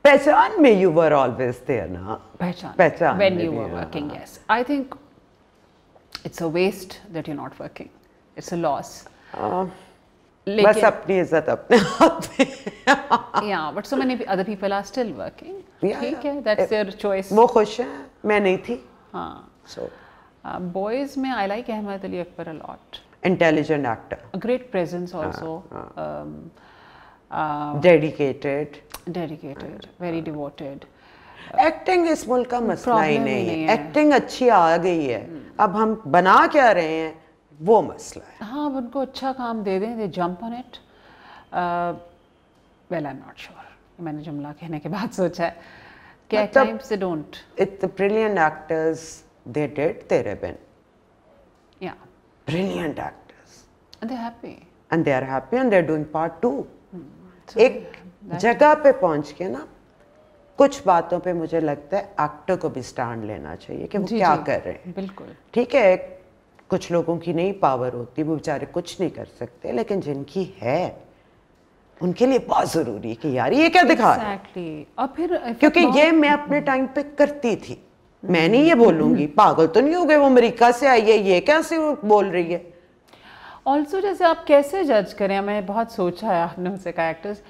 S2: पहचान में यू वर ऑलवेज देयर ना पहचान पहचान when you were working yes I think it's
S1: a waste that you not working it's a loss
S2: लेकिन बस अपनी इज्जत अपने हाथ
S1: में या but so many other people are still working ठीक है दैट्स देयर चॉइस वो खुश है मैं नहीं थी हां सो बॉयज uh, में I like Ahmed Ali Akbar a lot
S2: intelligent actor
S1: great presence also
S2: dedicated
S1: dedicated very devoted
S2: acting इस मुल्क का मसला ही नहीं है एक्टिंग अच्छी आ गई है hmm. अब हम बना क्या रहे हैं वो मसला
S1: है हाँ अब उनको अच्छा काम दे दें दे jump on it well I am not sure मैंने
S2: जुमला कहने के बाद सोचा है क्या टाइम से don't it's brilliant actors they did their Tereben. Yeah. Brilliant actors. And they're happy. And they are happy and they're doing part two. Hmm. So एक जगह पे पहुंच के ना कुछ बातों पे मुझे लगता है एक्टर को भी स्टैंड लेना चाहिए कि वो जी क्या जी, कर रहे हैं बिल्कुल ठीक है कुछ लोगों की नहीं पावर होती वो बेचारे कुछ नहीं कर सकते लेकिन जिनकी है उनके लिए बहुत ज़रूरी है कि यार ये क्या दिखा
S1: exactly. रहा है और फिर क्योंकि ये मैं अपने
S2: टाइम पे करती थी मैं नहीं ये बोलूँगी पागल तो नहीं हो गए वो अमेरिका से आई है ये कैसे बोल रही है
S1: ऑल्सो जैसे आप कैसे जज करें मैं बहुत सोचा है आपने उनसे कैरेक्टर्स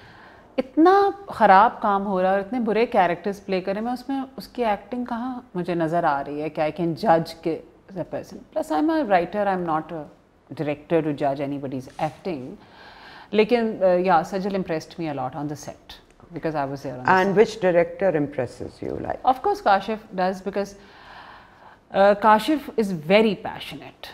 S1: इतना ख़राब काम हो रहा है और इतने बुरे कैरेक्टर्स प्ले करें मैं उसमें उसकी एक्टिंग कहाँ मुझे नज़र आ रही है क्या आई कैन जज के person plus I am a writer I am not a director to जज एनी बडीज एक्टिंग लेकिन या Sajal impressed me a lot on the set because I
S2: was there. and which director impresses you like?
S1: Of course, Kashif does because uh, Kashif is very passionate.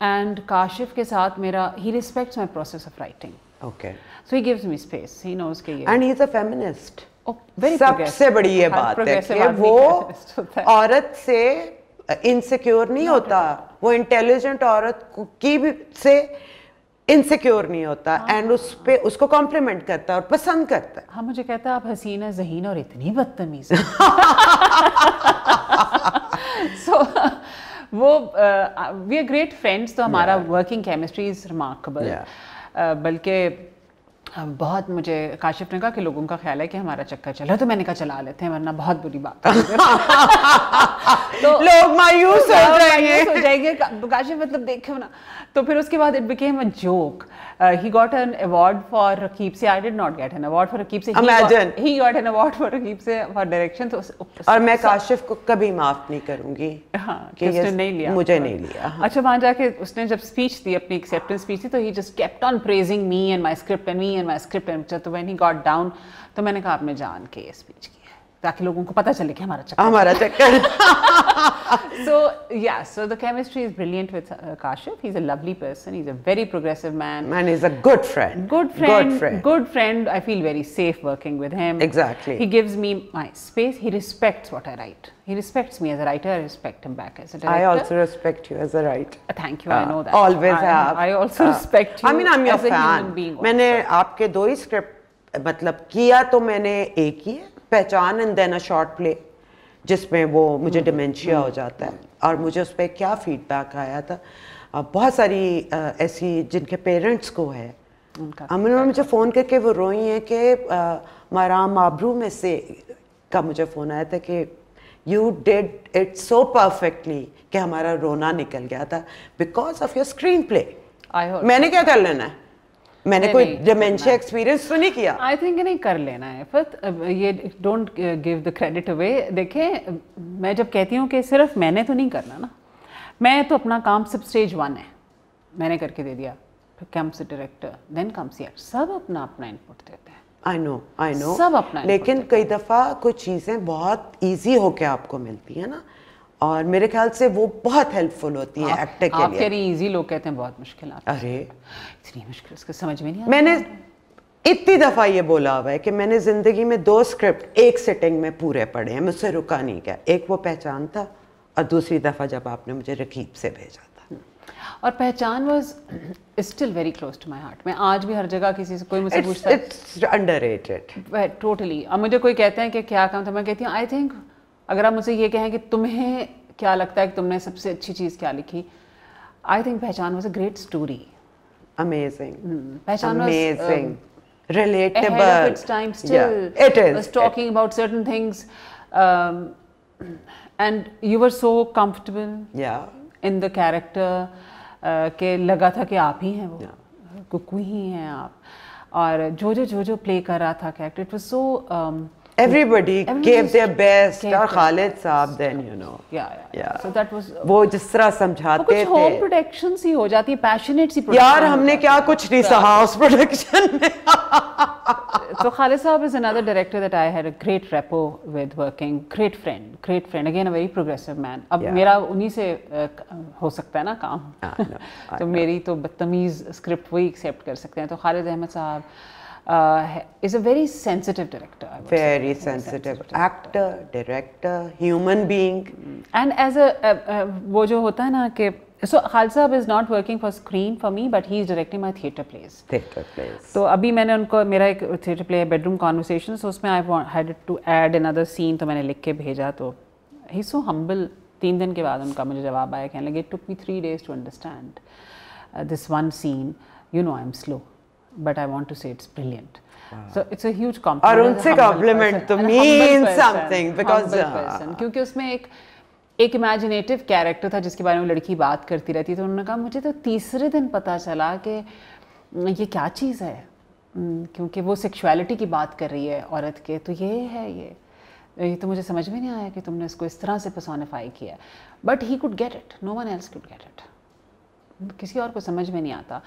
S1: And Kashif ke saath mera, he respects my process of writing. Okay. So he gives me space. He knows ke And he's a
S2: feminist. Oh, very सबसे बड़ी ये बात है कि वो औरत से इनसिक्योर uh, नहीं होता वो इंटेलिजेंट औरत की भी से इनसिक्योर नहीं होता एंड हाँ, उस पर हाँ, उसको कॉम्प्लीमेंट करता है और पसंद करता है हाँ मुझे कहता है आप हसीना जहीन और इतनी बदतमीज
S1: सो [LAUGHS] वो वी आर ग्रेट फ्रेंड्स तो हमारा वर्किंग केमिस्ट्री इज रिमार्केबल बल्कि हाँ, बहुत मुझे काशिफ ने कहा कि लोगों का ख्याल है कि हमारा चक्कर चला तो मैंने कहा चला लेते हैं वरना बहुत बुरी बात है [LAUGHS] तो लोग मायूस हो जाएंगे हो जाएंगे काशिफ मतलब देखे हो ना तो फिर उसके बाद it became a joke Uh, he got an award for Rakib Se. I did not get an award for Rakib Se. Imagine. got, he got an award for Rakib Se for direction. So, और मैं काशिफ
S2: को कभी माफ नहीं करूंगी
S1: हाँ, कि ये नहीं लिया मुझे नहीं
S2: लिया हाँ। अच्छा
S1: वहां जाके उसने जब स्पीच दी अपनी एक्सेप्टेंस स्पीच दी तो he just kept on praising me and my script and me and my script and तो व्हेन ही गॉट डाउन तो मैंने कहा आपने जान के ये स्पीच की ताकि लोगों को पता चले कि हमारा चक्कर हमारा चक्कर सो या so the chemistry is brilliant with Kashif he is a lovely person he is a very progressive man
S2: man is a good friend good friend
S1: good friend I feel very safe working with him exactly he gives me my space he respects what I write He respects me as a writer. I respect
S2: him back as a director. I also respect you as a writer. Uh, thank you. Uh, I know that. Always I, have. I also uh, respect you. I mean, I'm your as fan. मैंने आपके दो ही स्क्रिप्ट मतलब किया तो मैंने एक ही है Pehchaan and then a short play जिसमें वो मुझे डिमेंशिया हम्म, हो हम्म। जाता है और मुझे उस पर क्या फीडबैक आया था बहुत सारी ऐसी जिनके पेरेंट्स को है उन्होंने मुझे फ़ोन करके वो रोई हैं कि माराम आबरू में से का मुझे फ़ोन आया था कि you did it so perfectly कि हमारा रोना निकल गया था because of your screenplay
S1: मैंने क्या कर लेना
S2: है मैंने कोई डिमेंशिया एक्सपीरियंस तो नहीं किया आई थिंक नहीं कर लेना है
S1: फत ये don't give the credit away देखे मैं जब कहती हूँ कि सिर्फ मैंने तो नहीं करना ना मैं तो अपना काम सब स्टेज वन है मैंने करके दे दिया फिर से डायरेक्टर देन कम से सब अपना अपना इनपुट देते हैं
S2: आई नो आई नो सब अपना लेकिन कई दफ़ा कुछ चीज़ें बहुत ईजी होकर आपको मिलती है ना और मेरे ख्याल से वो बहुत हेल्पफुल होती है एक्टर के
S1: लिए आप इजी लोग कहते हैं बहुत मुश्किल अरे इतनी मुश्किल उसको समझ में नहीं मैंने
S2: इतनी दफ़ा ये बोला हुआ है कि मैंने ज़िंदगी में दो स्क्रिप्ट एक सिटिंग में पूरे पढ़े हैं मुझसे रुका नहीं गया एक वो पहचान था और दूसरी दफ़ा जब आपने मुझे रकीब से भेजा था
S1: और Pehchaan was still very close to my heart मैं आज भी हर जगह किसी से कोई मुझसे पूछता
S2: है अंडर
S1: टोटली और मुझे कोई कहते हैं कि क्या काम था मैं कहती हूँ आई थिंक अगर आप मुझे ये कहें कि तुम्हें क्या लगता है कि तुमने सबसे अच्छी चीज़ क्या लिखी I think Pehchaan was a great story
S2: amazing Pehchaan amazing talking
S1: about certain things and you are so comfortable in the character के लगा था कि आप ही हैं वो कुकू ही हैं आप और जो जो जो जो प्ले कर रहा था character it was so
S2: everybody, everybody gave their best gave khalid Khalid sahab then you know yeah yeah, yeah. so that was वो जिस तरह समझाते home कुछ होम
S1: प्रोडक्शन सी हो जाती है पैशनेट सी यार हमने
S2: क्या कुछ नहीं सहा उस प्रोडक्शन
S1: में so Khalid Saab is another director that I had a great rapport with working, great friend, great friend. Again, a very progressive man. अब yeah. मेरा उन्हीं से uh, हो सकता है ना काम. Ah, no, तो मेरी तो बदतमीज स्क्रिप्ट वही एक्सेप्ट कर सकते हैं तो खालिद अहमद साहब uh, is a very sensitive director.
S2: very say. sensitive. Very actor, director, director, human being. Mm.
S1: And as a, a, a वो जो होता है ना कि so Khalid sahab is not working for screen for me but he is directing my theatre plays
S2: theatre plays
S1: तो अभी मैंने उनको मेरा एक थिएटर प्ले बेडरूम कॉन्वर्सेशन उसमें I had to add another scene तो मैंने लिख के भेजा तो ही सो हम्बल तीन दिन के बाद उनका मुझे जवाब आया कहने लगे it took me three days to understand this one scene you know I am slow but I want to say it's brilliant. Wow. So it's a huge compliment. और उनसे compliment तो means something because uh, क्योंकि उसमें एक एक इमेजिनेटिव कैरेक्टर था जिसके बारे में लड़की बात करती रहती तो उन्होंने कहा मुझे तो तीसरे दिन पता चला कि ये क्या चीज़ है क्योंकि वो सेक्सुअलिटी की बात कर रही है औरत के तो ये है ये ये तो मुझे समझ में नहीं आया कि तुमने इसको इस तरह से पर्सोनिफाई किया but he could get it no one else could get it किसी और को समझ में नहीं आता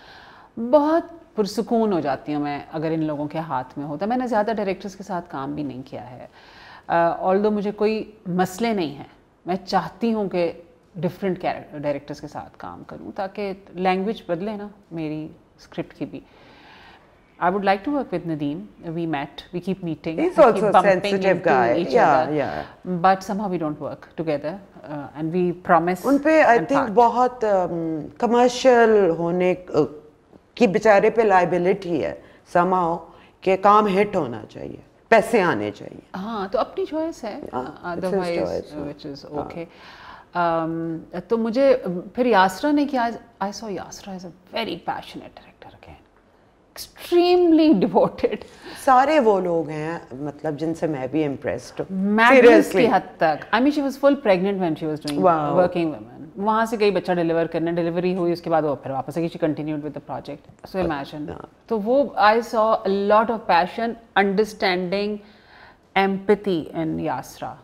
S1: बहुत पुरसकून हो जाती हूँ मैं अगर इन लोगों के हाथ में होता मैंने ज़्यादा डायरेक्टर्स के साथ काम भी नहीं किया है ऑल uh, दो मुझे कोई मसले नहीं हैं मैं चाहती हूँ कि डिफरेंट डायरेक्टर्स के साथ काम करूँ ताकि लैंग्वेज बदले ना मेरी स्क्रिप्ट की भी I would like to work with Nadeem. We met. We keep meeting. He's we also a sensitive guy. Yeah, other. yeah. But somehow we don't work together, uh, and we
S2: promise. उनपे I think part. बहुत um, commercial होने uh, कि बेचारे पे लाइबिलिटी है समाओ के काम हिट होना चाहिए पैसे आने चाहिए
S1: हाँ तो अपनी चॉइस है ओके हाँ,
S2: uh, uh,
S1: हाँ। um, तो मुझे um, फिर यासरा ने किया I so Yasra is a very passionate director again
S2: extremely devoted सारे वो लोग हैं मतलब जिनसे मैं भी इम्प्रेस्ड हूँ की हद तक I mean she was full pregnant when she was doing working
S1: women वहाँ से गई बच्चा डिलीवर करने डिलीवरी हुई उसके बाद वो फिर वापस आई she continued with the project so imagine तो वो I saw lot of passion understanding empathy in Yasra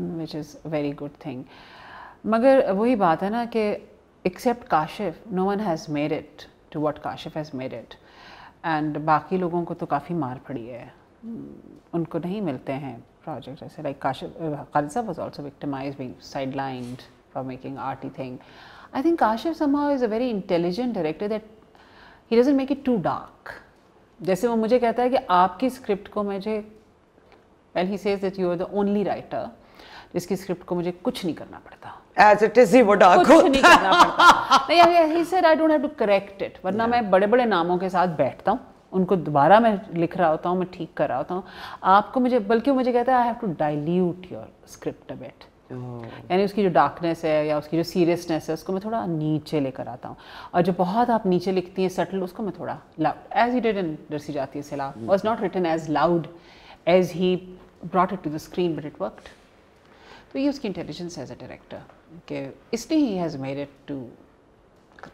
S1: which is very good thing मगर वही बात है ना कि except Kashif no one has made it to what Kashif has made it and बाकी लोगों को तो काफ़ी मार पड़ी है hmm, उनको नहीं मिलते हैं प्रोजेक्ट ऐसे लाइक काशिफ खालसा was also victimise also sidelined for making arty thing. I think Kashif somehow is a very intelligent director that he doesn't make it too dark. जैसे वो मुझे कहता है कि आपकी स्क्रिप्ट को मुझे well he says that you are the only writer जिसकी स्क्रिप्ट को मुझे कुछ नहीं करना पड़ता as
S2: it is he would dark होता नहीं करना
S1: पड़ता नहीं he said, I don't have to correct it. It वरना मैं बड़े-बड़े नामों के साथ बैठता हूँ उनको दोबारा मैं लिख रहा होता हूँ मैं ठीक कर रहा होता हूँ आपको मुझे बल्कि मुझे कहता है I have to dilute your script a bit यानी उसकी जो डार्कनेस है या उसकी जो सीरियसनेस है उसको मैं थोड़ा नीचे लेकर आता हूँ और जो बहुत आप नीचे लिखती हैं सटल उसको मैं थोड़ा loud as he did in डरसी जाती है Sila was not written as loud as he brought it to the screen but it worked तो ये उसकी इंटेलिजेंस एज अ डायरेक्टर के इसलिए ही has merit to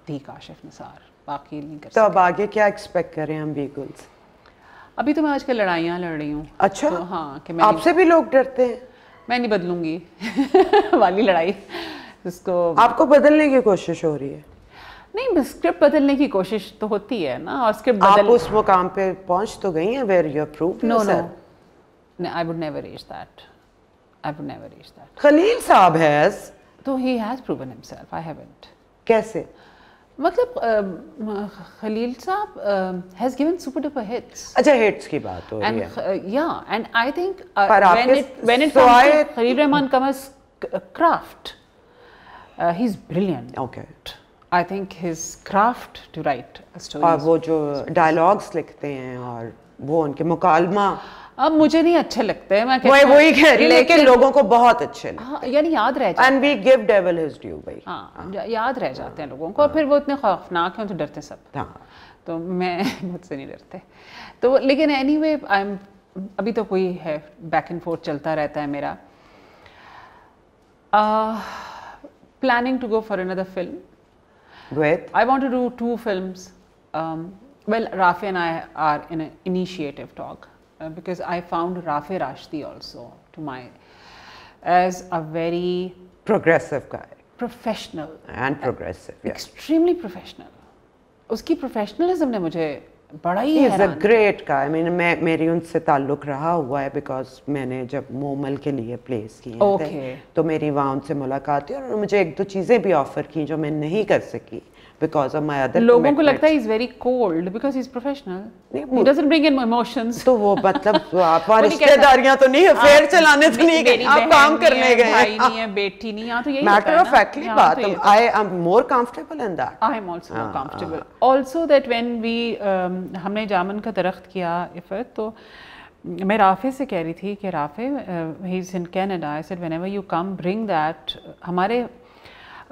S1: the Kashif Nisar बाकी नहीं
S2: कर तो अब आगे क्या एक्सपेक्ट करें हम बिल्कुल
S1: अभी तो मैं आजकल लड़ाइयाँ लड़ रही हूँ अच्छा तो हाँ कि मैं आपसे भी लोग डरते हैं मैं नहीं बदलूंगी [LAUGHS] वाली लड़ाई
S2: उसको आपको बदलने की कोशिश हो रही है
S1: नहीं स्क्रिप्ट बदलने की कोशिश तो होती है ना और स्क्रिप्ट बदल... आप उस
S2: मुकाम पे पहुंच तो गई हैं where you have prove no no
S1: I would never reach
S2: that I would never reach that
S1: Khalil sahab has तो he has
S2: proven himself I haven't कैसे
S1: मतलब Khalil sahab has given super duper hits अच्छा हिट्स
S2: की बात हो रही है
S1: या and I think when it when it so Khalil Rahman Qamar's craft
S2: he is brilliant okay I think his craft to write a story और वो जो dialogues लिखते हैं और वो उनके मुकालमा अब मुझे नहीं अच्छे लगते मैं वही वही कह रही लेकिन लोगों को बहुत अच्छे हाँ
S1: यानी याद रह जाते
S2: and we give devil his due भाई
S1: हाँ, हाँ। याद रह जाते हैं हाँ। लोगों को और फिर वो इतने खौफनाक हैं तो डरते सब हाँ तो मैं [LAUGHS] मुझसे नहीं डरते तो लेकिन एनी वे आई एम अभी तो कोई है बैक एंड फोर्थ चलता रहता है मेरा planning to go for another film with I want to do two films well Rafi and I are in an initiative talk because I found Rafi Rashti also to my as a very
S2: progressive guy,
S1: professional
S2: and progressive, yeah.
S1: extremely professional. उसकी प्रोफेशनलिज्म ने मुझे बड़ा ही is a
S2: great guy. I mean, मैं मेरी उनसे ताल्लुक रहा हुआ है because मैंने जब मोमल के लिए प्लेस किए okay. थे तो मेरी वहाँ उनसे मुलाकात हुई और मुझे एक दो चीज़ें भी ऑफ़र की जो मैं नहीं कर सकी because of my other लोगों को लगता
S1: है is very cold because is professional
S2: तो वो [LAUGHS] मतलब आप तो नहीं है हाँ, फेयर चलाने तो नहीं गए आप काम करने गए भाई
S1: नहीं है हाँ, तो यही मैटर ऑफ फैक्ट की बात तो है I
S2: am more comfortable in that I am also more comfortable
S1: also that when we हमने जामन का दरख्त किया इफत तो मैं राफे से कह रही थी कि Rafay he is in Canada I said whenever you come bring that हमारे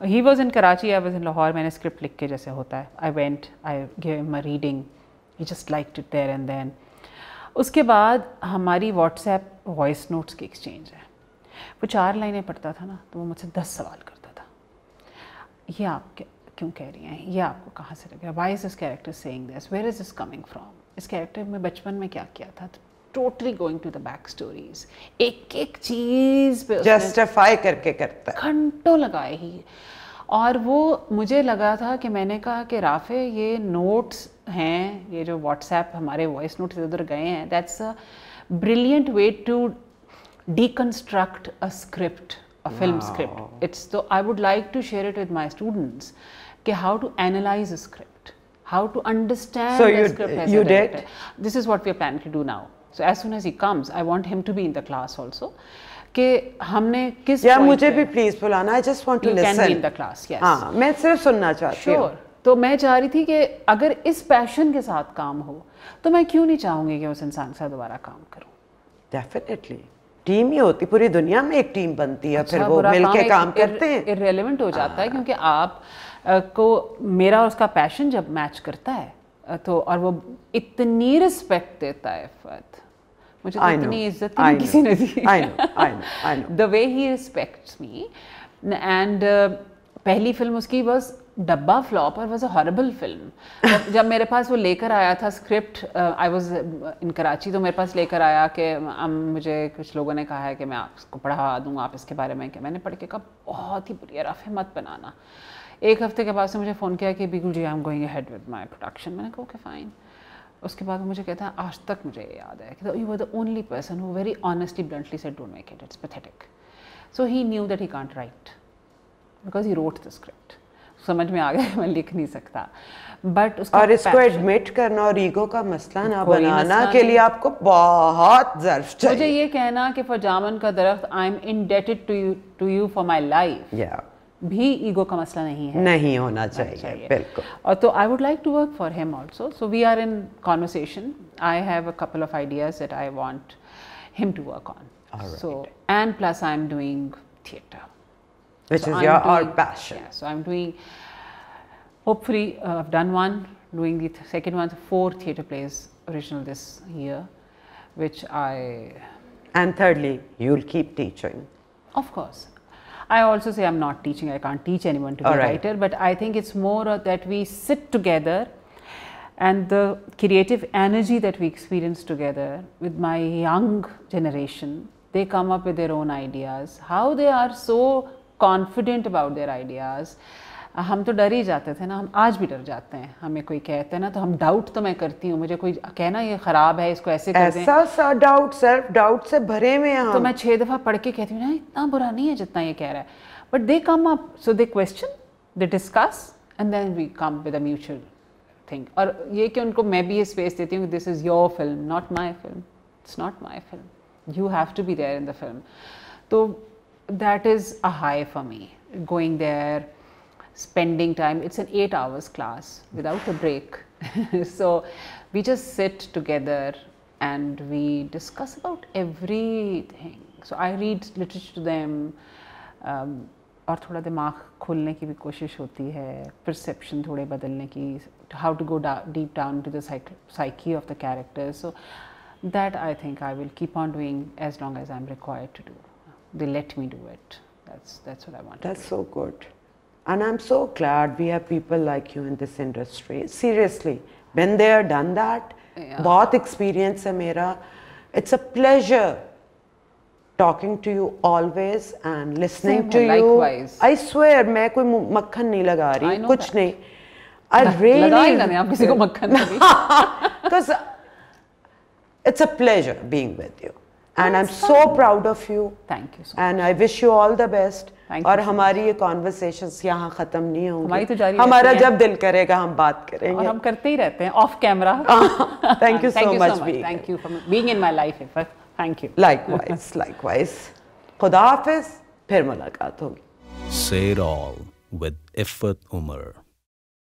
S1: he was in Karachi I was in Lahore मैंने स्क्रिप्ट लिख के जैसे होता है I went I give my reading you just like to there and then उसके बाद हमारी व्हाट्सएप वॉइस नोट्स की एक्सचेंज है वो चार लाइनें पढ़ता था ना तो वो मुझसे दस सवाल करता था ये आप क्यों कह रही हैं ये आपको कहाँ से लग रहा है why is this character saying this where is this coming from इस कैरेक्टर में बचपन में क्या किया था totally going to the backstories एक एक चीज पे जस्टिफाई
S2: करके करता
S1: है घंटों लगाए ही और वो मुझे लगा था कि मैंने कहा कि राफे ये नोट्स हैं ये जो व्हाट्सएप हमारे वॉइस नोट इधर गए हैं that's a brilliant way to deconstruct a script a film script it's तो I would like to share it with my students कि how to analyse a script how to understand this is what we plan to do now so as soon as he comes I want him to be in the class also कि हमने किस या मुझे भी
S2: प्लीज बुलाना I just want to listen in the class yes मैं सिर्फ सुनना
S1: चाहती हूँ sure. तो मैं चाह रही थी कि अगर इस पैशन के साथ काम हो तो मैं क्यों नहीं चाहूंगी कि उस इंसान के साथ दोबारा काम करूं डेफिनेटली
S2: टीम ही होती पूरी दुनिया में एक टीम बनती है अच्छा, फिर वो मिलके काम, काम करते हैं इरेलीवेंट
S1: हो जाता है हाँ। क्योंकि आप आ, को मेरा और उसका पैशन जब मैच करता है तो और वो इतनी रिस्पेक्ट देता है फत मुझे तो इतनी इज्जत तो नहीं किसी ने दी I know I know I know the way he respects me and पहली फिल्म उसकी बस डब्बा फ्लॉप और वॉज अ हॉरेबल फिल्म जब मेरे पास वो लेकर आया था script I was in Karachi तो मेरे पास लेकर आया कि मुझे कुछ लोगों ने कहा है कि मैं आपको पढ़ा दूँ आप इसके बारे में कि मैंने पढ़ के कहा बहुत ही बुरी रफ है मत बनाना एक हफ्ते के बाद से मुझे फ़ोन किया कि Bigul ji I am going head with my production मैंने कहा ओके फाइन उसके बाद मुझे कहता है आज तक मुझे ये याद है कहता you were the only person who very honestly bluntly said don't make it it's pathetic so he knew that he can't write because he wrote the script समझ में आ गया मैं लिख नहीं सकता बट और इसको एडमिट
S2: करना और ईगो का मसला ना बनाना के लिए आपको बहुत जर्फ चाहिए मुझे ये
S1: कहना कि फॉर जामन का दरख्त I am indebted to you to you for my life या भी ईगो का मसला नहीं है नहीं होना चाहिए
S2: बिल्कुल
S1: तो I would like to work for him also so we are in conversation I have a couple of ideas that I want him to work on so and plus I am doing theatre
S2: which is your our
S1: passion so I am doing hopefully I have done one doing the second one four theatre plays original this year which I
S2: and thirdly you will keep teaching
S1: of course I also say I'm not teaching, I can't teach anyone to be All a right. writer, but I think it's more that we sit together and the creative energy that we experience together with my young generation, they come up with their own ideas, how they are so confident about their ideas हम तो डर ही जाते थे ना हम आज भी डर जाते हैं हमें कोई कहते हैं ना तो हम डाउट तो मैं करती हूँ मुझे कोई कहना ये खराब है इसको ऐसे कर ऐसा
S2: सा डाउट सर डाउट से
S1: भरे में तो हम तो मैं छः दफ़ा पढ़ के कहती हूँ ना इतना बुरा नहीं है जितना ये कह रहा है but they come up so they question they discuss and then we come with a mutual thing और ये कि उनको मैं भी ये स्पेस देती हूँ this is your film not my film it's not my film you have to be there in the film तो that is a high for me going there spending time. It's an eight hours class without a break. [LAUGHS] so we just sit together and we discuss about everything. So I read literature to them um, और थोड़ा दिमाग खोलने की भी कोशिश होती है परसेप्शन थोड़े बदलने की how to go deep down to the psyche of the character so that I think I will keep on doing as long as I am required to do they let me do it that's that's what I want.
S2: That's so good. And I'm so glad we have people like you in this industry. Seriously, when they there, done that. Both yeah. experience, Amira. It's a pleasure talking to you always and listening to you. Likewise. I swear, I'm मैं कोई मक्खन नहीं लगा रही, कुछ नहीं. I [LAUGHS] really. Because [LAUGHS] it's a pleasure being with you and I'm so proud of you. Thank you And I wish you all the best. और हमारी ये conversations यहाँ खत्म नहीं होंगी हमारा जब दिल करेगा हम बात करेंगे और हम करते ही रहते हैं off camera [LAUGHS] thank you so much thank you for being in my life ever thank you likewise [LAUGHS] likewise खुदा फिर मुलाकात होगी say it all with Iffat Umar